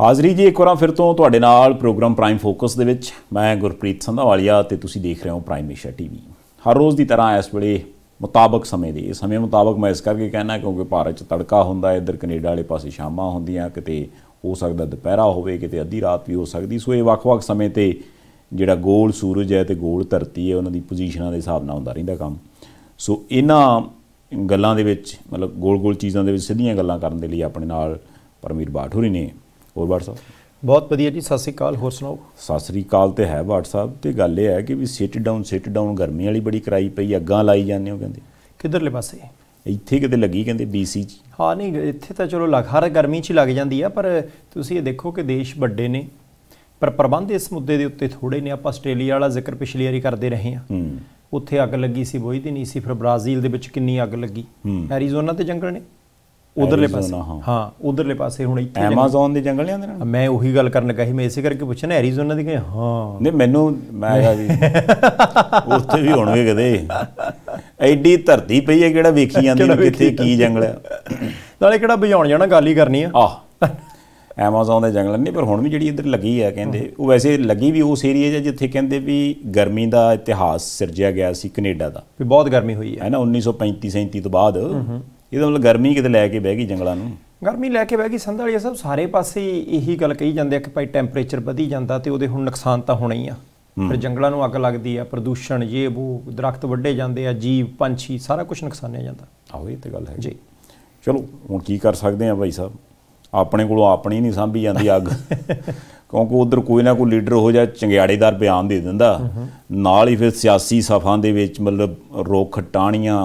ਹਾਜ਼ਰੀ ਜੀ ਇੱਕ ਵਾਰ ਫਿਰ ਤੋਂ ਤੁਹਾਡੇ ਨਾਲ ਪ੍ਰੋਗਰਾਮ ਪ੍ਰਾਈਮ ਫੋਕਸ ਦੇ ਵਿੱਚ ਮੈਂ ਗੁਰਪ੍ਰੀਤ ਸੰਧਾਵਾਲੀਆ ਤੇ ਤੁਸੀਂ ਦੇਖ ਰਹੇ ਹੋ ਪ੍ਰਾਈਮ ਟੀਵੀ ਹਰ ਰੋਜ਼ ਦੀ ਤਰ੍ਹਾਂ ਇਸ ਵੇਲੇ ਮੁਤਾਬਕ ਸਮੇਂ ਦੇ ਸਮੇਂ ਮੁਤਾਬਕ ਮੈਂ ਇਸ ਕਰਕੇ ਕਹਿਣਾ ਕਿਉਂਕਿ ਭਾਰਤ 'ਚ ਤੜਕਾ ਹੁੰਦਾ ਹੈ ਇੱਧਰ ਕੈਨੇਡਾ ਵਾਲੇ ਪਾਸੇ ਸ਼ਾਮਾਂ ਹੁੰਦੀਆਂ ਕਿਤੇ ਹੋ ਸਕਦਾ ਦੁਪਹਿਰਾ ਹੋਵੇ ਕਿਤੇ ਅੱਧੀ ਰਾਤ ਵੀ ਹੋ ਸਕਦੀ ਸੋ ਇਹ ਵੱਖ-ਵੱਖ ਸਮੇਂ ਤੇ ਜਿਹੜਾ ਗੋਲ ਸੂਰਜ ਹੈ ਤੇ ਗੋਲ ਧਰਤੀ ਹੈ ਉਹਨਾਂ ਦੀ ਪੋਜੀਸ਼ਨਾਂ ਦੇ ਹਿਸਾਬ ਨਾਲ ਹੁੰਦਾ ਰਹਿੰਦਾ ਕੰਮ ਸੋ ਇਹਨਾਂ ਗੱਲਾਂ ਦੇ ਵਿੱਚ ਮਤਲਬ ਗੋਲ-ਗੋਲ ਚੀਜ਼ਾਂ ਦੇ ਵਿੱਚ ਸਿੱਧੀਆਂ ਗੱਲਾਂ ਕਰਨ ਦੇ ਲਈ ਆਪਣੇ ਨਾਲ ਪਰਮੀਰ ਬਾਠੂਰੀ ਨੇ ਹੋਰ ਬਾਟ ਸਾਹਿਬ ਬਹੁਤ ਵਧੀਆ ਜੀ ਸਤਿ ਸ੍ਰੀ ਅਕਾਲ ਹੋਰ ਸੁਣਾਓ ਸਤਿ ਸ੍ਰੀ ਅਕਾਲ ਤੇ ਹੈ ਬਾਟ ਸਾਹਿਬ ਤੇ ਗੱਲ ਇਹ ਹੈ ਕਿ ਵੀ ਸਿਟ ਡਾਊਨ ਸਿਟ ਡਾਊਨ ਗਰਮੀ ਵਾਲੀ ਬੜੀ ਕਰਾਈ ਪਈ ਅੱਗਾਂ ਲਾਈ ਜਾਂਦੇ ਹੋ ਕਹਿੰਦੇ ਕਿਧਰਲੇ ਪਾਸੇ ਇੱਥੇ ਕਿਤੇ ਲੱਗੀ ਕਹਿੰਦੇ ਬੀਸੀ ਚ ਹਾਂ ਨਹੀਂ ਇੱਥੇ ਤਾਂ ਚਲੋ ਲੱਗ ਹਰ ਗਰਮੀ ਚ ਲੱਗ ਜਾਂਦੀ ਆ ਪਰ ਤੁਸੀਂ ਇਹ ਦੇਖੋ ਕਿ ਦੇਸ਼ ਵੱਡੇ ਨੇ ਪਰ ਪ੍ਰਬੰਧ ਇਸ ਮੁੱਦੇ ਦੇ ਉੱਤੇ ਥੋੜੇ ਨੇ ਆਪਾਂ ਆਸਟ੍ਰੇਲੀਆ ਵਾਲਾ ਜ਼ਿਕਰ ਪਿਛਲੀ ਵਾਰੀ ਕਰਦੇ ਰਹੇ ਆ ਉੱਥੇ ਅੱਗ ਲੱਗੀ ਸੀ ਬੋਈ ਦੀ ਨਹੀਂ ਸੀ ਫਿਰ ਬ੍ਰਾਜ਼ੀਲ ਦੇ ਵਿੱਚ ਕਿੰਨੀ ਅੱਗ ਲੱਗੀ ਐਰੀਜ਼ੋਨਾ ਤੇ ਜੰਗਲ ਨੇ ਉਧਰਲੇ ਪਾਸੇ ਹਾਂ ਉਧਰਲੇ ਪਾਸੇ ਹੁਣ ਇੱਥੇ ਐਮਾਜ਼ਨ ਦੇ ਜੰਗਲ ਦੇ ਨਾਲ ਮੈਂ ਉਹੀ ਗੱਲ ਕਰਨ ਲੱਗਾ ਸੀ ਮੈਂ ਇਸੇ ਕਰਕੇ ਪੁੱਛਣਾ ਐਰੀਜ਼ੋਨਾ ਦੀ ਕਿ ਹਾਂ ਨਹੀਂ ਮੈਨੂੰ ਮੈਂ ਆ ਵੀ ਉੱਥੇ ਵੀ ਹੋਣਗੇ ਕਦੇ ਐਡੀ ਧਰਤੀ ਪਈ ਹੈ ਕਿਹੜਾ ਵੇਖੀ ਜਾਂਦੀ ਨੇ ਕਿੱਥੇ ਕੀ ਜੰਗਲ ਹੈ ਨਾਲੇ ਕਿਹੜਾ ਭਜਾਉਣ ਜਾਣਾ ਗੱਲ ਹੀ ਕਰਨੀ ਆ ਆਹ ਐਮਾਜ਼ਨ ਦੇ ਜੰਗਲ ਨਹੀਂ ਪਰ ਹੁਣ ਵੀ ਜਿਹੜੀ ਇੱਧਰ ਲੱਗੀ ਆ ਕਹਿੰਦੇ ਉਹ ਵੈਸੇ ਲੱਗੀ ਵੀ ਉਸ ਏਰੀਆ 'ਚ ਜਿੱਥੇ ਕਹਿੰਦੇ ਵੀ ਗਰਮੀ ਦਾ ਇਤਿਹਾਸ ਸਿਰਜਿਆ ਗਿਆ ਸੀ ਕੈਨੇਡਾ ਦਾ ਵੀ ਬਹੁਤ ਗਰਮੀ ਹੋਈ ਹੈ ਹੈ ਨਾ 1935 37 ਤੋਂ ਬਾਅਦ ਇਹਦਾ ਮਤਲਬ ਗਰਮੀ ਕਿਤੇ ਲੈ ਕੇ ਬਹਿ ਗਈ ਜੰਗਲਾਂ ਨੂੰ ਗਰਮੀ ਲੈ ਕੇ ਬਹਿ ਗਈ ਸੰਧਾਲੀਆ ਸਾਹਿਬ ਸਾਰੇ ਪਾਸੇ ਇਹੀ ਗੱਲ ਕਹੀ ਜਾਂਦੇ ਆ ਕਿ ਭਾਈ ਟੈਂਪਰੇਚਰ ਵਧੀ ਜਾਂਦਾ ਤੇ ਉਹਦੇ ਹੁਣ ਨੁਕਸਾਨ ਤਾਂ ਹੋਣਾ ਹੀ ਆ ਫਿਰ ਜੰਗਲਾਂ ਨੂੰ ਅੱਗ ਲੱਗਦੀ ਆ ਪ੍ਰਦੂਸ਼ਣ ਇਹ ਉਹ ਦਰਖਤ ਵੱਡੇ ਜਾਂਦੇ ਆ ਜੀਵ ਪੰਛੀ ਸਾਰਾ ਕੁਝ ਨੁਕਸਾਨਿਆ ਜਾਂਦਾ ਆਹੋ ਇਹ ਤੇ ਗੱਲ ਹੈ ਜੀ ਚਲੋ ਹੁਣ ਕੀ ਕਰ ਸਕਦੇ ਆ ਭਾਈ ਸਾਹਿਬ ਆਪਣੇ ਕੋਲੋਂ ਆਪਣੀ ਨਹੀਂ ਸੰਭੀ ਜਾਂਦੀ ਅੱਗ ਕਿਉਂਕਿ ਉਧਰ ਕੋਈ ਨਾ ਕੋਈ ਲੀਡਰ ਹੋ ਜਾ ਚੰਗਿਆੜੇਦਾਰ ਬਿਆਨ ਦੇ ਦਿੰਦਾ ਨਾਲ ਹੀ ਫਿਰ ਸਿਆਸੀ ਸਫਾਂ ਦੇ ਵਿੱਚ ਮਤਲਬ ਰੋਖ ਟਾਣੀਆਂ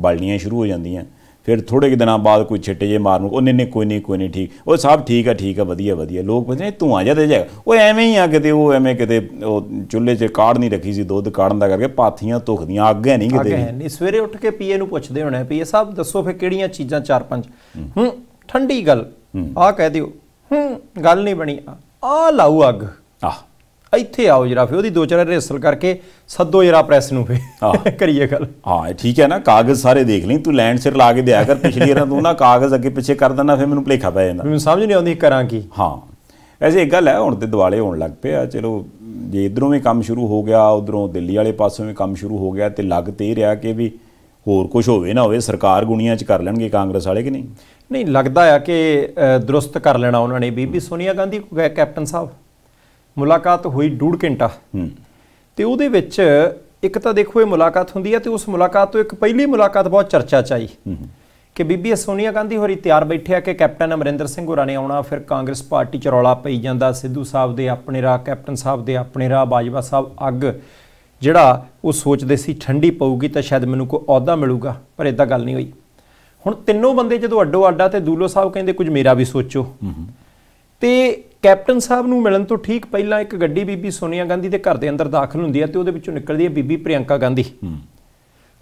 ਬਲਣੀਆਂ ਸ਼ੁਰੂ ਹੋ ਜਾਂਦੀਆਂ ਫਿਰ ਥੋੜੇ ਕਿ ਦਿਨਾਂ ਬਾਅਦ ਕੋਈ ਛਿੱਟੇ ਜੇ ਮਾਰਨ ਉਹ ਨਹੀਂ ਕੋਈ ਨਹੀਂ ਕੋਈ ਨਹੀਂ ਠੀਕ ਉਹ ਸਭ ਠੀਕ ਆ ਠੀਕ ਆ ਵਧੀਆ ਵਧੀਆ ਲੋਕ ਪੁੱਛਦੇ ਆ ਜਾ ਤੇ ਜਾਏਗਾ ਉਹ ਐਵੇਂ ਹੀ ਆ ਕਿਤੇ ਉਹ ਐਵੇਂ ਕਿਤੇ ਉਹ ਚੁੱਲ੍ਹੇ 'ਚ ਕਾੜ ਨਹੀਂ ਰੱਖੀ ਸੀ ਦੁੱਧ ਕਾੜਨ ਦਾ ਕਰਕੇ ਪਾਥੀਆਂ ਧੁਖਦੀਆਂ ਹੈ ਨਹੀਂ ਕਿਤੇ ਅੱਗੇ ਨਹੀਂ ਸਵੇਰੇ ਉੱਠ ਕੇ ਪੀਏ ਨੂੰ ਪੁੱਛਦੇ ਹੋਣੇ ਪੀਏ ਸਾਹਿਬ ਦੱਸੋ ਫਿਰ ਕਿਹੜੀਆਂ ਚੀਜ਼ਾਂ ਚਾਰ ਪੰਜ ਹੂੰ ਠੰਡੀ ਗੱਲ ਆ ਕਹਿ ਦਿਓ ਹੂੰ ਗੱਲ ਨਹੀਂ ਬਣੀ ਆ ਲਾਉ ਅੱਗ ਆ ਇੱਥੇ ਆਓ ਜਰਾ ਫੇ ਉਹਦੀ ਦੋ ਚਾਰ ਰਿਹਰਸਲ ਕਰਕੇ ਸੱਦੋ ਜਰਾ ਪ੍ਰੈਸ ਨੂੰ ਫੇ ਕਰੀਏ ਗੱਲ ਹਾਂ ਠੀਕ ਹੈ ਨਾ ਕਾਗਜ਼ ਸਾਰੇ ਦੇਖ ਲਈ ਤੂੰ ਲੈਂਡ ਸਿਰ ਲਾ ਕੇ ਦਿਆ ਕਰ ਪਿਛਲੀ ਵਾਰ ਤੂੰ ਨਾ ਕਾਗਜ਼ ਅੱਗੇ ਪਿੱਛੇ ਕਰ ਦਿੰਦਾ ਫੇ ਮੈਨੂੰ ਭਲੇਖਾ ਪੈ ਜਾਂਦਾ ਮੈਨੂੰ ਸਮਝ ਨਹੀਂ ਆਉਂਦੀ ਕਰਾਂ ਕੀ ਹਾਂ ਐਸੀ ਇੱਕ ਗੱਲ ਹੈ ਹੁਣ ਤੇ ਦਿਵਾਲੇ ਹੋਣ ਲੱਗ ਪਿਆ ਚਲੋ ਜੇ ਇਧਰੋਂ ਵੀ ਕੰਮ ਸ਼ੁਰੂ ਹੋ ਗਿਆ ਉਧਰੋਂ ਦਿੱਲੀ ਵਾਲੇ ਪਾਸੋਂ ਵੀ ਕੰਮ ਸ਼ੁਰੂ ਹੋ ਗਿਆ ਤੇ ਲੱਗ ਤੇ ਰਿਹਾ ਕਿ ਵੀ ਹੋਰ ਕੁਝ ਹੋਵੇ ਨਾ ਹੋਵੇ ਸਰਕਾਰ ਗੁਣੀਆਂ 'ਚ ਕਰ ਲੈਣਗੇ ਕਾਂਗਰਸ ਵਾਲੇ ਕਿ ਨਹੀਂ ਨਹੀਂ ਲੱਗਦਾ ਆ ਕਿ ਦਰੁਸਤ ਕਰ ਲੈਣਾ ਉਹਨਾਂ ਨੇ ਬੀਬੀ ਸੋਨੀਆ ਗਾਂਧੀ ਕੈਪਟਨ ਸਾਹਿਬ ਮੁਲਾਕਾਤ ਹੋਈ ਡੂੜ ਘੰਟਾ ਤੇ ਉਹਦੇ ਵਿੱਚ ਇੱਕ ਤਾਂ ਦੇਖੋ ਇਹ ਮੁਲਾਕਾਤ ਹੁੰਦੀ ਹੈ ਤੇ ਉਸ ਮੁਲਾਕਾਤ ਤੋਂ ਇੱਕ ਪਹਿਲੀ ਮੁਲਾਕਾਤ ਬਹੁਤ ਚਰਚਾ ਚ ਆਈ ਕਿ ਬੀਬੀ ਸੋਨੀਆ ਗਾਂਧੀ ਹੋਰੀ ਤਿਆਰ ਬੈਠੇ ਆ ਕਿ ਕੈਪਟਨ ਅਮਰਿੰਦਰ ਸਿੰਘ ਹੋਰਾਂ ਨੇ ਆਉਣਾ ਫਿਰ ਕਾਂਗਰਸ ਪਾਰਟੀ ਚ ਰੌਲਾ ਪਈ ਜਾਂਦਾ ਸਿੱਧੂ ਸਾਹਿਬ ਦੇ ਆਪਣੇ ਰਾਹ ਕੈਪਟਨ ਸਾਹਿਬ ਦੇ ਆਪਣੇ ਰਾਹ ਬਾਜਵਾ ਸਾਹਿਬ ਅੱਗ ਜਿਹੜਾ ਉਹ ਸੋਚਦੇ ਸੀ ਠੰਡੀ ਪਊਗੀ ਤਾਂ ਸ਼ਾਇਦ ਮੈਨੂੰ ਕੋਈ ਅਹੁਦਾ ਮਿਲੂਗਾ ਪਰ ਇਦਾਂ ਗੱਲ ਨਹੀਂ ਹੋਈ ਹੁਣ ਤਿੰਨੋਂ ਬੰਦੇ ਜਦੋਂ ਅੱਡੋ ਅੱਡਾ ਤੇ ਦੂਲੋ ਸਾਹਿਬ ਕਹਿੰਦੇ ਕੁਝ ਮੇਰਾ ਵੀ ਸੋਚੋ ਤੇ ਕੈਪਟਨ ਸਾਹਿਬ ਨੂੰ ਮਿਲਣ ਤੋਂ ਠੀਕ ਪਹਿਲਾਂ ਇੱਕ ਗੱਡੀ ਬੀਬੀ ਸੋਨੀਆ ਗਾਂਧੀ ਦੇ ਘਰ ਦੇ ਅੰਦਰ ਦਾਖਲ ਹੁੰਦੀ ਹੈ ਤੇ ਉਹਦੇ ਵਿੱਚੋਂ ਨਿਕਲਦੀ ਹੈ ਬੀਬੀ ਪ੍ਰਿਯੰਕਾ ਗਾਂਧੀ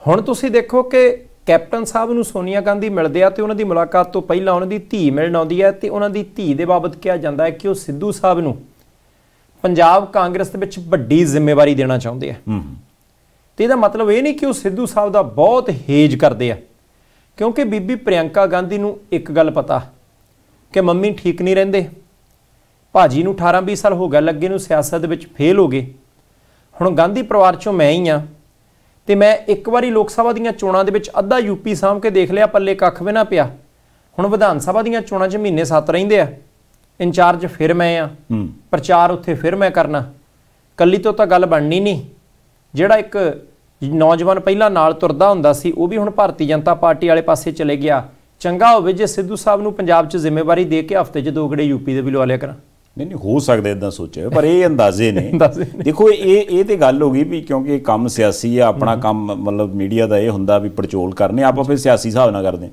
ਹੁਣ ਤੁਸੀਂ ਦੇਖੋ ਕਿ ਕੈਪਟਨ ਸਾਹਿਬ ਨੂੰ ਸੋਨੀਆ ਗਾਂਧੀ ਮਿਲਦੇ ਆ ਤੇ ਉਹਨਾਂ ਦੀ ਮੁਲਾਕਾਤ ਤੋਂ ਪਹਿਲਾਂ ਉਹਨਾਂ ਦੀ ਧੀ ਮਿਲਣ ਆਉਂਦੀ ਹੈ ਤੇ ਉਹਨਾਂ ਦੀ ਧੀ ਦੇ ਬਾਬਤ ਕਿਹਾ ਜਾਂਦਾ ਹੈ ਕਿ ਉਹ ਸਿੱਧੂ ਸਾਹਿਬ ਨੂੰ ਪੰਜਾਬ ਕਾਂਗਰਸ ਦੇ ਵਿੱਚ ਵੱਡੀ ਜ਼ਿੰਮੇਵਾਰੀ ਦੇਣਾ ਚਾਹੁੰਦੇ ਆ ਤੇ ਇਹਦਾ ਮਤਲਬ ਇਹ ਨਹੀਂ ਕਿ ਉਹ ਸਿੱਧੂ ਸਾਹਿਬ ਦਾ ਬਹੁਤ ਹੇਜ ਕਰਦੇ ਆ ਕਿਉਂਕਿ ਬੀਬੀ ਪ੍ਰਿਯੰਕਾ ਗਾਂਧੀ ਨੂੰ ਇੱਕ ਗੱਲ ਪਤਾ ਕਿ ਮੰਮੀ ਠੀਕ ਨਹੀਂ ਰਹਿੰਦੇ ਭਾਜੀ ਨੂੰ 18 20 ਸਾਲ ਹੋ ਗਏ ਲੱਗੇ ਨੂੰ ਸਿਆਸਤ ਵਿੱਚ ਫੇਲ ਹੋ ਗਏ ਹੁਣ ਗਾਂਧੀ ਪਰਿਵਾਰ ਚੋਂ ਮੈਂ ਹੀ ਆ ਤੇ ਮੈਂ ਇੱਕ ਵਾਰੀ ਲੋਕ ਸਭਾ ਦੀਆਂ ਚੋਣਾਂ ਦੇ ਵਿੱਚ ਅੱਧਾ ਯੂਪੀ ਸਾਂਭ ਕੇ ਦੇਖ ਲਿਆ ਪੱਲੇ ਕੱਖ ਵੀ ਨਾ ਪਿਆ ਹੁਣ ਵਿਧਾਨ ਸਭਾ ਦੀਆਂ ਚੋਣਾਂ 'ਚ ਮਹੀਨੇ 7 ਰਹਿੰਦੇ ਆ ਇਨਚਾਰਜ ਫਿਰ ਮੈਂ ਆ ਪ੍ਰਚਾਰ ਉੱਥੇ ਫਿਰ ਮੈਂ ਕਰਨਾ ਕੱਲੀ ਤੋਂ ਤਾਂ ਗੱਲ ਬਣਨੀ ਨਹੀਂ ਜਿਹੜਾ ਇੱਕ ਨੌਜਵਾਨ ਪਹਿਲਾਂ ਨਾਲ ਤੁਰਦਾ ਹੁੰਦਾ ਸੀ ਉਹ ਵੀ ਹੁਣ ਭਾਰਤੀ ਜਨਤਾ ਪਾਰਟੀ ਵਾਲੇ ਪਾਸੇ ਚਲੇ ਗਿਆ ਚੰਗਾ ਹੋਵੇ ਜੇ ਸਿੱਧੂ ਸਾਹਿਬ ਨੂੰ ਪੰਜਾਬ 'ਚ ਜ਼ਿੰਮੇਵਾਰੀ ਦੇ ਕੇ ਹਫ਼ਤੇ 'ਚ ਦੋ ਗੜੇ ਯੂਪੀ ਦੇ ਵੀ ਲਵਾ ਲਿਆ ਕਰਾਂ ਨਹੀਂ ਨਹੀਂ ਹੋ ਸਕਦਾ ਇਦਾਂ ਸੋਚਿਆ ਪਰ ਇਹ ਅੰਦਾਜ਼ੇ ਨੇ ਦੇਖੋ ਇਹ ਇਹ ਤੇ ਗੱਲ ਹੋ ਗਈ ਵੀ ਕਿਉਂਕਿ ਕੰਮ ਸਿਆਸੀ ਆ ਆਪਣਾ ਕੰਮ ਮਤਲਬ ਮੀਡੀਆ ਦਾ ਇਹ ਹੁੰਦਾ ਵੀ ਪਰਚੋਲ ਕਰਨੇ ਆਪਾਂ ਫਿਰ ਸਿਆਸੀ ਹਿਸਾਬ ਨਾਲ ਕਰਦੇ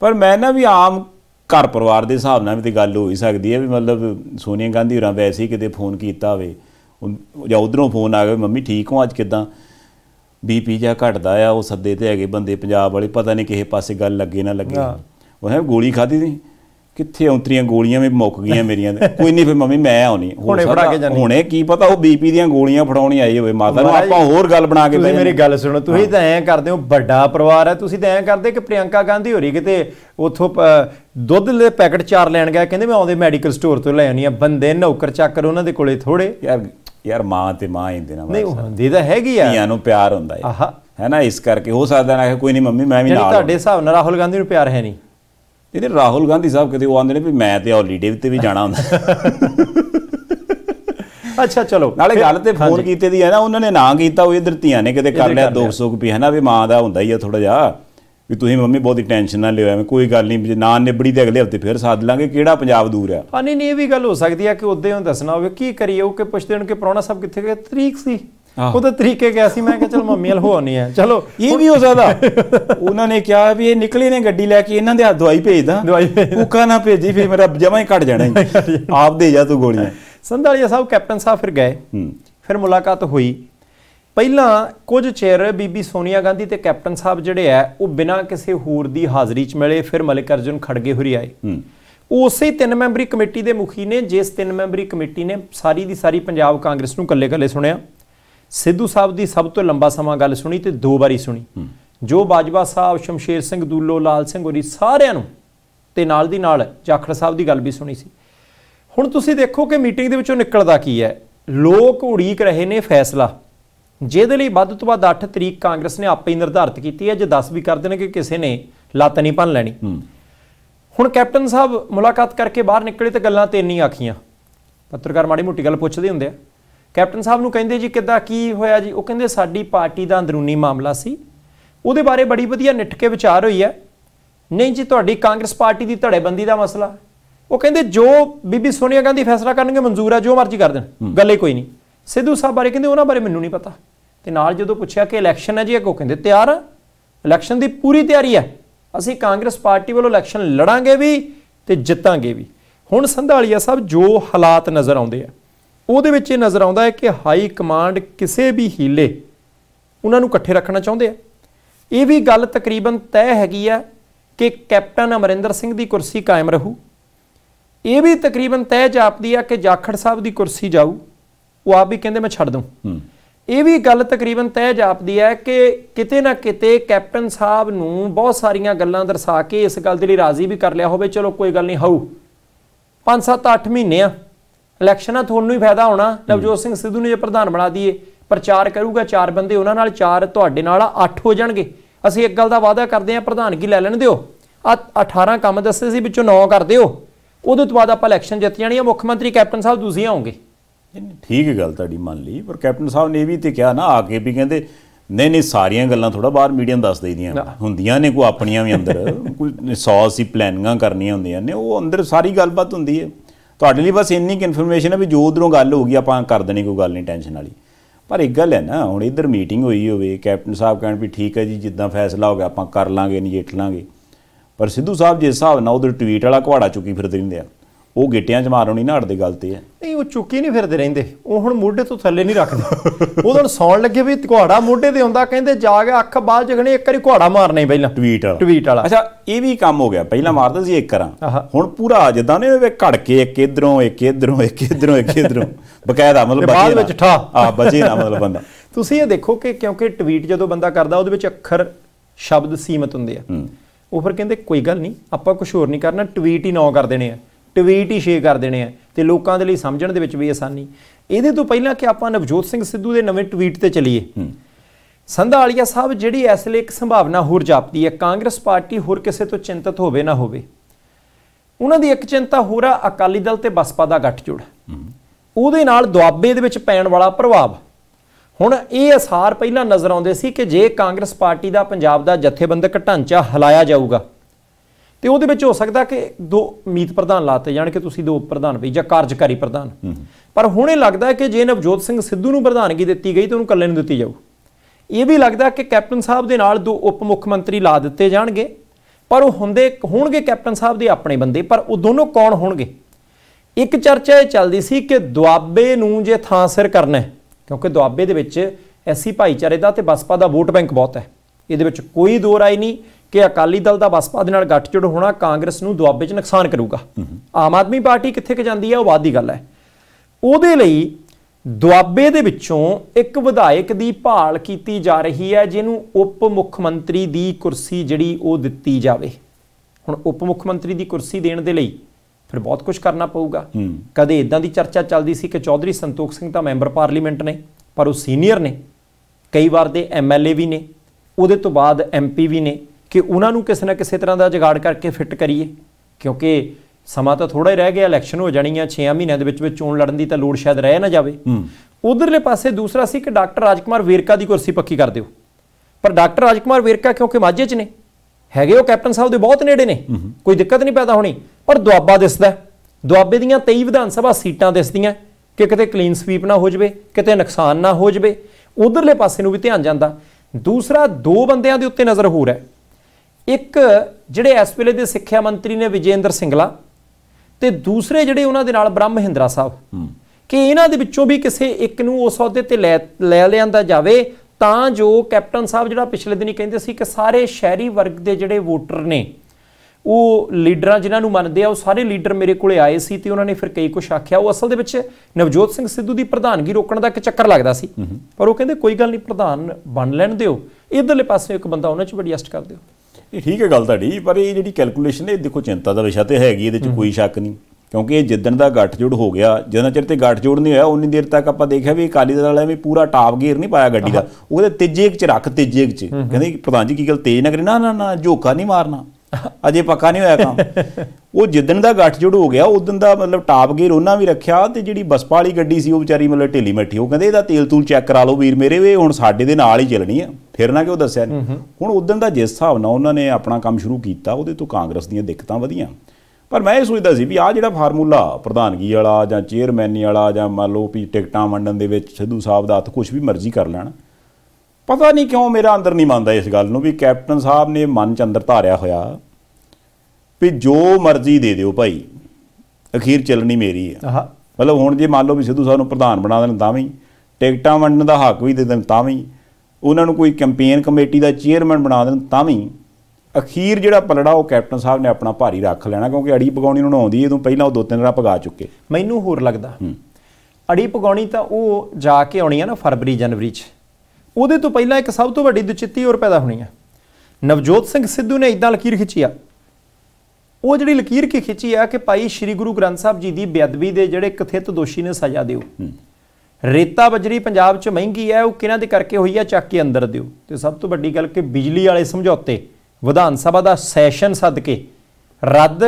ਪਰ ਮੈਂ ਨਾ ਵੀ ਆਮ ਘਰ ਪਰਿਵਾਰ ਦੇ ਹਿਸਾਬ ਨਾਲ ਵੀ ਤੇ ਗੱਲ ਹੋ ਹੀ ਸਕਦੀ ਹੈ ਵੀ ਮਤਲਬ ਸੋਨੀਆ ਗਾਂਧੀ ਹੋਰਾਂ ਵੈਸੇ ਹੀ ਕਿਤੇ ਫੋਨ ਕੀਤਾ ਹੋਵੇ ਜਾਂ ਉਧਰੋਂ ਫੋਨ ਆ ਗਿਆ ਮੰਮੀ ਠੀਕ ਹੋ ਅੱਜ ਕਿਦਾਂ ਬੀਪੀ ਜਾ ਘਟਦਾ ਆ ਉਹ ਸੱਦੇ ਤੇ ਹੈਗੇ ਬੰਦੇ ਪੰਜਾਬ ਵਾਲੇ ਪਤਾ ਨਹੀਂ ਕਿਸੇ ਪਾਸੇ ਗੱਲ ਲੱਗੇ ਨਾ ਲੱਗੇ ਉਹਨੇ ਗੋਲੀ ਖਾਦੀ ਸੀ ਕਿੱਥੇ ਔਂਤਰੀਆਂ ਗੋਲੀਆਂ ਵੀ ਮੁੱਕ ਗਈਆਂ ਮੇਰੀਆਂ ਕੋਈ ਨਹੀਂ ਫਿਰ ਮੰਮੀ ਮੈਂ ਆਉਣੀ ਹੁਣੇ ਫੜਾ ਕੇ ਜਾਣੀ ਹੁਣੇ ਕੀ ਪਤਾ ਉਹ ਬੀਪੀ ਦੀਆਂ ਗੋਲੀਆਂ ਫੜਾਉਣੀ ਆਈ ਹੋਵੇ ਮਾਤਾ ਨੂੰ ਆਪਾਂ ਹੋਰ ਗੱਲ ਬਣਾ ਕੇ ਤੁਸੀਂ ਮੇਰੀ ਗੱਲ ਸੁਣੋ ਤੁਸੀਂ ਤਾਂ ਐਂ ਕਰਦੇ ਹੋ ਵੱਡਾ ਪਰਿਵਾਰ ਹੈ ਤੁਸੀਂ ਤਾਂ ਐਂ ਕਰਦੇ ਕਿ ਪ੍ਰਿਆੰਕਾ ਗਾਂਧੀ ਹੋਰੀ ਕਿਤੇ ਉਥੋਂ ਦੁੱਧ ਦੇ ਪੈਕਟ ਚਾਰ ਲੈਣ ਗਿਆ ਕਹਿੰਦੇ ਮੈਂ ਆਉਂਦੇ ਮੈਡੀਕਲ ਸਟੋਰ ਤੋਂ ਲੈ ਆਉਣੀ ਆ ਬੰਦੇ ਨੌਕਰ ਚੱਕਰ ਉਹਨਾਂ ਦੇ ਕੋਲੇ ਥੋੜੇ ਯਾਰ ਯਾਰ ਮਾਂ ਤੇ ਮਾਂ ਹੀ ਦੇਣਾ ਨਹੀਂ ਹੁੰਦੀ ਤਾਂ ਹੈਗੀ ਆ ਧੀਆਂ ਨੂੰ ਪਿਆਰ ਹੁੰਦਾ ਹੈ ਹੈ ਨਾ ਇਸ ਕਰਕੇ ਹੋ ਸਕਦਾ ਨਾ ਕੋਈ ਨਹੀਂ ਮੰਮੀ ਮੈਂ ਵੀ ਨਾਲ ਤੁਹਾਡੇ ਹਿਸਾਬ ਨਾਲ ਰਾਹੁਲ ਗਾਂਧੀ ਨੂੰ ਪਿਆਰ ਹੈ ਨਹੀਂ ਇਹਦੇ ਰਾਹੁਲ ਗਾਂਧੀ ਸਾਹਿਬ ਕਦੇ ਉਹ ਆਂਦੇ ਨੇ ਵੀ ਮੈਂ ਤੇ ਹੌਲੀਡੇ ਤੇ ਵੀ ਜਾਣਾ ਹੁੰਦਾ ਅੱਛਾ ਚਲੋ ਨਾਲੇ ਗੱਲ ਤੇ ਫੋਨ ਕੀਤੇ ਦੀ ਹੈ ਨਾ ਉਹਨਾਂ ਨੇ ਨਾ ਕੀਤਾ ਉਹ ਇਧਰ ਧੀਆਂ ਨੇ ਕਿਤੇ ਕਰ ਲਿਆ 200 ਰੁਪਏ ਹੈ ਨਾ ਵੀ ਮਾਂ ਦਾ ਹੁੰਦਾ ਹੀ ਆ ਥੋੜਾ ਜਿਹਾ ਵੀ ਤੁਸੀਂ ਮੰਮੀ ਬਹੁਤੀ ਟੈਨਸ਼ਨ ਨਾ ਲਿਓ ਐਵੇਂ ਕੋਈ ਗੱਲ ਨਹੀਂ ਜੇ ਨਾਂ ਨਿਬੜੀ ਤੇ ਅਗਲੇ ਹਫਤੇ ਫੇਰ ਸਾਧ ਲਾਂਗੇ ਕਿਹੜਾ ਪੰਜਾਬ ਦੂਰ ਆ ਹਾਂ ਨਹੀਂ ਨਹੀਂ ਇਹ ਵੀ ਗੱਲ ਹੋ ਸਕਦੀ ਆ ਕਿ ਉਦੋਂ ਦੱਸਣਾ ਹੋਵੇ ਕੀ ਕਰੀਏ ਉਹ ਕਿ ਪੁੱਛਦੇ ਹੋਣ ਕਿ ਪ੍ਰੋਣਾ ਸਾਹਿਬ ਕਿੱਥੇ ਗਏ ਤਰੀਕ ਸੀ ਉਹਦੇ ਤਰੀਕੇ ਕਿਹਾ ਸੀ ਮੈਂ ਕਿਹਾ ਚਲ ਮੰਮੀ ਹਲ ਹੋਣੀ ਹੈ ਚਲੋ ਇਹ ਵੀ ਹੋ ਜਾਦਾ ਉਹਨਾਂ ਨੇ ਕਿਹਾ ਵੀ ਇਹ ਨਿਕਲੇ ਨੇ ਗੱਡੀ ਲੈ ਕੇ ਇਹਨਾਂ ਦੇ ਹੱਥ ਦਵਾਈ ਭੇਜਦਾ ਦਵਾਈ ਭੁੱਖਾ ਨਾ ਭੇਜੀ ਫਿਰ ਮੇਰਾ ਜਮਾ ਹੀ ਕੱਟ ਜਾਣਾ ਆਪ ਦੇ ਜਾ ਤੂੰ ਗੋਲੀਆਂ ਸੰਧਾਲੀਆ ਸਾਹਿਬ ਕੈਪਟਨ ਸਾਹਿਬ ਫਿਰ ਗਏ ਫਿਰ ਮੁਲਾਕਾਤ ਹੋਈ ਪਹਿਲਾਂ ਕੁਝ ਚਿਰ ਬੀਬੀ ਸੋਨੀਆ ਗਾਂਧੀ ਤੇ ਕੈਪਟਨ ਸਾਹਿਬ ਜਿਹੜੇ ਆ ਉਹ ਬਿਨਾਂ ਕਿਸੇ ਹੋਰ ਦੀ ਹਾਜ਼ਰੀ 'ਚ ਮਿਲੇ ਫਿਰ ਮਲਿਕ ਅਰਜੁਨ ਖੜਗੇ ਹੋਰੀ ਆਏ ਉਸੇ ਤਿੰਨ ਮੈਂਬਰੀ ਕਮੇਟੀ ਦੇ ਮੁਖੀ ਨੇ ਜਿਸ ਤਿੰਨ ਮੈਂਬਰੀ ਕਮੇਟੀ ਨੇ ਸਾਰੀ ਦੀ ਸਾਰੀ ਪੰਜਾਬ ਕਾਂਗਰਸ ਨੂੰ ਕੱਲੇ-ਕੱਲੇ ਸੁਣਿਆ ਸਿੱਧੂ ਸਾਹਿਬ ਦੀ ਸਭ ਤੋਂ ਲੰਬਾ ਸਮਾਂ ਗੱਲ ਸੁਣੀ ਤੇ ਦੋ ਵਾਰੀ ਸੁਣੀ ਜੋ ਬਾਜਵਾ ਸਾਹਿਬ ਸ਼ਮਸ਼ੇਰ ਸਿੰਘ ਦੂਲੋ ਲਾਲ ਸਿੰਘ ਹੋਰੀ ਸਾਰਿਆਂ ਨੂੰ ਤੇ ਨਾਲ ਦੀ ਨਾਲ ਜਾਖੜ ਸਾਹਿਬ ਦੀ ਗੱਲ ਵੀ ਸੁਣੀ ਸੀ ਹੁਣ ਤੁਸੀਂ ਦੇਖੋ ਕਿ ਮੀਟਿੰਗ ਦੇ ਵਿੱਚੋਂ ਨਿਕਲਦਾ ਕੀ ਹੈ ਲੋਕ ਉਡੀਕ ਰਹੇ ਨੇ ਫੈਸਲਾ ਜਿਹਦੇ ਲਈ ਵੱਧ ਤੋਂ ਵੱਧ 8 ਤਰੀਕ ਕਾਂਗਰਸ ਨੇ ਆਪੇ ਹੀ ਨਿਰਧਾਰਤ ਕੀਤੀ ਹੈ ਜੇ 10 ਵੀ ਕਰ ਦੇਣਗੇ ਕਿਸੇ ਨੇ ਲੱਤ ਨਹੀਂ ਪਨ ਲੈਣੀ ਹੁਣ ਕੈਪਟਨ ਸਾਹਿਬ ਮੁਲਾਕਾਤ ਕਰਕੇ ਬਾਹਰ ਨਿਕਲੇ ਤੇ ਗੱਲਾਂ ਤੇ ਨਹੀਂ ਆਖੀਆਂ ਪੱਤਰਕਾਰ ਮਾੜੀ ਮੋਟੀ ਗੱਲ ਪੁੱਛਦੇ ਹੁੰਦੇ ਆ ਕੈਪਟਨ ਸਾਹਿਬ ਨੂੰ ਕਹਿੰਦੇ ਜੀ ਕਿੱਦਾਂ ਕੀ ਹੋਇਆ ਜੀ ਉਹ ਕਹਿੰਦੇ ਸਾਡੀ ਪਾਰਟੀ ਦਾ ਅੰਦਰੂਨੀ ਮਾਮਲਾ ਸੀ ਉਹਦੇ ਬਾਰੇ ਬੜੀ ਵਧੀਆ ਨਿੱਠ ਕੇ ਵਿਚਾਰ ਹੋਈ ਹੈ ਨਹੀਂ ਜੀ ਤੁਹਾਡੀ ਕਾਂਗਰਸ ਪਾਰਟੀ ਦੀ ਧੜੇਬੰਦੀ ਦਾ ਮਸਲਾ ਉਹ ਕਹਿੰਦੇ ਜੋ ਬੀਬੀ ਸੋਨੀਆ ਗਾਂਧੀ ਫੈਸਲਾ ਕਰਨਗੇ ਮਨਜ਼ੂਰ ਹੈ ਜੋ ਮਰਜ਼ੀ ਕਰ ਦੇਣ ਗੱਲੇ ਕੋਈ ਨਹੀਂ ਸਿੱਧੂ ਸਾਹਿਬ ਬਾਰੇ ਕਹਿੰਦੇ ਉਹਨਾਂ ਬਾਰੇ ਮੈਨੂੰ ਨਹੀਂ ਪਤਾ ਤੇ ਨਾਲ ਜਦੋਂ ਪੁੱਛਿਆ ਕਿ ਇਲੈਕਸ਼ਨ ਹੈ ਜੀ ਉਹ ਕਹਿੰਦੇ ਤਿਆਰ ਆ ਇਲੈਕਸ਼ਨ ਦੀ ਪੂਰੀ ਤਿਆਰੀ ਹੈ ਅਸੀਂ ਕਾਂਗਰਸ ਪਾਰਟੀ ਵੱਲੋਂ ਇਲੈਕਸ਼ਨ ਲੜਾਂਗੇ ਵੀ ਤੇ ਜਿੱਤਾਂਗੇ ਵੀ ਹੁਣ ਸੰਧਾਲੀਆ ਸਾਹਿਬ ਜੋ ਹਾਲਾਤ ਨਜ਼ਰ ਆਉਂਦੇ ਆ ਉਹਦੇ ਵਿੱਚ ਇਹ ਨਜ਼ਰ ਆਉਂਦਾ ਹੈ ਕਿ ਹਾਈ ਕਮਾਂਡ ਕਿਸੇ ਵੀ ਹੀਲੇ ਉਹਨਾਂ ਨੂੰ ਇਕੱਠੇ ਰੱਖਣਾ ਚਾਹੁੰਦੇ ਆ ਇਹ ਵੀ ਗੱਲ ਤਕਰੀਬਨ ਤੈਅ ਹੈਗੀ ਆ ਕਿ ਕੈਪਟਨ ਅਮਰਿੰਦਰ ਸਿੰਘ ਦੀ ਕੁਰਸੀ ਕਾਇਮ ਰਹੂ ਇਹ ਵੀ ਤਕਰੀਬਨ ਤੈਅ ਜਾਪਦੀ ਆ ਕਿ ਜਾਖੜ ਸਾਹਿਬ ਦੀ ਕੁਰਸੀ ਜਾਊ ਉਹ ਆਪ ਵੀ ਕਹਿੰਦੇ ਮੈਂ ਛੱਡ ਦੂੰ ਇਹ ਵੀ ਗੱਲ ਤਕਰੀਬਨ ਤੈਅ ਜਾਪਦੀ ਹੈ ਕਿ ਕਿਤੇ ਨਾ ਕਿਤੇ ਕੈਪਟਨ ਸਾਹਿਬ ਨੂੰ ਬਹੁਤ ਸਾਰੀਆਂ ਗੱਲਾਂ ਦਰਸਾ ਕੇ ਇਸ ਗੱਲ ਦੇ ਲਈ ਰਾਜ਼ੀ ਵੀ ਕਰ ਲਿਆ ਹੋਵੇ ਚਲੋ ਕੋਈ ਗੱਲ ਨਹੀਂ ਹਾਊ 5 7 8 ਮਹੀਨੇ ਆ ਇਲੈਕਸ਼ਨਾਂ ਤੁਹਾਨੂੰ ਹੀ ਫਾਇਦਾ ਹੋਣਾ ਨਵਜੋਤ ਸਿੰਘ ਸਿੱਧੂ ਨੂੰ ਜੇ ਪ੍ਰਧਾਨ ਬਣਾ ਦਈਏ ਪ੍ਰਚਾਰ ਕਰੂਗਾ ਚਾਰ ਬੰਦੇ ਉਹਨਾਂ ਨਾਲ ਚਾਰ ਤੁਹਾਡੇ ਨਾਲ ਅੱਠ ਹੋ ਜਾਣਗੇ ਅਸੀਂ ਇੱਕ ਗੱਲ ਦਾ ਵਾਅਦਾ ਕਰਦੇ ਹਾਂ ਪ੍ਰਧਾਨਗੀ ਲੈ ਲੈਣ ਦਿਓ ਆ 18 ਕੰਮ ਦੱਸੇ ਸੀ ਵਿੱਚੋਂ 9 ਕਰ ਦਿਓ ਉਹਦੇ ਤੋਂ ਬਾਅਦ ਆਪਾਂ ਇਲੈਕਸ਼ਨ ਜਿੱਤ ਜਾਣੀ ਆ ਮੁੱਖ ਮੰਤਰੀ ਕੈਪਟਨ ਸਾਹਿਬ ਤੁਸੀਂ ਆਉਂਗੇ ਠੀਕ ਗੱਲ ਤੁਹਾਡੀ ਮੰਨ ਲਈ ਪਰ ਕੈਪਟਨ ਸਾਹਿਬ ਨੇ ਵੀ ਤੇ ਕਿਹਾ ਨਾ ਆ ਕੇ ਵੀ ਕਹਿੰਦੇ ਨਹੀਂ ਨਹੀਂ ਸਾਰੀਆਂ ਗੱਲਾਂ ਥੋੜਾ ਬਾਹਰ ਮੀਡੀਆ ਨੂੰ ਦੱਸ ਦਈਦੀਆਂ ਹੁੰਦੀਆਂ ਨੇ ਕੋ ਆਪਣੀਆਂ ਵੀ ਅੰਦਰ ਕੋਈ 100 ਸੀ ਪਲੈਨਿੰਗਾਂ ਕਰਨੀਆਂ ਹੁੰਦੀਆਂ ਨੇ ਉਹ ਅੰਦਰ ਸਾਰੀ ਗੱਲਬਾਤ ਹੁੰਦੀ ਹੈ ਤੁਹਾਡੇ ਲਈ ਬਸ ਇੰਨੀ ਕਿ ਇਨਫੋਰਮੇਸ਼ਨ ਹੈ ਵੀ ਜੋ ਉਧਰੋਂ ਗੱਲ ਹੋ ਗਈ ਆਪਾਂ ਕਰ ਦੇਣੀ ਕੋਈ ਗੱਲ ਨਹੀਂ ਟੈਨਸ਼ਨ ਵਾਲੀ ਪਰ ਇੱਕ ਗੱਲ ਹੈ ਨਾ ਹੁਣ ਇੱਧਰ ਮੀਟਿੰਗ ਹੋਈ ਹੋਵੇ ਕੈਪਟਨ ਸਾਹਿਬ ਕਹਿਣ ਵੀ ਠੀਕ ਹੈ ਜੀ ਜਿੱਦਾਂ ਫੈਸਲਾ ਹੋ ਗਿਆ ਆਪਾਂ ਕਰ ਲਾਂਗੇ ਨਜਿੱਠ ਲਾਂਗੇ ਪਰ ਸਿੱਧੂ ਸਾਹਿਬ ਜਿਸ ਹਿਸਾਬ ਨਾਲ ਉਧਰ ਟਵੀਟ ਵਾਲਾ ਘਵਾੜਾ ਚੁੱਕੀ ਫਿਰਦੇ ਰਹਿੰਦੇ ਆ ਉਹ ਗੇਟਿਆਂ 'ਚ ਮਾਰਉਣੀ ਨਾ ਅੜਦੇ ਗੱਲ ਤੇ ਆ ਨਹੀਂ ਉਹ ਚੁੱਕੀ ਨਹੀਂ ਫਿਰਦੇ ਰਹਿੰਦੇ ਉਹ ਹੁਣ ਮੋਢੇ ਤੋਂ ਥੱਲੇ ਨਹੀਂ ਰੱਖਦੇ ਉਹਦੋਂ ਸੌਣ ਲੱਗੇ ਵੀ ਕੁਹਾੜਾ ਮੋਢੇ ਤੇ ਹੁੰਦਾ ਕਹਿੰਦੇ ਜਾ ਕੇ ਅੱਖ ਬਾਲ ਚਗਣੀ ਇੱਕ ਵਾਰੀ ਕੁਹਾੜਾ ਮਾਰਨੇ ਪਹਿਲਾਂ ਟਵੀਟ ਵਾਲਾ ਟਵੀਟ ਵਾਲਾ ਅੱਛਾ ਇਹ ਵੀ ਕੰਮ ਹੋ ਗਿਆ ਪਹਿਲਾਂ ਮਾਰਦਾ ਸੀ ਇੱਕ ਕਰਾਂ ਹੁਣ ਪੂਰਾ ਜਿੱਦਾਂ ਨੇ ਵੇ ਘੜ ਕੇ ਇੱਕ ਇਧਰੋਂ ਇੱਕ ਇਧਰੋਂ ਇੱਕ ਇਧਰੋਂ ਇੱਕ ਇਧਰੋਂ ਬਕਾਇਦਾ ਮਤਲਬ ਬਾਅਦ ਵਿੱਚ ਠਾ ਆ ਬਚੇ ਨਾ ਮਤਲਬ ਬੰਦਾ ਤੁਸੀਂ ਇਹ ਦੇਖੋ ਕਿ ਕਿਉਂਕਿ ਟਵੀਟ ਜਦੋਂ ਬੰਦਾ ਕਰਦਾ ਉਹਦੇ ਵਿੱਚ ਅੱਖਰ ਸ਼ਬਦ ਸੀਮਤ ਹੁੰਦੇ ਆ ਉਹ ਫਿਰ ਕਹਿੰਦੇ ਕੋਈ ਗੱਲ ਨਹੀਂ ਆਪਾਂ ਕੁਝ ਹੋਰ ਨਹੀਂ ਕਰਨਾ ਟਵੀਟ ਹੀ ਨਾ ਕਰ ਦੇਣੇ ਆ ਟਵੀਟ ਹੀ ਸ਼ੇਅਰ ਕਰ ਦੇਣੇ ਆ ਤੇ ਲੋਕਾਂ ਦੇ ਲਈ ਸਮਝਣ ਦੇ ਵਿੱਚ ਵੀ ਆਸਾਨੀ ਇਹਦੇ ਤੋਂ ਪਹਿਲਾਂ ਕਿ ਆਪਾਂ ਨਵਜੋਤ ਸਿੰਘ ਸਿੱਧੂ ਦੇ ਨਵੇਂ ਟਵੀਟ ਤੇ ਚਲੀਏ ਸੰਧਾਲੀਆ ਸਾਹਿਬ ਜਿਹੜੀ ਇਸ ਲਈ ਇੱਕ ਸੰਭਾਵਨਾ ਹੋਰ ਜਾਪਦੀ ਹੈ ਕਾਂਗਰਸ ਪਾਰਟੀ ਹੋਰ ਕਿਸੇ ਤੋਂ ਚਿੰਤਤ ਹੋਵੇ ਨਾ ਹੋਵੇ ਉਹਨਾਂ ਦੀ ਇੱਕ ਚਿੰਤਾ ਹੋਰ ਆ ਅਕਾਲੀ ਦਲ ਤੇ ਬਸਪਾ ਦਾ ਗੱਠਜੋੜ ਉਹਦੇ ਨਾਲ ਦੁਆਬੇ ਦੇ ਵਿੱਚ ਪੈਣ ਵਾਲਾ ਪ੍ਰਭਾਵ ਹੁਣ ਇਹ ਅਸਾਰ ਪਹਿਲਾਂ ਨਜ਼ਰ ਆਉਂਦੇ ਸੀ ਕਿ ਜੇ ਕਾਂਗਰਸ ਪਾਰਟੀ ਦਾ ਪੰਜਾਬ ਦਾ ਜਥੇਬੰਦਕ ਢਾਂਚਾ ਹਲਾਇਆ ਜਾਊਗਾ ਤੇ ਉਹਦੇ ਵਿੱਚ ਹੋ ਸਕਦਾ ਕਿ ਦੋ ਮੀਤ ਪ੍ਰਧਾਨ ਲਾਤੇ ਜਾਣ ਕਿ ਤੁਸੀਂ ਦੋ ਪ੍ਰਧਾਨ ਵੀ ਜਾਂ ਕਾਰਜਕਾਰੀ ਪ੍ਰਧਾਨ ਪਰ ਹੁਣ ਇਹ ਲੱਗਦਾ ਕਿ ਜੇ ਨਵਜੋਤ ਸਿੰਘ ਸਿੱਧੂ ਨੂੰ ਪ੍ਰਧਾਨਗੀ ਦਿੱਤੀ ਗਈ ਤਾਂ ਉਹਨੂੰ ਇਕੱਲੇ ਨੂੰ ਦਿੱਤੀ ਜਾਊ ਇਹ ਵੀ ਲੱਗਦਾ ਕਿ ਕੈਪਟਨ ਸਾਹਿਬ ਦੇ ਨਾਲ ਦੋ ਉਪ ਮੁੱਖ ਮੰਤਰੀ ਲਾ ਦਿੱਤੇ ਜਾਣਗੇ ਪਰ ਉਹ ਹੁੰਦੇ ਹੋਣਗੇ ਕੈਪਟਨ ਸਾਹਿਬ ਦੇ ਆਪਣੇ ਬੰਦੇ ਪਰ ਉਹ ਦੋਨੋਂ ਕੌਣ ਹੋਣਗੇ ਇੱਕ ਚਰਚਾ ਇਹ ਚੱਲਦੀ ਸੀ ਕਿ ਦੁਆਬੇ ਨੂੰ ਜੇ ਥਾਂ ਸਿਰ ਕਰਨਾ ਹੈ ਕਿਉਂਕਿ ਦੁਆਬੇ ਦੇ ਵਿੱਚ ਐਸੀ ਭਾਈਚਾਰੇ ਦਾ ਤੇ ਬਸਪਾ ਦਾ ਵੋਟ ਬੈਂਕ ਬਹੁਤ ਹੈ ਇਹਦੇ ਵਿੱਚ ਕੋਈ ਦੋ ਰਾਏ ਨਹੀਂ ਕਿ ਅਕਾਲੀ ਦਲ ਦਾ ਬਸਪਾ ਦੇ ਨਾਲ ਗੱਠਜੋੜ ਹੋਣਾ ਕਾਂਗਰਸ ਨੂੰ ਦੁਆਬੇ 'ਚ ਨੁਕਸਾਨ ਕਰੂਗਾ ਆਮ ਆਦਮੀ ਪਾਰਟੀ ਕਿੱਥੇ ਕ ਜਾਂਦੀ ਹੈ ਉਹ ਬਾਤ ਦੀ ਗੱਲ ਹੈ ਉਹਦੇ ਲਈ ਦੁਆਬੇ ਦੇ ਵਿੱਚੋਂ ਇੱਕ ਵਿਧਾਇਕ ਦੀ ਭਾਲ ਕੀਤੀ ਜਾ ਰਹੀ ਹੈ ਜਿਹਨੂੰ ਉਪ ਮੁੱਖ ਮੰਤਰੀ ਦੀ ਕੁਰਸੀ ਜਿਹੜੀ ਉਹ ਦਿੱਤੀ ਜਾਵੇ ਹੁਣ ਉਪ ਮੁੱਖ ਮੰਤਰੀ ਦੀ ਕੁਰਸੀ ਦੇਣ ਦੇ ਲਈ ਫਿਰ ਬਹੁਤ ਕੁਝ ਕਰਨਾ ਪਊਗਾ ਕਦੇ ਇਦਾਂ ਦੀ ਚਰਚਾ ਚੱਲਦੀ ਸੀ ਕਿ ਚੌਧਰੀ ਸੰਤੋਖ ਸਿੰਘ ਤਾਂ ਮੈਂਬਰ ਪਾਰਲੀਮੈਂਟ ਨੇ ਪਰ ਉਹ ਸੀਨੀਅਰ ਨੇ ਕਈ ਵਾਰ ਦੇ ਐਮਐਲਏ ਵੀ ਨੇ ਉਹਦੇ ਤੋਂ ਬਾਅਦ ਐਮਪੀ ਵੀ ਨੇ ਕਿ ਉਹਨਾਂ ਨੂੰ ਕਿਸੇ ਨਾ ਕਿਸੇ ਤਰ੍ਹਾਂ ਦਾ ਜਗਾੜ ਕਰਕੇ ਫਿੱਟ ਕਰੀਏ ਕਿਉਂਕਿ ਸਮਾਂ ਤਾਂ ਥੋੜਾ ਹੀ ਰਹਿ ਗਿਆ ਇਲੈਕਸ਼ਨ ਹੋ ਜਾਣੀ ਆ 6 ਮਹੀਨਿਆਂ ਦੇ ਵਿੱਚ ਵਿੱਚ ਚੋਣ ਲੜਨ ਦੀ ਤਾਂ ਲੋੜ ਸ਼ਾਇਦ ਰਹਿ ਨਾ ਜਾਵੇ ਉਧਰਲੇ ਪਾਸੇ ਦੂਸਰਾ ਸੀ ਕਿ ਡਾਕਟਰ ਰਾਜਕੁਮਾਰ ਵੇਰਕਾ ਦੀ ਕੁਰਸੀ ਪੱਕੀ ਕਰ ਦਿਓ ਪਰ ਡਾਕਟਰ ਰਾਜਕੁਮਾਰ ਵੇਰਕਾ ਕਿਉਂਕਿ ਮਾਝੇ 'ਚ ਨੇ ਹੈਗੇ ਉਹ ਕੈਪਟਨ ਸਾਹਿਬ ਦੇ ਬਹੁਤ ਨੇੜੇ ਨੇ ਕੋਈ ਦਿੱਕਤ ਨਹੀਂ ਪੈਦਾ ਹੋਣੀ ਪਰ ਦੁਆਬਾ ਦਿਸਦਾ ਦੁਆਬੇ ਦੀਆਂ 23 ਵਿਧਾਨ ਸਭਾ ਸੀਟਾਂ ਦਿਸਦੀਆਂ ਕਿ ਕਿਤੇ ਕਲੀਨ ਸਵੀਪ ਨਾ ਹੋ ਜਵੇ ਕਿਤੇ ਨੁਕਸਾਨ ਨਾ ਹੋ ਜਵੇ ਉਧਰਲੇ ਪਾਸੇ ਨੂੰ ਵੀ ਧਿਆਨ ਜਾਂਦਾ ਦੂਸਰਾ ਦੋ ਬੰਦਿਆਂ ਦੇ ਉੱਤੇ ਨਜ਼ਰ ਹੋ ਰਿਹਾ ਇੱਕ ਜਿਹੜੇ ਇਸ ਵੇਲੇ ਦੇ ਸਿੱਖਿਆ ਮੰਤਰੀ ਨੇ ਵਿਜੇਂਦਰ ਸਿੰਗਲਾ ਤੇ ਦੂਸਰੇ ਜਿਹੜੇ ਉਹਨਾਂ ਦੇ ਨਾਲ ਬ੍ਰਹਮ ਮਹਿੰਦਰਾ ਸਾਹਿਬ ਕਿ ਇਹਨਾਂ ਦੇ ਵਿੱਚੋਂ ਵੀ ਕਿਸੇ ਇੱਕ ਨੂੰ ਉਸ ਅਹੁਦੇ ਤੇ ਲੈ ਲੈ ਲਿਆਂਦਾ ਜਾਵੇ ਤਾਂ ਜੋ ਕੈਪਟਨ ਸਾਹਿਬ ਜਿਹੜਾ ਪਿਛਲੇ ਦਿਨੀ ਕਹਿੰਦੇ ਸੀ ਕਿ ਸਾਰੇ ਸ਼ਹਿਰੀ ਵਰਗ ਦੇ ਜਿਹੜੇ ਵੋਟਰ ਨੇ ਉਹ ਲੀਡਰਾਂ ਜਿਨ੍ਹਾਂ ਨੂੰ ਮੰਨਦੇ ਆ ਉਹ ਸਾਰੇ ਲੀਡਰ ਮੇਰੇ ਕੋਲੇ ਆਏ ਸੀ ਤੇ ਉਹਨਾਂ ਨੇ ਫਿਰ ਕਈ ਕੁਝ ਆਖਿਆ ਉਹ ਅਸਲ ਦੇ ਵਿੱਚ ਨਵਜੋਤ ਸਿੰਘ ਸਿੱਧੂ ਦੀ ਪ੍ਰਧਾਨਗੀ ਰੋਕਣ ਦਾ ਇੱਕ ਚੱਕਰ ਲੱਗਦਾ ਸੀ ਪਰ ਉਹ ਕਹਿੰਦੇ ਕੋਈ ਗੱਲ ਨਹੀਂ ਪ੍ਰਧਾਨ ਬਣ ਲੈਣ ਦਿਓ ਇਧਰਲੇ ਪਾਸੇ ਇੱਕ ਬੰਦਾ ਉਹਨਾਂ 'ਚ ਐਡਜਸਟ ਕਰ ਦਿਓ ਠੀਕ ਹੈ ਗੱਲ ਤੁਹਾਡੀ ਪਰ ਇਹ ਜਿਹੜੀ ਕੈਲਕੂਲੇਸ਼ਨ ਇਹ ਦੇਖੋ ਚਿੰਤਾ ਦਾ ਵਿਸ਼ਾ ਤੇ ਹੈਗੀ ਇਹਦੇ ਵਿੱਚ ਕੋਈ ਸ਼ੱਕ ਨਹੀਂ ਕਿਉਂਕਿ ਇਹ ਜਿੱਦਣ ਦਾ ਗੱਠਜੋੜ ਹੋ ਗਿਆ ਜਿੰਨਾ ਚਿਰ ਤੇ ਗੱਠਜੋੜ ਨਹੀਂ ਹੋਇਆ ਉਨੀ ਦੇਰ ਤੱਕ ਆਪਾਂ ਦੇਖਿਆ ਵੀ ਅਕਾਲੀ ਦਲ ਵਾਲਿਆਂ ਵੀ ਪੂਰਾ ਟਾਪ ਗੇਅਰ ਨਹੀਂ ਪਾਇਆ ਗੱਡੀ ਦਾ ਉਹਦੇ ਇੱਕ 'ਚ ਰੱਖ ਇੱਕ 'ਚ ਕਹਿੰਦੇ ਪ੍ਰਧਾਨ ਜੀ ਕੀ ਗੱਲ ਤੇਜ਼ ਨਾ ਕਰੇ ਨਾ ਨਾ ਨਾ ਝੋਕਾ ਨਹੀਂ ਮਾਰਨਾ ਅਜੇ ਪੱਕਾ ਨਹੀਂ ਹੋਇਆ ਕੰਮ ਉਹ ਜਿੱਦਣ ਦਾ ਗੱਠਜੋੜ ਹੋ ਗਿਆ ਉਦੋਂ ਦਾ ਮਤਲਬ ਟਾਪ ਗੇਰ ਉਹਨਾਂ ਵੀ ਰੱਖਿਆ ਤੇ ਜਿਹੜੀ ਬਸਪਾ ਵਾਲੀ ਗੱਡੀ ਸੀ ਉਹ ਵਿਚਾਰੀ ਮਤਲਬ ਢੇਲੀ ਮੱਠੀ ਉਹ ਕਹਿੰਦੇ ਇਹਦਾ ਤੇਲ ਤੂਲ ਚੈੱਕ ਕਰਾ ਲਓ ਵੀਰ ਮੇਰੇ ਵੇ ਹੁਣ ਸਾਡੇ ਦੇ ਨਾਲ ਹੀ ਚੱਲਣੀ ਆ ਫਿਰ ਨਾ ਕਿਉਂ ਦੱਸਿਆ ਨਹੀਂ ਹੁਣ ਉਦੋਂ ਦਾ ਜਿਸ ਹਿਸਾਬ ਨਾਲ ਉਹਨਾਂ ਨੇ ਆਪਣਾ ਕੰਮ ਸ਼ੁਰੂ ਕੀਤਾ ਉਹਦੇ ਤੋਂ ਕਾਂਗਰਸ ਦੀਆਂ ਦਿੱਕਤਾਂ ਵਧੀਆਂ ਪਰ ਮੈਂ ਇਹ ਸੋਚਦਾ ਸੀ ਵੀ ਆ ਜਿਹੜਾ ਫਾਰਮੂਲਾ ਪ੍ਰਧਾਨਗੀ ਵਾਲਾ ਜਾਂ ਚੇਅਰਮੈਨੀ ਵਾਲਾ ਜਾਂ ਮੰਨ ਲਓ ਵੀ ਟਿਕਟਾਂ ਵੰਡਣ ਦੇ ਵਿੱਚ ਸਿੱਧੂ ਸਾਹਿਬ ਦਾ ਹੱਥ ਕੁਝ ਵੀ ਮਰਜ਼ੀ ਕਰ ਲੈਣ ਪਤਾ ਨਹੀਂ ਕਿਉਂ ਮੇਰਾ ਅੰਦਰ ਨਹੀਂ ਮੰਨਦਾ ਇਸ ਗੱਲ ਨੂੰ ਵੀ ਕੈਪਟਨ ਸਾਹਿਬ ਨੇ ਮਨ ਚ ਅੰਦਰ ਧਾਰਿਆ ਹੋਇਆ ਵੀ ਜੋ ਮਰਜ਼ੀ ਦੇ ਦਿਓ ਭਾਈ ਅਖੀਰ ਚੱਲਣੀ ਮੇਰੀ ਆ ਮਤਲਬ ਹੁਣ ਜੇ ਮੰਨ ਲਓ ਵੀ ਸਿੱਧੂ ਸਾਹਿਬ ਨੂੰ ਪ੍ਰਧਾਨ ਬਣਾ ਦੇਣ ਤਾਂ ਵੀ ਟਿਕਟਾਂ ਵੰਡਣ ਦਾ ਹੱਕ ਵੀ ਦੇ ਦੇਣ ਤਾਂ ਵੀ ਉਹਨਾਂ ਨੂੰ ਕੋਈ ਕੈਂਪੇਨ ਕਮੇਟੀ ਦਾ ਚੇਅਰਮੈਨ ਬਣਾ ਦੇਣ ਤਾਂ ਵੀ ਅਖੀਰ ਜਿਹੜਾ ਪਲੜਾ ਉਹ ਕੈਪਟਨ ਸਾਹਿਬ ਨੇ ਆਪਣਾ ਭਾਰੀ ਰੱਖ ਲੈਣਾ ਕਿਉਂਕਿ ਅੜੀ ਪਗਾਉਣੀ ਨੂੰ ਆਉਂਦੀ ਇਹ ਤੋਂ ਪਹਿਲਾਂ ਉਹ ਦੋ ਤਿੰਨ ਰਾ ਪਗਾ ਚੁੱਕੇ ਮੈਨੂੰ ਹੋਰ ਲੱਗਦਾ ਅੜੀ ਪਗਾਉਣੀ ਤਾਂ ਉਹ ਜਾ ਕੇ ਆਉਣੀ ਆ ਨਾ ਫਰਵਰੀ ਜਨਵਰੀ 'ਚ ਉਹਦੇ ਤੋਂ ਪਹਿਲਾਂ ਇੱਕ ਸਭ ਤੋਂ ਵੱਡੀ ਦੁਚਿੱਤੀ ਹੋਰ ਪੈਦਾ ਹੋਣੀ ਆ ਨਵਜੋਤ ਸਿੰਘ ਸਿੱਧੂ ਨੇ ਇਦਾਂ ਲਕੀਰ ਖਿੱਚੀ ਆ ਉਹ ਜਿਹੜੀ ਲਕੀਰ ਕੀ ਖਿੱਚੀ ਆ ਕਿ ਭਾਈ ਸ੍ਰੀ ਗੁਰੂ ਗ੍ਰੰਥ ਸਾਹਿਬ ਜੀ ਦੀ ਬੇਅਦਬੀ ਦੇ ਜਿਹੜੇ ਕਥਿਤ ਦੋਸ਼ੀ ਨੇ ਸਜ਼ਾ ਦਿਓ ਰੇਤਾ ਬਜਰੀ ਪੰਜਾਬ 'ਚ ਮਹਿੰਗੀ ਆ ਉਹ ਕਿਹਨਾਂ ਦੇ ਕਰਕੇ ਹੋਈ ਆ ਚੱਕ ਕੇ ਅੰਦਰ ਦਿਓ ਤੇ ਸਭ ਤੋਂ ਵੱਡੀ ਗੱਲ ਕਿ ਬਿਜਲੀ ਵਾਲੇ ਸਮਝੌਤੇ ਵਿਧਾਨ ਸਭਾ ਦਾ ਸੈਸ਼ਨ ਸਦਕੇ ਰੱਦ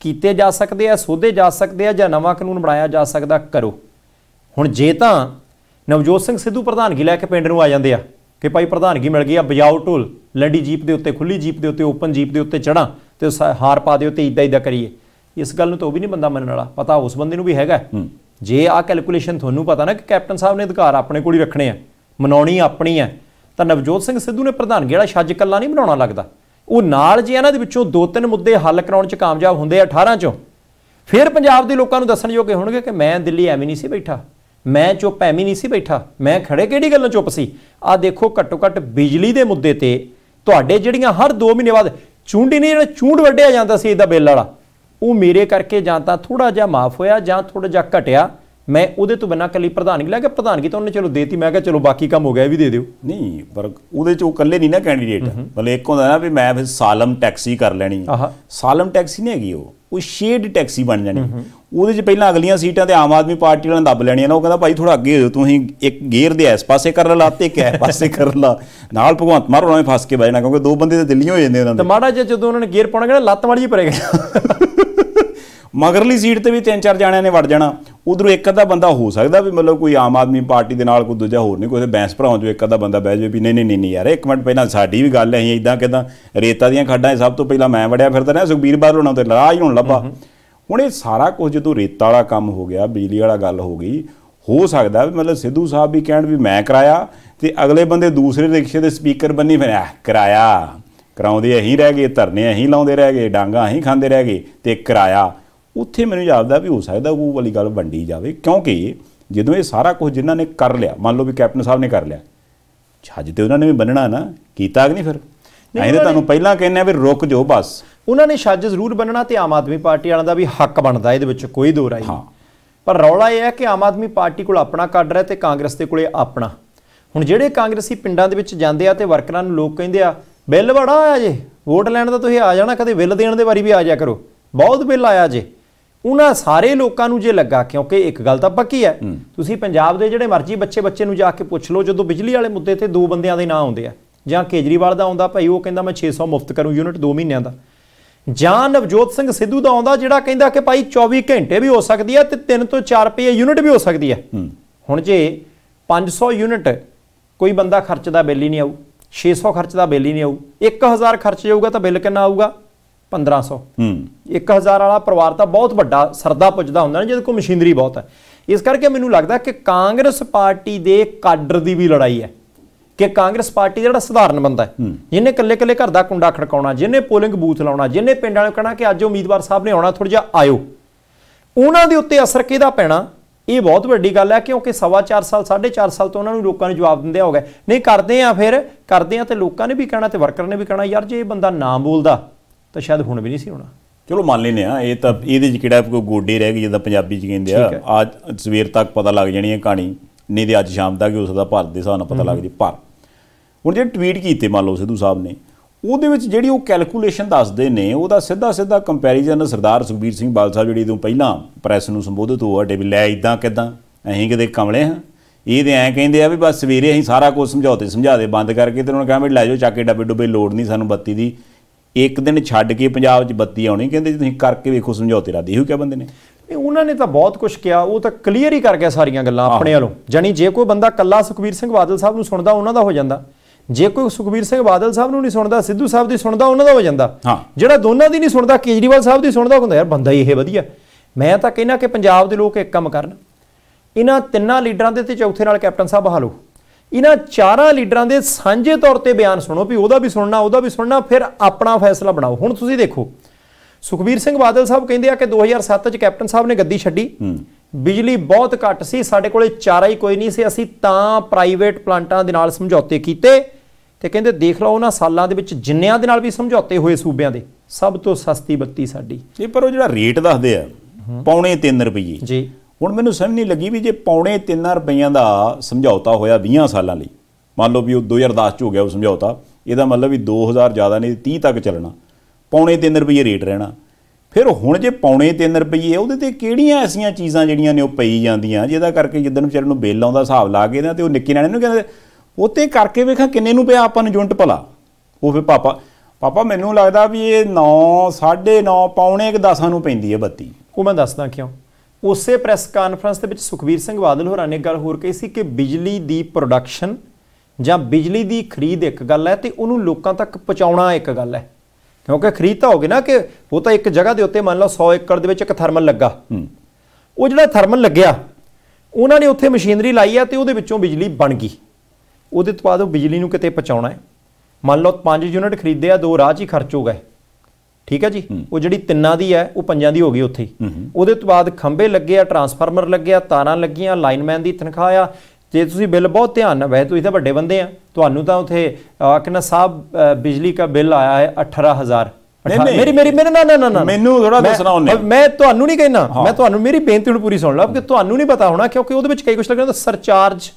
ਕੀਤੇ ਜਾ ਸਕਦੇ ਆ ਸੋਧੇ ਜਾ ਸਕਦੇ ਆ ਜਾਂ ਨਵਾਂ ਕਾਨੂੰਨ ਬਣਾਇਆ ਜਾ ਸਕਦਾ ਕਰੋ ਹੁਣ ਜੇ ਤਾਂ ਨਵਜੋਤ ਸਿੰਘ ਸਿੱਧੂ ਪ੍ਰਧਾਨਗੀ ਲੈ ਕੇ ਪਿੰਡ ਨੂੰ ਆ ਜਾਂਦੇ ਆ ਕਿ ਭਾਈ ਪ੍ਰਧਾਨਗੀ ਮਿਲ ਗਈ ਆ ਬਜਾਓ ਢੋਲ ਲੰਡੀ ਜੀਪ ਦੇ ਉੱਤੇ ਖੁੱਲੀ ਜੀਪ ਦੇ ਉੱਤੇ ਓਪਨ ਜੀਪ ਦੇ ਉੱਤੇ ਚੜਾਂ ਤੇ ਹਾਰ ਪਾ ਦਿਓ ਤੇ ਇਦਾਂ ਇਦਾਂ ਕਰੀਏ ਇਸ ਗੱਲ ਨੂੰ ਤਾਂ ਉਹ ਵੀ ਨਹੀਂ ਬੰਦਾ ਮੰਨਣ ਵਾਲਾ ਪਤਾ ਉਸ ਬੰਦੇ ਨੂੰ ਵੀ ਹੈਗਾ ਜੇ ਆ ਕੈਲਕੂਲੇਸ਼ਨ ਤੁਹਾਨੂੰ ਪਤਾ ਨਾ ਕਿ ਕੈਪਟਨ ਸਾਹਿਬ ਨੇ ਅਧਿਕਾਰ ਆਪਣੇ ਕੋਲ ਹੀ ਰੱਖਣੇ ਆ ਮਨਾਉਣੀ ਆਪਣੀ ਆ ਤਾਂ ਨਵਜੋਤ ਸਿੰਘ ਸਿੱਧੂ ਨੇ ਪ੍ਰਧਾਨਗੀ ਵਾਲਾ ਛੱਜ ਕੱਲਾ ਨਹੀਂ ਬਣਾਉਣਾ ਲੱਗਦਾ ਉਹ ਨਾਲ ਜੇ ਇਹਨਾਂ ਦੇ ਵਿੱਚੋਂ ਦੋ ਤਿੰਨ ਮੁੱਦੇ ਹੱਲ ਕਰਾਉਣ 'ਚ ਕਾਮਯਾਬ ਹੁੰਦੇ ਆ 18 'ਚੋਂ ਫਿਰ ਪੰਜਾਬ ਦੇ ਲੋਕਾਂ ਨੂੰ ਦੱਸਣ ਯੋਗੇ ਹੋਣਗੇ ਕਿ ਮੈਂ ਦਿੱਲੀ ਐਵੇਂ ਨਹੀਂ ਸੀ ਬੈਠਾ ਮੈਂ ਚੁੱਪ ਐਵੇਂ ਨਹੀਂ ਸੀ ਬੈਠਾ ਮੈਂ ਖੜੇ ਕਿਹੜੀ ਗੱਲਾਂ ਚੁੱਪ ਸੀ ਆ ਦੇਖੋ ਘੱਟੋ ਘੱਟ ਬਿਜਲੀ ਦੇ ਮੁੱਦੇ ਤੇ ਤੁਹਾਡੇ ਜਿਹੜੀਆਂ ਹਰ 2 ਮਹੀਨੇ ਬਾਅਦ ਚੁੰਡੀ ਨਹੀਂ ਜਿਹੜਾ ਚੂੰਡ ਵੱਡਿਆ ਜਾਂਦਾ ਸੀ ਇਹਦਾ ਬਿੱਲ ਵਾਲਾ ਉਹ ਮੇਰੇ ਕਰਕੇ ਜਾਂ ਤਾਂ ਥੋੜਾ ਜਿਹਾ ਮਾਫ ਹੋਇਆ ਜਾਂ ਥੋੜਾ ਜਿਹਾ ਘਟਿਆ ਮੈਂ ਉਹਦੇ ਤੋਂ ਬਿਨਾ ਕੱਲੀ ਪ੍ਰਧਾਨਗੀ ਲੈ ਕੇ ਪ੍ਰਧਾਨਗੀ ਤਾਂ ਉਹਨੇ ਚਲੋ ਦੇਤੀ ਮੈਂ ਕਿਹਾ ਚਲੋ ਬਾਕੀ ਕੰਮ ਹੋ ਗਿਆ ਇਹ ਵੀ ਦੇ ਦਿਓ ਨਹੀਂ ਪਰ ਉਹਦੇ ਚ ਉਹ ਕੱਲੇ ਨਹੀਂ ਨਾ ਕੈਂਡੀਡੇਟ ਮਤਲਬ ਇੱਕ ਹੁੰਦਾ ਨਾ ਵੀ ਮੈਂ ਫਿਰ ਸਾਲਮ ਟੈਕਸੀ ਕਰ ਲੈਣੀ ਸਾਲਮ ਟੈਕਸੀ ਨਹੀਂ ਹੈਗੀ ਉਹ ਉਹ ਸ਼ੇਡ ਟੈਕਸੀ ਬਣ ਜਾਣੀ ਉਹਦੇ ਚ ਪਹਿਲਾਂ ਅਗਲੀਆਂ ਸੀਟਾਂ ਤੇ ਆਮ ਆਦਮੀ ਪਾਰਟੀ ਵਾਲਿਆਂ ਦੱਬ ਲੈਣੀਆਂ ਨਾ ਉਹ ਕਹਿੰਦਾ ਭਾਈ ਥੋੜਾ ਅੱਗੇ ਹੋ ਤੁਸੀਂ ਇੱਕ ਗੇਅਰ ਦੇ ਇਸ ਪਾਸੇ ਕਰ ਲਾ ਤੇ ਇੱਕ ਪਾਸੇ ਕਰ ਲਾ ਨਾਲ ਭਗਵੰਤ ਮਾਨ ਉਹਨਾਂ ਨੇ ਫਸ ਕੇ ਬੈਠਣਾ ਕਿਉਂਕਿ ਦੋ ਬੰਦੇ ਤੇ ਦਿੱਲੀ ਹੋ ਜਾਂਦੇ ਉਹਨਾਂ ਦੇ ਤੇ ਮਾੜਾ ਜਿਹਾ ਜਦੋਂ ਉਹਨਾਂ ਨੇ ਗੇਅਰ ਪਾਉਣਾ ਕਿਹੜਾ ਲੱਤ ਮਾੜੀ ਪਰੇਗਾ ਮਗਰਲੀ ਸੀਟ ਤੇ ਵੀ ਤਿੰਨ ਚਾਰ ਜਾਣਿਆਂ ਨੇ ਵੜ ਜਾਣਾ ਉਧਰੋਂ ਇੱਕ ਅੱਧਾ ਬੰਦਾ ਹੋ ਸਕਦਾ ਵੀ ਮਤਲਬ ਕੋਈ ਆਮ ਆਦਮੀ ਪਾਰਟੀ ਦੇ ਨਾਲ ਕੋਈ ਦੂਜਾ ਹੋਰ ਨਹੀਂ ਕੋਈ ਬੈਂਸ ਭਰਾਉਂ ਜੋ ਇੱਕ ਅੱਧਾ ਬੰਦਾ ਬਹਿ ਜਾਵੇ ਵੀ ਨਹੀਂ ਨਹੀਂ ਨਹੀਂ ਯਾਰ ਇੱਕ ਮਿੰਟ ਪਹਿਲਾਂ ਸਾਡੀ ਵੀ ਗੱਲ ਹੈ ਅਸੀਂ ਇਦਾਂ ਕਿਦਾਂ ਰੇਤਾ ਦੀਆਂ ਖੱਡਾਂ ਸਭ ਤੋਂ ਪਹਿਲਾਂ ਮੈਂ ਵੜਿਆ ਫਿਰਦਾ ਰਿਹਾ ਸੁਖਬੀਰ ਬਾਦਲ ਹੋਣਾ ਤੇ ਰਾਜ ਹੋਣ ਲੱਭਾ ਹੁਣ ਇਹ ਸਾਰਾ ਕੁਝ ਜਦੋਂ ਰੇਤਾ ਵਾਲਾ ਕੰਮ ਹੋ ਗਿਆ ਬਿਜਲੀ ਵਾਲਾ ਗੱਲ ਹੋ ਗਈ ਹੋ ਸਕਦਾ ਵੀ ਮਤਲਬ ਸਿੱਧੂ ਸਾਹਿਬ ਵੀ ਕਹਿਣ ਵੀ ਮੈਂ ਕਰਾਇਆ ਤੇ ਅਗਲੇ ਬੰਦੇ ਦੂਸਰੇ ਰਿਕਸ਼ੇ ਦੇ ਸਪੀਕਰ ਬੰਨੀ ਫਿਰ ਕਰਾਇਆ ਕਰਾਉਂਦੇ ਅਹੀਂ ਰਹਿ ਗਏ ਧਰਨੇ ਅਹੀਂ ਲਾਉਂਦੇ ਰਹਿ ਗਏ ਡਾਂਗਾ ਅਹੀਂ ਖਾਂਦੇ ਰਹਿ ਗਏ ਤੇ ਕਰਾਇਆ ਉੱਥੇ ਮੈਨੂੰ ਜਾਪਦਾ ਵੀ ਹੋ ਸਕਦਾ ਉਹ ਵਾਲੀ ਗੱਲ ਵੰਡੀ ਜਾਵੇ ਕਿਉਂਕਿ ਜਦੋਂ ਇਹ ਸਾਰਾ ਕੁਝ ਜਿਨ੍ਹਾਂ ਨੇ ਕਰ ਲਿਆ ਮੰਨ ਲਓ ਵੀ ਕੈਪਟਨ ਸਾਹਿਬ ਨੇ ਕਰ ਲਿਆ ਛੱਜ ਤੇ ਉਹਨਾਂ ਨੇ ਵੀ ਬੰਨਣਾ ਨਾ ਕੀਤਾ ਕਿ ਨਹੀਂ ਫਿਰ ਨਹੀਂ ਤਾਂ ਤੁਹਾਨੂੰ ਪਹਿਲਾਂ ਕਹਿੰਨੇ ਆ ਵੀ ਰੁਕ ਜਾਓ ਬਸ ਉਹਨਾਂ ਨੇ ਛੱਜ ਜ਼ਰੂਰ ਬੰਨਣਾ ਤੇ ਆਮ ਆਦਮੀ ਪਾਰਟੀ ਵਾਲਿਆਂ ਦਾ ਵੀ ਹੱਕ ਬਣਦਾ ਇਹਦੇ ਵਿੱਚ ਕੋਈ ਦੋ ਰਾਈ ਹਾਂ ਪਰ ਰੌਲਾ ਇਹ ਹੈ ਕਿ ਆਮ ਆਦਮੀ ਪਾਰਟੀ ਕੋਲ ਆਪਣਾ ਕੱਢ ਰਿਹਾ ਤੇ ਕਾਂਗਰਸ ਦੇ ਕੋਲੇ ਆਪਣਾ ਹੁਣ ਜਿਹੜੇ ਕਾਂਗਰਸੀ ਪਿੰਡਾਂ ਦੇ ਵਿੱਚ ਜਾਂਦੇ ਆ ਤੇ ਵਰਕਰਾਂ ਨੂੰ ਲੋਕ ਕਹਿੰਦੇ ਆ ਬਿੱਲ ਬੜਾ ਆਇਆ ਜੇ ਵੋਟ ਲੈਣ ਦਾ ਤੁਸੀਂ ਆ ਜਾਣਾ ਕਦੇ ਬਿੱਲ ਦੇਣ ਦੇ ਵਾਰੀ ਵੀ ਆ ਜਾ ਕਰੋ ਬਹੁਤ ਬਿੱਲ ਆਇਆ ਜੇ ਉਹਨਾਂ ਸਾਰੇ ਲੋਕਾਂ ਨੂੰ ਜੇ ਲੱਗਾ ਕਿਉਂਕਿ ਇੱਕ ਗੱਲ ਤਾਂ ਪੱਕੀ ਹੈ ਤੁਸੀਂ ਪੰਜਾਬ ਦੇ ਜਿਹੜੇ ਮਰਜ਼ੀ ਬੱਚੇ ਬੱਚੇ ਨੂੰ ਜਾ ਕੇ ਪੁੱਛ ਲਓ ਜਦੋਂ ਬਿਜਲੀ ਵਾਲੇ ਮੁੱਦੇ ਤੇ ਦੋ ਬੰਦਿਆਂ ਦੇ ਨਾਂ ਆਉਂਦੇ ਆ ਜਾਂ ਕੇਜਰੀਵਾਲ ਦਾ ਆਉਂਦਾ ਭਾਈ ਉਹ ਕਹਿੰਦਾ ਮੈਂ 600 ਮੁਫਤ ਕਰੂੰ ਯੂਨਿਟ 2 ਮਹੀਨਿਆਂ ਦਾ ਜਾਂ ਨਵਜੋਤ ਸਿੰਘ ਸਿੱਧੂ ਦਾ ਆਉਂਦਾ ਜਿਹੜਾ ਕਹਿੰਦਾ ਕਿ ਭਾਈ 24 ਘੰਟੇ ਵੀ ਹੋ ਸਕਦੀ ਆ ਤੇ 3 ਤੋਂ 4 ਰੁਪਏ ਯੂਨਿਟ ਵੀ ਹੋ ਸਕਦੀ ਆ ਹੁਣ ਜੇ 500 ਯੂਨਿਟ ਕੋਈ ਬੰਦਾ ਖਰਚਦਾ ਬਿੱਲ ਹੀ ਨਹੀਂ ਆਊ 600 ਖਰਚ ਦਾ ਬਿੱਲ ਹੀ ਨਹੀਂ ਆਊ 1000 ਖਰਚ ਜਾਊਗਾ ਤਾਂ ਬਿੱਲ ਕਿੰਨਾ ਆਊਗਾ 1500 ਹੂੰ 1000 ਵਾਲਾ ਪਰਿਵਾਰ ਤਾਂ ਬਹੁਤ ਵੱਡਾ ਸਰਦਾ ਪੁੱਜਦਾ ਹੁੰਦਾ ਨਾ ਜਿਹਦੇ ਕੋਲ ਮਸ਼ੀਨਰੀ ਬਹੁਤ ਹੈ ਇਸ ਕਰਕੇ ਮੈਨੂੰ ਲੱਗਦਾ ਕਿ ਕਾਂਗਰਸ ਪਾਰਟੀ ਦੇ ਕਾਡਰ ਦੀ ਵੀ ਲੜਾਈ ਹੈ ਕਿ ਕਾਂਗਰਸ ਪਾਰਟੀ ਜਿਹੜਾ ਸਧਾਰਨ ਬੰਦਾ ਹੈ ਜਿਹਨੇ ਕੱਲੇ ਕੱਲੇ ਘਰ ਦਾ ਕੁੰਡਾ ਖੜਕਾਉਣਾ ਜਿਹਨੇ ਪੋਲਿੰਗ ਬੂਥ ਲਾਉਣਾ ਜਿਹਨੇ ਪਿੰਡ ਵਾਲੇ ਨੂੰ ਕਹਿਣਾ ਕਿ ਅੱਜ ਉਮੀਦਵਾਰ ਸਾਹਿਬ ਨੇ ਆਉਣਾ ਥੋੜਾ ਜਿਹਾ ਆਇਓ ਉਹਨਾਂ ਦੇ ਉੱਤੇ ਅਸਰ ਕਿਹਦਾ ਪੈਣਾ ਇਹ ਬਹੁਤ ਵੱਡੀ ਗੱਲ ਹੈ ਕਿਉਂਕਿ ਸਵਾ 4 ਸਾਲ 4.5 ਸਾਲ ਤੋਂ ਉਹਨਾਂ ਨੂੰ ਲੋਕਾਂ ਨੇ ਜਵਾਬ ਦਿੰਦੇ ਹੋ ਗਏ ਨਹੀਂ ਕਰਦੇ ਆ ਫਿਰ ਕਰਦੇ ਆ ਤੇ ਲੋਕਾਂ ਨੇ ਵੀ ਕਹਿਣਾ ਤੇ ਵਰਕਰ ਨੇ ਵੀ ਕਹਿਣਾ ਯਾਰ ਜੇ ਇਹ ਬੰਦਾ ਨਾ ਬੋਲਦਾ ਤਾਂ ਸ਼ਾਇਦ ਹੁਣ ਵੀ ਨਹੀਂ ਸੀ ਹੋਣਾ ਚਲੋ ਮੰਨ ਲੈਨੇ ਆ ਇਹ ਤਾਂ ਇਹਦੇ ਚ ਕਿਹੜਾ ਕੋਈ ਗੋਡੇ ਰਹਿ ਗਈ ਜਦੋਂ ਪੰਜਾਬੀ ਚ ਕਹਿੰਦੇ ਆ ਅੱਜ ਸਵੇਰ ਤੱਕ ਪਤਾ ਲੱਗ ਜਾਣੀ ਹੈ ਕਹਾਣੀ ਨਹੀਂ ਤੇ ਅੱਜ ਸ਼ਾਮ ਤੱਕ ਉਸ ਦਾ ਭਾਰਤ ਦੇ ਹਿਸਾਬ ਨਾਲ ਪਤਾ ਲੱਗ ਪਰ ਹੁਣ ਜੇ ਟਵੀਟ ਕੀਤੇ ਮੰਨ ਲਓ ਸਿੱਧੂ ਸਾਹਿਬ ਨੇ ਉਹਦੇ ਵਿੱਚ ਜਿਹੜੀ ਉਹ ਕੈਲਕੂਲੇਸ਼ਨ ਦੱਸਦੇ ਨੇ ਉਹਦਾ ਸਿੱਧਾ ਸਿੱਧਾ ਕੰਪੈਰੀਜ਼ਨ ਸਰਦਾਰ ਸੁਖਬੀਰ ਸਿੰਘ ਬਾਲ ਸਾਹਿਬ ਜਿਹੜੀ ਤੋਂ ਪਹਿਲਾਂ ਪ੍ਰੈਸ ਨੂੰ ਸੰਬੋਧਿਤ ਹੋ ਡੇ ਵੀ ਲੈ ਇਦਾਂ ਕਿਦਾਂ ਅਸੀਂ ਕਿਦੇ ਕਮਲੇ ਹਾਂ ਇਹ ਤੇ ਐਂ ਕਹਿੰਦੇ ਆ ਵੀ ਬਸ ਸਵੇਰੇ ਅਸੀਂ ਸਾਰਾ ਕੁਝ ਸਮਝਾਉਤੇ ਸਮਝਾ ਦੇ ਬੰਦ ਕਰਕੇ ਤੇ ਉਹਨਾਂ ਕਹਿੰਦੇ ਲੈ ਜਾਓ ਚੱਕ ਕੇ ਡੱਬੇ ਡੁੱਬੇ ਲੋੜ ਨਹੀਂ ਸਾਨੂੰ ਬੱਤੀ ਦੀ ਇੱਕ ਦਿਨ ਛੱਡ ਕੇ ਪੰਜਾਬ 'ਚ ਬੱਤੀ ਆਉਣੀ ਕਹਿੰਦੇ ਜੀ ਤੁਸੀਂ ਕਰਕੇ ਵੇਖੋ ਸਮਝੌਤੇ ਰਾਦੀ ਹੋ ਕਿਆ ਬੰਦੇ ਨੇ ਨਹੀਂ ਉਹਨਾਂ ਨੇ ਤਾਂ ਬਹੁਤ ਕੁਝ ਕਿਹਾ ਉਹ ਤਾਂ ਕਲੀਅਰ ਹੀ ਕਰ ਗਿਆ ਸਾਰੀਆਂ ਗੱਲਾਂ ਆਪਣੇ ਵੱਲੋਂ ਜਾਨੀ ਜੇ ਕੋਈ ਬੰਦਾ ਕੱਲਾ ਸੁਖਵੀਰ ਸਿੰਘ ਬਾਦਲ ਸਾਹਿਬ ਨੂੰ ਸੁਣਦਾ ਉਹਨਾਂ ਦਾ ਹੋ ਜਾਂਦਾ ਜੇ ਕੋਈ ਸੁਖਵੀਰ ਸਿੰਘ ਬਾਦਲ ਸਾਹਿਬ ਨੂੰ ਨਹੀਂ ਸੁਣਦਾ ਸਿੱਧੂ ਸਾਹਿਬ ਦੀ ਸੁਣਦਾ ਉਹਨਾਂ ਦਾ ਹੋ ਜਾਂਦਾ ਜਿਹੜਾ ਦੋਨਾਂ ਦੀ ਨਹੀਂ ਸੁਣਦਾ ਕੇਜਰੀਵਾਲ ਸਾਹਿਬ ਦੀ ਸੁਣਦਾ ਹੁੰਦਾ ਯਾਰ ਬੰਦਾ ਇਹ ਵਧੀਆ ਮੈਂ ਤਾਂ ਕਹਿੰਨਾ ਕਿ ਪੰਜਾਬ ਦੇ ਲੋਕ ਇੱਕ ਕੰਮ ਕਰਨ ਇਹਨਾਂ ਤਿੰਨਾਂ ਲੀਡਰਾਂ ਦੇ ਤੇ ਚੌਥੇ ਨਾਲ ਕੈਪਟਨ ਸਾਹਿਬ ਬਹਾਲੋ ਇਹਨਾਂ ਚਾਰਾਂ ਲੀਡਰਾਂ ਦੇ ਸਾਂਝੇ ਤੌਰ ਤੇ ਬਿਆਨ ਸੁਣੋ ਵੀ ਉਹਦਾ ਵੀ ਸੁਣਨਾ ਉਹਦਾ ਵੀ ਸੁਣਨਾ ਫਿਰ ਆਪਣਾ ਫੈਸਲਾ ਬਣਾਓ ਹੁਣ ਤੁਸੀਂ ਦੇਖੋ ਸੁਖਬੀਰ ਸਿੰਘ ਬਾਦਲ ਸਾਹਿਬ ਕਹਿੰਦੇ ਆ ਕਿ 2007 ਚ ਕੈਪਟਨ ਸਾਹਿਬ ਨੇ ਗੱਦੀ ਛੱਡੀ ਬਿਜਲੀ ਬਹੁਤ ਘੱਟ ਸੀ ਸਾਡੇ ਕੋਲੇ ਚਾਰਾ ਹੀ ਕੋਈ ਨਹੀਂ ਸੀ ਅਸੀਂ ਤਾਂ ਪ੍ਰਾਈਵੇਟ ਪਲਾਂਟਾਂ ਦੇ ਨਾਲ ਸਮਝੌਤੇ ਕੀਤੇ ਤੇ ਕਹਿੰਦੇ ਦੇਖ ਲਓ ਉਹਨਾਂ ਸਾਲਾਂ ਦੇ ਵਿੱਚ ਜਿੰਨਿਆਂ ਦੇ ਨਾਲ ਵੀ ਸਮਝੌਤੇ ਹੋਏ ਸੂਬਿਆਂ ਦੇ ਸਭ ਤੋਂ ਸਸਤੀ ਬੱਤੀ ਸਾਡੀ ਇਹ ਪਰ ਉਹ ਜਿਹੜਾ ਰੇਟ ਦੱਸਦੇ ਆ ਪੌਣੇ 3 ਰੁਪਏ ਜੀ ਹੁਣ ਮੈਨੂੰ ਸਮਝ ਨਹੀਂ ਲੱਗੀ ਵੀ ਜੇ ਪੌਣੇ 3 ਰੁਪਈਆਂ ਦਾ ਸਮਝੌਤਾ ਹੋਇਆ 20 ਸਾਲਾਂ ਲਈ ਮੰਨ ਲਓ ਵੀ ਉਹ 2010 ਚ ਹੋ ਗਿਆ ਉਹ ਸਮਝੌਤਾ ਇਹਦਾ ਮਤਲਬ ਵੀ 2000 ਜ਼ਿਆਦਾ ਨਹੀਂ 30 ਤੱਕ ਚੱਲਣਾ ਪੌਣੇ 3 ਰੁਪਈਏ ਰੇਟ ਰਹਿਣਾ ਫਿਰ ਹੁਣ ਜੇ ਪੌਣੇ 3 ਰੁਪਈਏ ਉਹਦੇ ਤੇ ਕਿਹੜੀਆਂ ਐਸੀਆਂ ਚੀਜ਼ਾਂ ਜਿਹੜੀਆਂ ਨੇ ਉਹ ਪਈ ਜਾਂਦੀਆਂ ਜਿਹਦਾ ਕਰਕੇ ਜਿੱਦਣ ਵਿਚਾਰੇ ਨੂੰ ਬਿੱਲ ਆਉਂਦਾ ਹਿਸਾਬ ਲਾ ਕੇ ਤੇ ਉਹ ਨਿੱਕੇ ਨਾਣੇ ਨੂੰ ਕਹਿੰਦੇ ਉਤੇ ਕਰਕੇ ਵੇਖਾਂ ਕਿੰਨੇ ਨੂੰ ਪਿਆ ਆਪਾਂ ਨੂੰ ਜੁਨਟ ਭਲਾ ਉਹ ਫਿਰ ਪਾਪਾ ਪਾਪਾ ਮੈਨੂੰ ਲੱਗਦਾ ਵੀ ਇਹ 9 9.5 ਪੌਣੇ 10 ਨੂੰ ਪੈਂਦੀ ਹੈ ਬੱਤੀ ਉਹ ਮੈਂ ਦੱਸਦਾ ਕਿਉਂ ਉਸੇ ਪ੍ਰੈਸ ਕਾਨਫਰੰਸ ਦੇ ਵਿੱਚ ਸੁਖਵੀਰ ਸਿੰਘ ਬਾਦਲ ਹੋਰਾਂ ਨੇ ਗੱਲ ਹੋਰ ਕਹੀ ਸੀ ਕਿ ਬਿਜਲੀ ਦੀ ਪ੍ਰੋਡਕਸ਼ਨ ਜਾਂ ਬਿਜਲੀ ਦੀ ਖਰੀਦ ਇੱਕ ਗੱਲ ਹੈ ਤੇ ਉਹਨੂੰ ਲੋਕਾਂ ਤੱਕ ਪਹੁੰਚਾਉਣਾ ਇੱਕ ਗੱਲ ਹੈ ਕਿਉਂਕਿ ਖਰੀਦ ਤਾਂ ਹੋਗੇ ਨਾ ਕਿ ਉਹ ਤਾਂ ਇੱਕ ਜਗ੍ਹਾ ਦੇ ਉੱਤੇ ਮੰਨ ਲਓ 100 ਏਕੜ ਦੇ ਵਿੱਚ ਇੱਕ ਥਰਮਲ ਲੱਗਾ ਉਹ ਜਿਹੜਾ ਥਰਮਲ ਲੱਗਿਆ ਉਹਨਾਂ ਨੇ ਉੱਥੇ ਮਸ਼ੀਨਰੀ ਲਾਈ ਆ ਤੇ ਉਹਦੇ ਵਿੱਚੋਂ ਬਿਜਲੀ ਬਣ ਗਈ ਉਹਦੇ ਤੋਂ ਬਾਅਦ ਉਹ ਬਿਜਲੀ ਨੂੰ ਕਿਤੇ ਪਹੁੰਚਾਉਣਾ ਹੈ ਮੰਨ ਲਓ 5 ਯੂਨਿਟ ਖਰੀਦੇ ਆ ਦੋ ਰਾਹ 'ਚ ਹੀ ਖਰਚ ਹੋ ਗਏ ਠੀਕ ਹੈ ਜੀ ਉਹ ਜਿਹੜੀ ਤਿੰਨਾਂ ਦੀ ਹੈ ਉਹ ਪੰਜਾਂ ਦੀ ਹੋ ਗਈ ਉੱਥੇ ਉਹਦੇ ਤੋਂ ਬਾਅਦ ਖੰਭੇ ਲੱਗੇ ਆ ਟਰਾਂਸਫਾਰਮਰ ਲੱਗਿਆ ਤਾਰਾਂ ਲੱਗੀਆਂ ਲਾਈਨਮੈਨ ਦੀ ਤਨਖਾਹ ਆ ਜੇ ਤੁਸੀਂ ਬਿੱਲ ਬਹੁਤ ਧਿਆਨ ਨਾਲ ਵੈਸੇ ਤੁਸੀਂ ਤਾਂ ਵੱਡੇ ਬੰਦੇ ਆ ਤੁਹਾਨੂੰ ਤਾਂ ਉਥੇ ਕਿੰਨਾ ਸਾਹਿਬ ਬਿਜਲੀ ਦਾ ਬਿੱਲ ਆਇਆ ਹੈ 18000 ਮੇਰੀ ਮੇਰੀ ਮੇਰੇ ਨਾ ਨਾ ਨਾ ਮੈਨੂੰ ਥੋੜਾ ਦੱਸਣਾ ਉਹਨੇ ਮੈਂ ਤੁਹਾਨੂੰ ਨਹੀਂ ਕਹਿਣਾ ਮੈਂ ਤੁਹਾਨੂੰ ਮੇਰੀ ਬੇਨਤੀ ਨੂੰ ਪੂਰੀ ਸੁਣ ਲਓ ਕਿ ਤੁਹਾਨੂੰ ਨਹੀਂ ਪਤਾ ਹੋਣਾ ਕਿਉਂਕਿ ਉਹਦੇ ਵਿੱਚ ਕਈ ਕੁਝ ਲੱਗਣਾ ਸਰਚਾਰਜ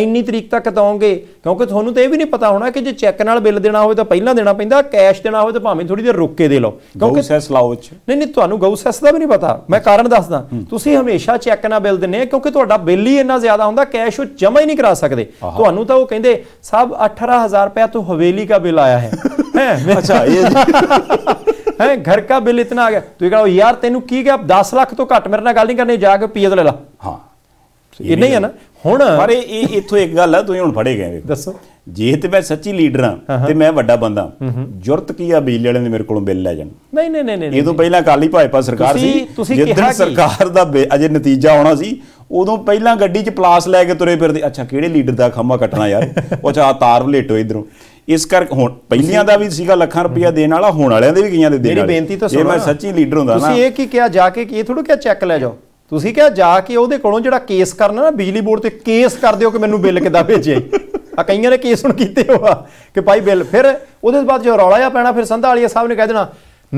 ਇੰਨੀ ਤਰੀਕ ਤੱਕ ਦੋਗੇ ਕਿਉਂਕਿ ਤੁਹਾਨੂੰ ਤਾਂ ਇਹ ਵੀ ਨਹੀਂ ਪਤਾ ਹੋਣਾ ਕਿ ਜੇ ਚੈੱਕ ਨਾਲ ਬਿੱਲ ਦੇਣਾ ਹੋਵੇ ਤਾਂ ਪਹਿਲਾਂ ਦੇਣਾ ਪੈਂਦਾ ਕੈਸ਼ ਦੇਣਾ ਹੋਵੇ ਤਾਂ ਭਾਵੇਂ ਥੋੜੀ ਦੇਰ ਰੁੱਕ ਕੇ ਦੇ ਲਓ ਕਿਉਂਕਿ ਸੈਸ ਲਾਓ ਵਿੱਚ ਨਹੀਂ ਨਹੀਂ ਤੁਹਾਨੂੰ ਗਊ ਸੈਸ ਦਾ ਵੀ ਨਹੀਂ ਪਤਾ ਮੈਂ ਕਾਰਨ ਦੱਸਦਾ ਤੁਸੀਂ ਹਮੇਸ਼ਾ ਚੈੱਕ ਨਾਲ ਬਿੱਲ ਦਿੰਨੇ ਆ ਕਿਉਂਕਿ ਤੁਹਾਡਾ ਬਿੱਲ ਹੀ ਇੰਨਾ ਜ਼ਿਆਦਾ ਹੁੰਦਾ ਕੈਸ਼ ਉਹ ਜਮਾ ਹੀ ਨਹੀਂ ਕਰਾ ਸਕਦੇ ਤੁਹਾਨੂੰ ਤਾਂ ਉਹ ਕਹਿੰਦੇ ਸਭ 18000 ਰੁਪਏ ਤੋਂ ਹਵੇਲੀ ਦਾ ਬਿੱਲ ਆਇਆ ਹੈ ਹੈ ਅੱਛਾ ਇਹ ਹੈ ਘਰ ਦਾ ਬਿੱਲ ਇਤਨਾ ਆ ਗਿਆ ਤੂੰ ਕਹੋ ਯਾਰ ਤੈਨੂੰ ਕੀ ਗਿਆ 10 ਲੱਖ ਤੋਂ ਘੱਟ ਮੇਰੇ ਨਾਲ ਗੱਲ ਨਹੀਂ ਕਰਨੀ ਜਾ ਕੇ ਪੀਐਸ ਲੈ ਲਾ ਹਾਂ ਇਹ ਨਹੀਂ ਆ ਨਾ ਹੁਣ ਪਰ ਇਹ ਇੱਥੋਂ ਇੱਕ ਗੱਲ ਆ ਤੁਸੀਂ ਹੁਣ ਫੜੇ ਗਏ ਦੱਸੋ ਜੇ ਤੇ ਮੈਂ ਸੱਚੀ ਲੀਡਰ ਆ ਤੇ ਮੈਂ ਵੱਡਾ ਬੰਦਾ ਜੁਰਤ ਕੀ ਆ ਬਿਜਲੀ ਵਾਲਿਆਂ ਦੇ ਮੇਰੇ ਕੋਲੋਂ ਬਿੱਲ ਲੈ ਜਾਣ ਨਹੀਂ ਨਹੀਂ ਨਹੀਂ ਇਹ ਤੋਂ ਪਹਿਲਾਂ ਕਾਲੀ ਭਾਜਪਾ ਸਰਕਾਰ ਸੀ ਜਿੱਦਣ ਸਰਕਾਰ ਦਾ ਅਜੇ ਨਤੀਜਾ ਆਉਣਾ ਸੀ ਉਦੋਂ ਪਹਿਲਾਂ ਗੱਡੀ 'ਚ ਪਲਾਸ ਲੈ ਕੇ ਤੁਰੇ ਫਿਰਦੇ ਅੱਛਾ ਕਿਹੜੇ ਲੀਡਰ ਦਾ ਖੰਮਾ ਕੱਟਣਾ ਯਾਰ ਉਹ ਚਾ ਤਾਰ ਵਲੇਟੋ ਇਧਰੋਂ ਇਸ ਕਰ ਹੁਣ ਪਹਿਲੀਆਂ ਦਾ ਵੀ ਸੀਗਾ ਲੱਖਾਂ ਰੁਪਇਆ ਦੇਣ ਵਾਲਾ ਹੁਣ ਵਾਲਿਆਂ ਦੇ ਵੀ ਕਈਆਂ ਦੇ ਦੇਣ ਮੇਰੀ ਬੇਨਤੀ ਤਾਂ ਸੁਣੋ ਜੇ ਮੈਂ ਸੱਚੀ ਲੀਡਰ ਹੁੰਦਾ ਨਾ ਤੁਸੀਂ ਇਹ ਕੀ ਕਿਹਾ ਜਾ ਕੇ ਕਿ ਇਹ ਥੋੜਾ ਕਿਹਾ ਚੈੱਕ ਲੈ ਜਾਓ ਤੁਸੀਂ ਕਿਹਾ ਜਾ ਕੇ ਉਹਦੇ ਕੋਲੋਂ ਜਿਹੜਾ ਕੇਸ ਕਰਨਾ ਨਾ ਬਿਜਲੀ ਬੋਰਡ ਤੇ ਕੇਸ ਕਰ ਦਿਓ ਕਿ ਮੈਨੂੰ ਬਿੱਲ ਕਿਦਾਂ ਭੇਜਿਆ ਆ ਕਈਆਂ ਨੇ ਕੇਸ ਹੁਣ ਕੀਤੇ ਹੋ ਆ ਕਿ ਭਾਈ ਬਿੱਲ ਫਿਰ ਉਹਦੇ ਬਾਅਦ ਜੋ ਰੌਲਾ ਆ ਪੈਣਾ ਫਿਰ ਸੰਧਾਲੀਆ ਸਾਹਿਬ ਨੇ ਕਹਿ ਦੇਣਾ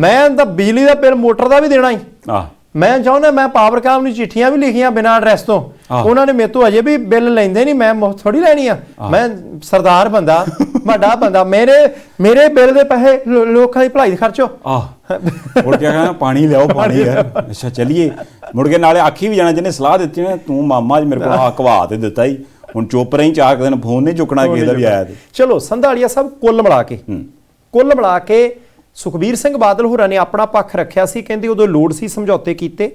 ਮੈਂ ਤਾਂ ਬਿਜਲੀ ਦਾ ਬਿੱਲ ਮੋਟਰ ਦਾ ਵੀ ਦੇਣਾ ਹੀ ਆ ਮੈਂ ਚਾਹੁੰਦਾ ਮੈਂ ਪਾਵਰ ਕਾਮ ਨੂੰ ਚਿੱਠੀਆਂ ਵੀ ਲਿਖੀਆਂ ਬਿਨਾ ਐਡਰੈਸ ਤੋਂ ਉਹਨਾਂ ਨੇ ਮੇਰੇ ਤੋਂ ਅਜੇ ਵੀ ਬਿੱਲ ਲੈਂਦੇ ਨਹੀਂ ਮੈਂ ਥੋੜੀ ਲੈਣੀ ਆ ਮੈਂ ਸਰਦਾਰ ਬੰਦਾ ਵੱਡਾ ਬੰਦਾ ਮੇਰੇ ਮੇਰੇ ਬਿੱਲ ਦੇ ਪੈਸੇ ਲੋਕਾਂ ਦੀ ਭਲਾਈ ਦੇ ਖਰਚੋ ਆ ਮੁੜ ਕੇ ਕਹਿੰਦਾ ਪਾਣੀ ਲਿਆਓ ਪਾਣੀ ਹੈ ਅੱਛਾ ਚਲਿਏ ਮੁੜ ਕੇ ਨਾਲੇ ਆਖੀ ਵੀ ਜਾਣਾ ਜਿਹਨੇ ਸਲਾਹ ਦਿੱਤੀ ਨੇ ਤੂੰ ਮਾਮਾ ਜੀ ਮੇਰੇ ਕੋਲ ਆ ਕਵਾ ਤੇ ਦਿੱਤਾ ਹੀ ਹੁਣ ਚੁੱਪ ਰਹੀ ਕੇ ਦਿਨ ਫੋਨ ਨਹੀਂ ਚੁੱਕਣਾ ਕਿਸੇ ਦਾ ਵੀ ਆਇਆ ਤੇ ਚਲੋ ਸੰਧਾਲੀਆ ਸਾਹਿਬ ਕੁੱਲ ਮਿਲਾ ਕੇ ਕੁੱਲ ਮਿਲਾ ਕੇ ਸੁਖਬੀਰ ਸਿੰਘ ਬਾਦਲ ਹੋਰਾਂ ਨੇ ਆਪਣਾ ਪੱਖ ਰੱਖਿਆ ਸੀ ਕਹਿੰਦੇ ਉਦੋਂ ਲੋੜ ਸੀ ਸਮਝੌਤੇ ਕੀਤੇ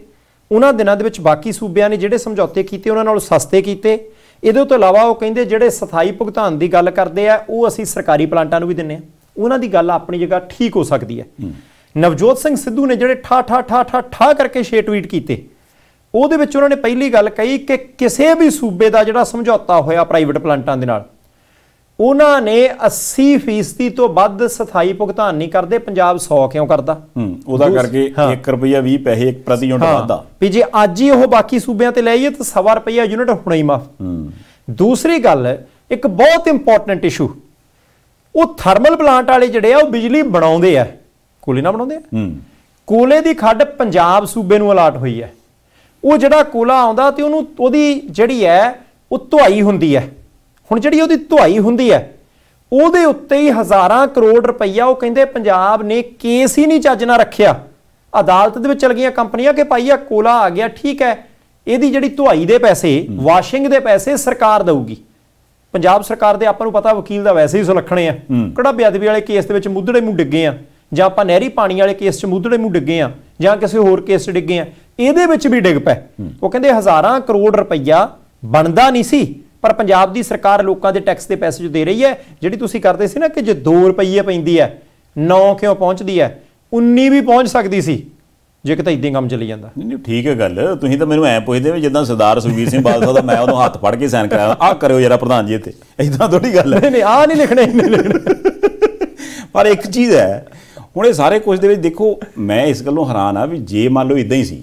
ਉਹਨਾਂ ਦਿਨਾਂ ਦੇ ਵਿੱਚ ਬਾਕੀ ਸੂਬਿਆਂ ਨੇ ਜਿਹੜੇ ਸਮਝੌਤੇ ਕੀਤੇ ਉਹਨਾਂ ਨਾਲ ਸਸਤੇ ਕੀਤੇ ਇਹਦੇ ਤੋਂ ਇਲਾਵਾ ਉਹ ਕਹਿੰਦੇ ਜਿਹੜੇ ਸਥਾਈ ਭੁਗਤਾਨ ਦੀ ਗੱਲ ਕਰਦੇ ਆ ਉਹ ਅਸੀਂ ਸਰਕਾਰੀ ਪਲਾਂਟਾਂ ਨੂੰ ਵੀ ਦਿੰਨੇ ਆ ਉਹਨਾਂ ਦੀ ਗੱਲ ਆਪਣੀ ਜਗ੍ਹਾ ਠੀਕ ਹੋ ਸਕਦੀ ਹੈ ਨਵਜੋਤ ਸਿੰਘ ਸਿੱਧੂ ਨੇ ਜਿਹੜੇ ਠਾ ਠਾ ਠਾ ਠਾ ਠਾ ਕਰਕੇ ਛੇ ਟਵੀਟ ਕੀਤੇ ਉਹਦੇ ਵਿੱਚ ਉਹਨਾਂ ਨੇ ਪਹਿਲੀ ਗੱਲ ਕਹੀ ਕਿ ਕਿਸੇ ਵੀ ਸੂਬੇ ਦਾ ਜਿਹੜਾ ਸਮਝੌਤਾ ਹੋਇਆ ਪ੍ਰਾਈਵੇਟ ਪਲਾਂਟਾਂ ਦੇ ਨਾਲ ਉਹਨਾਂ ਨੇ 80% ਫੀਸਦੀ ਤੋਂ ਵੱਧ ਸਥਾਈ ਭੁਗਤਾਨ ਨਹੀਂ ਕਰਦੇ ਪੰਜਾਬ 100 ਕਿਉਂ ਕਰਦਾ ਹੂੰ ਉਹਦਾ ਕਰਕੇ 1 ਰੁਪਿਆ 20 ਪੈਸੇ ਇੱਕ ਪ੍ਰਤੀ ਯੂਨਿਟ ਵਾਧਾ ਵੀ ਜੇ ਅੱਜ ਹੀ ਉਹ ਬਾਕੀ ਸੂਬਿਆਂ ਤੇ ਲੈ ਜਾਈਏ ਤਾਂ ਸਵਾ ਰੁਪਿਆ ਯੂਨਿਟ ਹੁਣੇ ਹੀ ਮਾਫ ਹੂੰ ਦੂਸਰੀ ਗੱਲ ਇੱਕ ਬਹੁਤ ਇੰਪੋਰਟੈਂਟ ਇਸ਼ੂ ਉਹ ਥਰਮਲ ਪਲਾਂਟ ਵਾਲੇ ਜਿਹੜੇ ਆ ਉਹ ਬਿਜਲੀ ਬਣਾਉਂਦੇ ਆ ਕੋਲੇ ਨਾ ਬਣਾਉਂਦੇ ਆ ਕੋਲੇ ਦੀ ਖੱਡ ਪੰਜਾਬ ਸੂਬੇ ਨੂੰ ਅਲਾਟ ਹੋਈ ਹੈ ਉਹ ਜਿਹੜਾ ਕੋਲਾ ਆਉਂਦਾ ਤੇ ਉਹਨੂੰ ਉਹਦੀ ਜਿਹੜੀ ਹੈ ਉਹ ਧੁਆਈ ਹੁੰਦੀ ਹੈ ਹੁਣ ਜਿਹੜੀ ਉਹਦੀ ਧੁਆਈ ਹੁੰਦੀ ਹੈ ਉਹਦੇ ਉੱਤੇ ਹੀ ਹਜ਼ਾਰਾਂ ਕਰੋੜ ਰੁਪਈਆ ਉਹ ਕਹਿੰਦੇ ਪੰਜਾਬ ਨੇ ਕੇਸ ਹੀ ਨਹੀਂ ਚੱਜ ਨਾਲ ਰੱਖਿਆ ਅਦਾਲਤ ਦੇ ਵਿੱਚ ਚਲ ਗਈਆਂ ਕੰਪਨੀਆਂ ਕਿ ਭਾਈ ਆ ਕੋਲਾ ਆ ਗਿਆ ਠੀਕ ਹੈ ਇਹਦੀ ਜਿਹੜੀ ਧੁਆਈ ਦੇ ਪੈਸੇ ਵਾਸ਼ਿੰਗ ਦੇ ਪੈਸੇ ਸਰਕਾਰ ਦੇਊਗੀ ਪੰਜਾਬ ਸਰਕਾਰ ਦੇ ਆਪਾਂ ਨੂੰ ਪਤਾ ਵਕੀਲ ਦਾ ਵੈਸੇ ਹੀ ਸੁਲੱਖਣੇ ਆ ਕਿਹੜਾ ਬੇਅਦਬੀ ਵਾਲੇ ਕੇਸ ਦੇ ਵਿੱਚ ਮੁੱਧੜੇ ਮੂੰਹ ਡਿੱਗੇ ਆ ਜਾਂ ਆਪਾਂ ਨਹਿਰੀ ਪਾਣੀ ਵਾਲੇ ਕੇਸ 'ਚ ਮੂਧੜੇ ਨੂੰ ਡਿੱਗੇ ਆ ਜਾਂ ਕਿਸੇ ਹੋਰ ਕੇਸ 'ਚ ਡਿੱਗੇ ਆ ਇਹਦੇ ਵਿੱਚ ਵੀ ਡਿੱਗ ਪੈ ਉਹ ਕਹਿੰਦੇ ਹਜ਼ਾਰਾਂ ਕਰੋੜ ਰੁਪਈਆ ਬਣਦਾ ਨਹੀਂ ਸੀ ਪਰ ਪੰਜਾਬ ਦੀ ਸਰਕਾਰ ਲੋਕਾਂ ਦੇ ਟੈਕਸ ਦੇ ਪੈਸੇ ਜੋ ਦੇ ਰਹੀ ਹੈ ਜਿਹੜੀ ਤੁਸੀਂ ਕਰਦੇ ਸੀ ਨਾ ਕਿ ਜੇ 2 ਰੁਪਈਏ ਪੈਂਦੀ ਹੈ 9 ਕਿਉਂ ਪਹੁੰਚਦੀ ਹੈ 19 ਵੀ ਪਹੁੰਚ ਸਕਦੀ ਸੀ ਜੇ ਕਿਤੇ ਇਦਾਂ ਕੰਮ ਚੱਲੀ ਜਾਂਦਾ ਨਹੀਂ ਨਹੀਂ ਠੀਕ ਹੈ ਗੱਲ ਤੁਸੀਂ ਤਾਂ ਮੈਨੂੰ ਐ ਪੁੱਛਦੇ ਵੀ ਜਿੱਦਾਂ ਸਰਦਾਰ ਸੁਖਬੀਰ ਸਿੰਘ ਬਾਦਸ਼ਾਹ ਦਾ ਮੈਂ ਉਹਨੂੰ ਹੱਥ ਫੜ ਕੇ ਸਾਈਨ ਕਰਾਇਆ ਆ ਕਰਿਓ ਜਰਾ ਪ੍ਰਧਾਨ ਜੀ ਇੱਥੇ ਇਦਾਂ ਥੋੜੀ ਗੱਲ ਨਹੀਂ ਨਹੀਂ ਆ ਨਹੀਂ ਲਿਖਣੇ ਨਹੀਂ ਲਿਖਣੇ ਪਰ ਇੱਕ ਚੀਜ਼ ਹੈ ਹੁਣ ਇਹ ਸਾਰੇ ਕੁਝ ਦੇ ਵਿੱਚ ਦੇਖੋ ਮੈਂ ਇਸ ਗੱਲੋਂ ਹੈਰਾਨ ਆ ਵੀ ਜੇ ਮੰਨ ਲਓ ਇਦਾਂ ਹੀ ਸੀ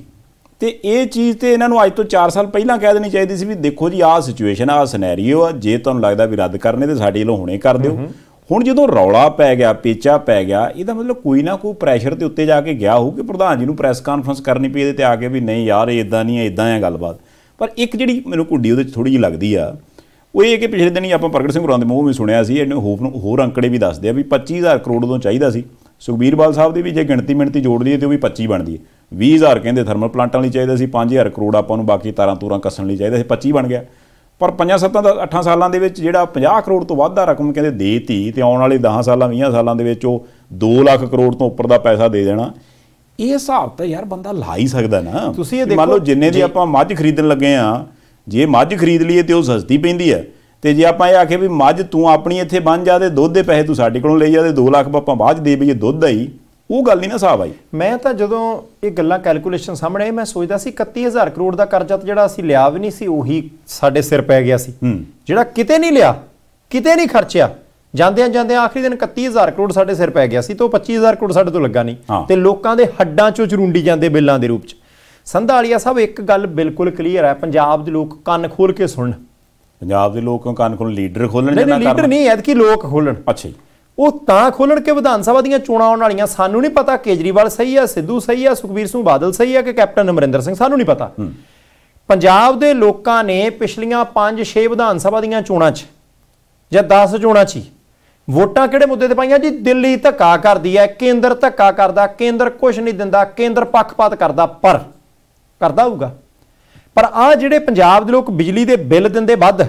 ਤੇ ਇਹ ਚੀਜ਼ ਤੇ ਇਹਨਾਂ ਨੂੰ ਅੱਜ ਤੋਂ 4 ਸਾਲ ਪਹਿਲਾਂ ਕਹਿ ਦੇਣੀ ਚਾਹੀਦੀ ਸੀ ਵੀ ਦੇਖੋ ਜੀ ਆਹ ਸਿਚੁਏਸ਼ਨ ਆਹ ਸਿਨੈਰੀਓ ਆ ਜੇ ਤੁਹਾਨੂੰ ਲੱਗਦਾ ਵੀ ਰੱਦ ਕਰਨੇ ਤੇ ਸਾਡੇ ਵੱਲੋਂ ਹੁਣੇ ਕਰ ਦਿਓ ਹੁਣ ਜਦੋਂ ਰੌਲਾ ਪੈ ਗਿਆ ਪੇਚਾ ਪੈ ਗਿਆ ਇਹਦਾ ਮਤਲਬ ਕੋਈ ਨਾ ਕੋਈ ਪ੍ਰੈਸ਼ਰ ਤੇ ਉੱਤੇ ਜਾ ਕੇ ਗਿਆ ਹੋਊ ਕਿ ਪ੍ਰਧਾਨ ਜੀ ਨੂੰ ਪ੍ਰੈਸ ਕਾਨਫਰੰਸ ਕਰਨੀ ਪਈ ਇਹਦੇ ਤੇ ਆ ਕੇ ਵੀ ਨਹੀਂ ਯਾਰ ਇਹ ਇਦਾਂ ਨਹੀਂ ਹੈ ਇਦਾਂ ਹੈ ਗੱਲਬਾਤ ਪਰ ਇੱਕ ਜਿਹੜੀ ਮੈਨੂੰ ਕੁੰਡੀ ਉਹਦੇ ਚ ਥੋੜੀ ਜਿਹੀ ਲੱਗਦੀ ਆ ਉਹ ਇਹ ਕਿ ਪਿਛਲੇ ਦਿਨੀ ਆਪਾਂ ਪ੍ਰਗਟ ਸਿੰਘ ਹੋਰਾਂ ਦੇ ਮੂੰਹ ਵੀ ਸੁਣਿਆ ਸੀ ਇਹਨੇ ਹੋਰ ਅੰਕੜੇ ਵੀ ਦੱਸਦੇ ਆ ਵੀ 25000 ਕਰੋੜ ਤੋਂ ਚਾਹੀਦਾ ਸੀ ਸੁਖਬੀਰ ਬਾਲ ਸਾਹਿਬ ਦੀ ਵੀ ਜੇ ਗਿਣਤੀ ਮਿਣਤੀ ਜੋੜ ਲਈਏ ਤੇ ਉਹ ਵੀ 25 ਬਣਦੀ ਹੈ 20000 ਕਹਿੰਦੇ ਥਰਮਲ ਪਲਾਂਟਾਂ ਲਈ ਚਾਹੀਦਾ ਸੀ 5000 ਕਰੋੜ ਆਪਾਂ ਨੂੰ ਬਾਕੀ ਤਾਰਾਂ ਤੂਰਾਂ ਕੱਸਣ ਲਈ ਚਾਹੀਦਾ ਸੀ 25 ਬਣ ਗਿਆ ਪਰ 5 7 ਦਾ 8 ਸਾਲਾਂ ਦੇ ਵਿੱਚ ਜਿਹੜਾ 50 ਕਰੋੜ ਤੋਂ ਵੱਧ ਦਾ ਰਕਮ ਕਹਿੰਦੇ ਦੇਤੀ ਤੇ ਆਉਣ ਵਾਲੇ 10 ਸਾਲਾਂ 20 ਸਾਲਾਂ ਦੇ ਵਿੱਚ ਉਹ 2 ਲੱਖ ਕਰੋੜ ਤੋਂ ਉੱਪਰ ਦਾ ਪੈਸਾ ਦੇ ਦੇਣਾ ਇਹ ਹਿਸਾਬ ਤਾਂ ਯਾਰ ਬੰਦਾ ਲਾ ਹੀ ਸਕਦਾ ਨਾ ਤੁਸੀਂ ਇਹ ਦੇਖੋ ਮੰਨ ਲਓ ਜਿੰਨੇ ਦੀ ਆਪਾਂ ਮੱਝ ਖਰੀਦਣ ਲੱਗੇ ਆ ਜੇ ਮੱਝ ਖਰੀਦ ਲਈਏ ਤੇ ਉਹ ਸਸਤੀ ਪੈਂਦੀ ਹੈ ਤੇ ਜੇ ਆਪਾਂ ਇਹ ਆਖੇ ਵੀ ਮੱਝ ਤੂੰ ਆਪਣੀ ਇੱਥੇ ਬੰਨ ਜਾ ਤੇ ਦੁੱਧ ਦੇ ਪੈਸੇ ਤੂੰ ਸਾਡੇ ਕੋਲੋਂ ਲਈ ਜਾ ਤੇ 2 ਲੱਖ ਆਪਾਂ ਬਾਅਦ ਦੇ ਇਹ ਦੁੱਧ ਆਈ ਉਹ ਗੱਲ ਨਹੀਂ ਨਾ ਸਾਹਿਬ ਆਈ ਮੈਂ ਤਾਂ ਜਦੋਂ ਇਹ ਗੱਲਾਂ ਕੈਲਕੂਲੇਸ਼ਨ ਸਾਹਮਣੇ ਮੈਂ ਸੋਚਦਾ ਸੀ 31000 ਕਰੋੜ ਦਾ ਕਰਜ਼ਾ ਤਾਂ ਜਿਹੜਾ ਅਸੀਂ ਲਿਆ ਵੀ ਨਹੀਂ ਸੀ ਉਹੀ ਸਾਡੇ ਸਿਰ ਪੈ ਗਿਆ ਸੀ ਜਿਹੜਾ ਕਿਤੇ ਨਹੀਂ ਲਿਆ ਕਿਤੇ ਨਹੀਂ ਖਰਚਿਆ ਜਾਂਦਿਆਂ ਜਾਂਦਿਆਂ ਆਖਰੀ ਦਿਨ 31000 ਕਰੋੜ ਸਾਡੇ ਸਿਰ ਪੈ ਗਿਆ ਸੀ ਤੇ ਉਹ 25000 ਕਰੋੜ ਸਾਡੇ ਤੋਂ ਲੱਗਾ ਨਹੀਂ ਤੇ ਲੋਕਾਂ ਦੇ ਹੱਡਾਂ ਚੋਂ ਚਰੁੰਡੀ ਜਾਂਦੇ ਬਿੱਲਾਂ ਦੇ ਰੂਪ ਚ ਸੰਧਾਲੀਆ ਸਾਹਿਬ ਇੱਕ ਗੱਲ ਬਿਲਕੁਲ ਕਲੀਅਰ ਹੈ ਪੰਜਾਬ ਦੇ ਲੋਕ ਕੰਨ ਖੋਲ ਕੇ ਸੁਣਨ ਪੰਜਾਬ ਦੇ ਲੋਕਾਂ ਕੰਨ ਖੋਲਣ ਲੀਡਰ ਖੋਲਣ ਜਾਂ ਨਾ ਲੀਡਰ ਨਹੀਂ ਐਦਕੀ ਲੋਕ ਖੋਲਣ ਅੱਛਾ ਜੀ ਉਹ ਤਾਂ ਖੋਲਣ ਕੇ ਵਿਧਾਨ ਸਭਾ ਦੀਆਂ ਚੋਣਾਂ ਆਉਣ ਵਾਲੀਆਂ ਸਾਨੂੰ ਨਹੀਂ ਪਤਾ ਕੇਜਰੀਵਾਲ ਸਹੀ ਆ ਸਿੱਧੂ ਸਹੀ ਆ ਸੁਖਬੀਰ ਸਿੰਘ ਬਾਦਲ ਸਹੀ ਆ ਕਿ ਕੈਪਟਨ ਅਮਰਿੰਦਰ ਸਿੰਘ ਸਾਨੂੰ ਨਹੀਂ ਪਤਾ ਪੰਜਾਬ ਦੇ ਲੋਕਾਂ ਨੇ ਪਿਛਲੀਆਂ 5-6 ਵਿਧਾਨ ਸਭਾ ਦੀਆਂ ਚੋਣਾਂ 'ਚ ਜਾਂ 10 ਚੋਣਾਂ 'ਚ ਵੋਟਾਂ ਕਿਹੜੇ ਮੁੱਦੇ ਤੇ ਪਾਈਆਂ ਜੀ ਦਿੱਲੀ ਧੱਕਾ ਕਰਦੀ ਐ ਕੇਂਦਰ ਧੱਕਾ ਕਰਦਾ ਕੇਂਦਰ ਕੁਝ ਨਹੀਂ ਦਿੰਦਾ ਕੇਂਦਰ ਪੱਖਪਾਤ ਕਰਦਾ ਪਰ ਕਰਦਾ ਹੋਊਗਾ ਪਰ ਆ ਜਿਹੜੇ ਪੰਜਾਬ ਦੇ ਲੋਕ ਬਿਜਲੀ ਦੇ ਬਿੱਲ ਦਿੰਦੇ ਵੱਧ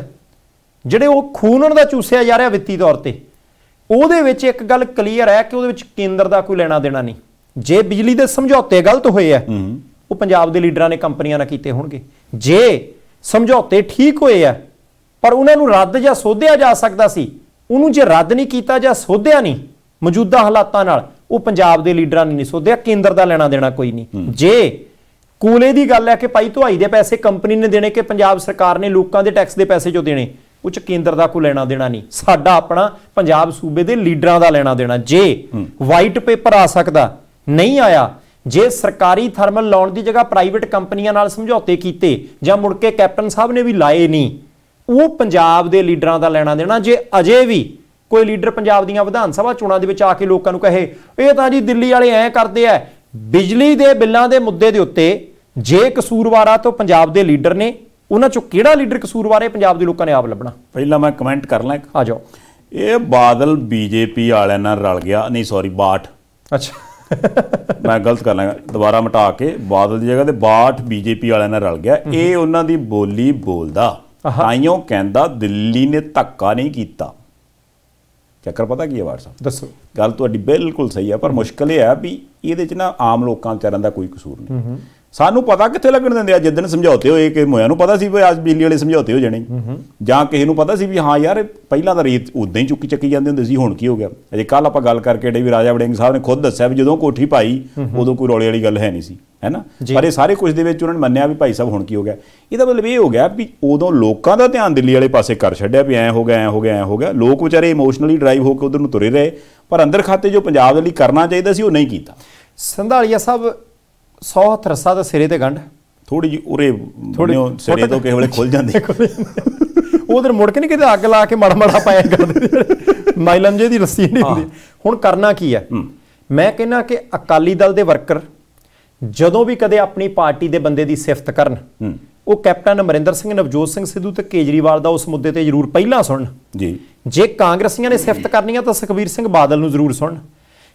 ਜਿਹੜੇ ਉਹ ਖੂਨ ਉਹਨਾਂ ਦਾ ਚੂਸਿਆ ਜਾ ਰਿਹਾ ਵਿੱਤੀ ਤੌਰ ਤੇ ਉਹਦੇ ਵਿੱਚ ਇੱਕ ਗੱਲ ਕਲੀਅਰ ਹੈ ਕਿ ਉਹਦੇ ਵਿੱਚ ਕੇਂਦਰ ਦਾ ਕੋਈ ਲੈਣਾ ਦੇਣਾ ਨਹੀਂ ਜੇ ਬਿਜਲੀ ਦੇ ਸਮਝੌਤੇ ਗਲਤ ਹੋਏ ਆ ਉਹ ਪੰਜਾਬ ਦੇ ਲੀਡਰਾਂ ਨੇ ਕੰਪਨੀਆਂ ਨਾਲ ਕੀਤੇ ਹੋਣਗੇ ਜੇ ਸਮਝੌਤੇ ਠੀਕ ਹੋਏ ਆ ਪਰ ਉਹਨਾਂ ਨੂੰ ਰੱਦ ਜਾਂ ਸੋਧਿਆ ਜਾ ਸਕਦਾ ਸੀ ਉਹਨੂੰ ਜੇ ਰੱਦ ਨਹੀਂ ਕੀਤਾ ਜਾਂ ਸੋਧਿਆ ਨਹੀਂ ਮੌਜੂਦਾ ਹਾਲਾਤਾਂ ਨਾਲ ਉਹ ਪੰਜਾਬ ਦੇ ਲੀਡਰਾਂ ਨੇ ਨਹੀਂ ਸੋਧਿਆ ਕੇਂਦਰ ਦਾ ਲੈਣਾ ਦੇਣਾ ਕੋਈ ਨਹੀਂ ਜੇ ਕੂਲੇ ਦੀ ਗੱਲ ਹੈ ਕਿ ਭਾਈ ਧੁਆਈ ਦੇ ਪੈਸੇ ਕੰਪਨੀ ਨੇ ਦੇਣੇ ਕਿ ਪੰਜਾਬ ਸਰਕਾਰ ਨੇ ਲੋਕਾਂ ਦੇ ਟੈਕਸ ਦੇ ਪੈਸੇ ਚੋਂ ਦੇਣੇ ਉਹ ਚ ਕੇਂਦਰ ਦਾ ਕੋ ਲੈਣਾ ਦੇਣਾ ਨਹੀਂ ਸਾਡਾ ਆਪਣਾ ਪੰਜਾਬ ਸੂਬੇ ਦੇ ਲੀਡਰਾਂ ਦਾ ਲੈਣਾ ਦੇਣਾ ਜੇ ਵਾਈਟ ਪੇਪਰ ਆ ਸਕਦਾ ਨਹੀਂ ਆਇਆ ਜੇ ਸਰਕਾਰੀ ਥਰਮਲ ਲਾਉਣ ਦੀ ਜਗ੍ਹਾ ਪ੍ਰਾਈਵੇਟ ਕੰਪਨੀਆਂ ਨਾਲ ਸਮਝੌਤੇ ਕੀਤੇ ਜਾਂ ਮੁੜ ਕੇ ਕੈਪਟਨ ਸਾਹਿਬ ਨੇ ਵੀ ਲਾਏ ਨਹੀਂ ਉਹ ਪੰਜਾਬ ਦੇ ਲੀਡਰਾਂ ਦਾ ਲੈਣਾ ਦੇਣਾ ਜੇ ਅਜੇ ਵੀ ਕੋਈ ਲੀਡਰ ਪੰਜਾਬ ਦੀਆਂ ਵਿਧਾਨ ਸਭਾ ਚੋਣਾਂ ਦੇ ਵਿੱਚ ਆ ਕੇ ਲੋਕਾਂ ਨੂੰ ਕਹੇ ਇਹ ਤਾਂ ਜੀ ਦਿੱਲੀ ਵਾਲੇ ਐ ਕਰਦੇ ਐ ਬਿਜਲੀ ਦੇ ਬਿੱਲਾਂ ਦੇ ਮੁੱਦੇ ਦੇ ਉੱਤੇ ਜੇ ਕਸੂਰਵਾਰਾ ਤੋਂ ਪੰਜਾਬ ਦੇ ਲੀਡਰ ਨੇ ਉਹਨਾਂ ਚੋਂ ਕਿਹੜਾ ਲੀਡਰ ਕਸੂਰਵਾਰ ਹੈ ਪੰਜਾਬ ਦੇ ਲੋਕਾਂ ਨੇ ਆਪ ਲੱਭਣਾ ਪਹਿਲਾਂ ਮੈਂ ਕਮੈਂਟ ਕਰ ਲਾਂ ਇੱਕ ਆ ਜਾਓ ਇਹ ਬਾਦਲ ਬੀਜੇਪੀ ਵਾਲਿਆਂ ਨਾਲ ਰਲ ਗਿਆ ਨਹੀਂ ਸੌਰੀ ਬਾਠ ਅੱਛਾ ਮੈਂ ਗਲਤ ਕਰ ਲਾਂਗਾ ਦੁਬਾਰਾ ਮਟਾ ਕੇ ਬਾਦਲ ਦੀ ਜਗ੍ਹਾ ਤੇ ਬਾਠ ਬੀਜੇਪੀ ਵਾਲਿਆਂ ਨਾਲ ਰਲ ਗਿਆ ਇਹ ਉਹਨਾਂ ਦੀ ਬੋਲੀ ਬੋਲਦਾ ਤਾਈਓ ਕਹਿੰਦਾ ਦਿੱਲੀ ਨੇ ਧੱਕਾ ਨਹੀਂ ਕੀਤਾ ਚੱਕਰ ਪਤਾ ਕੀ ਹੈ ਸਾਹਿਬ ਦੱਸੋ ਗੱਲ ਤੁਹਾਡੀ ਬਿਲਕੁਲ ਸਹੀ ਹੈ ਪਰ ਮੁਸ਼ਕਲ ਇਹ ਹੈ ਵੀ ਇਹਦੇ ਚ ਨਾ ਆਮ ਲੋਕਾਂ ਵਿਚਾਰਿਆਂ ਦਾ ਕੋਈ ਕਸੂਰ ਨਹੀਂ ਸਾਨੂੰ ਪਤਾ ਕਿੱਥੇ ਲੱਗਣ ਦਿੰਦੇ ਆ ਜਿੱਦਣ ਸਮਝਾਉਤੇ ਹੋਏ ਕਿ ਮੋਇਆਂ ਨੂੰ ਪਤਾ ਸੀ ਵੀ ਅੱਜ ਬਿਜਲੀ ਵਾਲੇ ਸਮਝਾਉਤੇ ਹੋ ਜਾਣੇ ਜਾਂ ਕਿਸੇ ਨੂੰ ਪਤਾ ਸੀ ਵੀ ਹਾਂ ਯਾਰ ਪਹਿਲਾਂ ਤਾਂ ਰੇਤ ਉਦਾਂ ਹੀ ਚੁੱਕੀ ਚੱਕੀ ਜਾਂਦੇ ਹੁੰਦੇ ਸੀ ਹੁਣ ਕੀ ਹੋ ਗਿਆ ਅਜੇ ਕੱਲ ਆਪਾਂ ਗੱਲ ਕਰਕੇ ਡੇ ਵੀ ਰਾਜਾ ਵੜਿੰਗ ਸਾਹਿਬ ਨੇ ਖੁਦ ਦੱਸਿਆ ਵੀ ਜਦੋਂ ਕੋਠੀ ਪਾਈ ਉਦੋਂ ਕੋਈ ਰੌਲੇ ਵਾਲੀ ਗੱਲ ਹੈ ਨਹੀਂ ਸੀ ਹੈਨਾ ਪਰ ਇਹ ਸਾਰੇ ਕੁਝ ਦੇ ਵਿੱਚ ਉਹਨਾਂ ਨੇ ਮੰਨਿਆ ਵੀ ਭਾਈ ਸਾਹਿਬ ਹੁਣ ਕੀ ਹੋ ਗਿਆ ਇਹਦਾ ਮਤਲਬ ਇਹ ਹੋ ਗਿਆ ਵੀ ਉਦੋਂ ਲੋਕਾਂ ਦਾ ਧਿਆਨ ਦਿੱਲੀ ਵਾਲੇ ਪਾਸੇ ਕਰ ਛੱਡਿਆ ਵੀ ਐ ਹੋ ਗਿਆ ਐ ਹੋ ਗਿਆ ਐ ਹੋ ਗਿਆ ਲੋਕ ਵਿਚਾਰੇ ਇਮੋਸ਼ਨਲੀ ਡਰਾਈਵ ਹੋ ਕੇ ਉਧਰ ਨੂੰ ਤੁਰੇ ਰਹੇ ਪਰ ਅੰਦਰ ਖਾਤੇ ਜੋ ਪੰਜਾਬ ਦੇ ਲਈ ਕਰਨਾ ਚਾਹੀਦਾ ਸੀ ਉਹ ਨਹੀਂ ਕੀਤਾ ਸੰਧਾਲੀਆ ਸਾਹਿਬ ਸੌ ਰਸਾ ਦਾ ਸਿਰੇ ਤੇ ਗੰਢ ਥੋੜੀ ਜੀ ਉਰੇ ਥੋੜੀ ਸਿਰੇ ਤੋਂ ਕਿਸੇ ਵੇਲੇ ਖੁੱਲ ਜਾਂਦੀ ਉਧਰ ਮੁੜ ਕੇ ਨਹੀਂ ਕਿਤੇ ਅੱਗ ਲਾ ਕੇ ਮੜਾ ਮੜਾ ਪਾਇਆ ਕਰਦੇ ਨਾਈਲਨ ਜੇ ਦੀ ਰੱਸੀ ਨਹੀਂ ਹੁੰਦੀ ਹੁਣ ਕਰਨਾ ਕੀ ਹੈ ਮੈਂ ਕਹਿੰਨਾ ਕਿ ਅਕਾਲੀ ਦਲ ਦੇ ਵਰਕਰ ਜਦੋਂ ਵੀ ਕਦੇ ਆਪਣੀ ਪਾਰਟੀ ਦੇ ਬੰਦੇ ਦੀ ਸਿਫਤ ਕਰਨ ਉਹ ਕੈਪਟਨ ਅਮਰਿੰਦਰ ਸਿੰਘ ਨਵਜੋਤ ਸਿੰਘ ਸਿੱਧੂ ਤੇ ਕੇਜਰੀਵਾਲ ਦਾ ਉਸ ਮੁੱਦੇ ਤੇ ਜ਼ਰੂਰ ਪਹਿਲਾਂ ਸੁਣਨ ਜੀ ਜੇ ਕਾਂਗਰਸੀਆਂ ਨੇ ਸਿਫਤ ਕਰਨੀ ਆ ਤਾਂ ਸੁਖਵੀਰ ਸਿੰਘ ਬਾਦਲ ਨੂੰ ਜ਼ਰੂਰ ਸੁਣਨ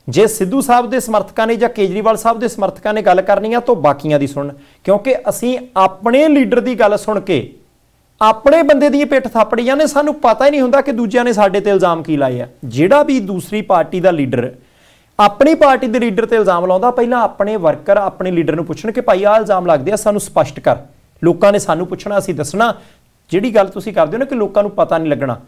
ਜੇ ਸਿੱਧੂ ਸਾਹਿਬ ਦੇ ਸਮਰਥਕਾਂ ਨੇ ਜਾਂ ਕੇਜਰੀਵਾਲ ਸਾਹਿਬ ਦੇ ਸਮਰਥਕਾਂ ਨੇ ਗੱਲ ਕਰਨੀ ਆ ਤਾਂ ਬਾਕੀਆਂ ਦੀ ਸੁਣਨ ਕਿਉਂਕਿ ਅਸੀਂ ਆਪਣੇ ਲੀਡਰ ਦੀ ਗੱਲ ਸੁਣ ਕੇ ਆਪਣੇ ਬੰਦੇ ਦੀ ਪਿੱਠ ਥਾਪੜੀ ਜਾਂਦੇ ਸਾਨੂੰ ਪਤਾ ਹੀ ਨਹੀਂ ਹੁੰਦਾ ਕਿ ਦੂਜਿਆਂ ਨੇ ਸਾਡੇ ਤੇ ਇਲਜ਼ਾਮ ਕੀ ਲਾਏ ਆ ਜਿਹੜਾ ਵੀ ਦੂਸਰੀ ਪਾਰਟੀ ਦਾ ਲੀਡਰ ਆਪਣੀ ਪਾਰਟੀ ਦੇ ਲੀਡਰ ਤੇ ਇਲਜ਼ਾਮ ਲਾਉਂਦਾ ਪਹਿਲਾਂ ਆਪਣੇ ਵਰਕਰ ਆਪਣੇ ਲੀਡਰ ਨੂੰ ਪੁੱਛਣ ਕਿ ਭਾਈ ਆਹ ਇਲਜ਼ਾਮ ਲੱਗਦੇ ਆ ਸਾਨੂੰ ਸਪਸ਼ਟ ਕਰ ਲੋਕਾਂ ਨੇ ਸਾਨੂੰ ਪੁੱਛਣਾ ਅਸੀਂ ਦੱਸਣਾ ਜਿਹੜੀ ਗੱਲ ਤੁਸੀਂ ਕਰਦੇ ਹੋ ਨਾ ਕਿ ਲੋਕਾਂ ਨੂੰ ਪਤਾ ਨਹੀਂ ਲੱਗਣਾ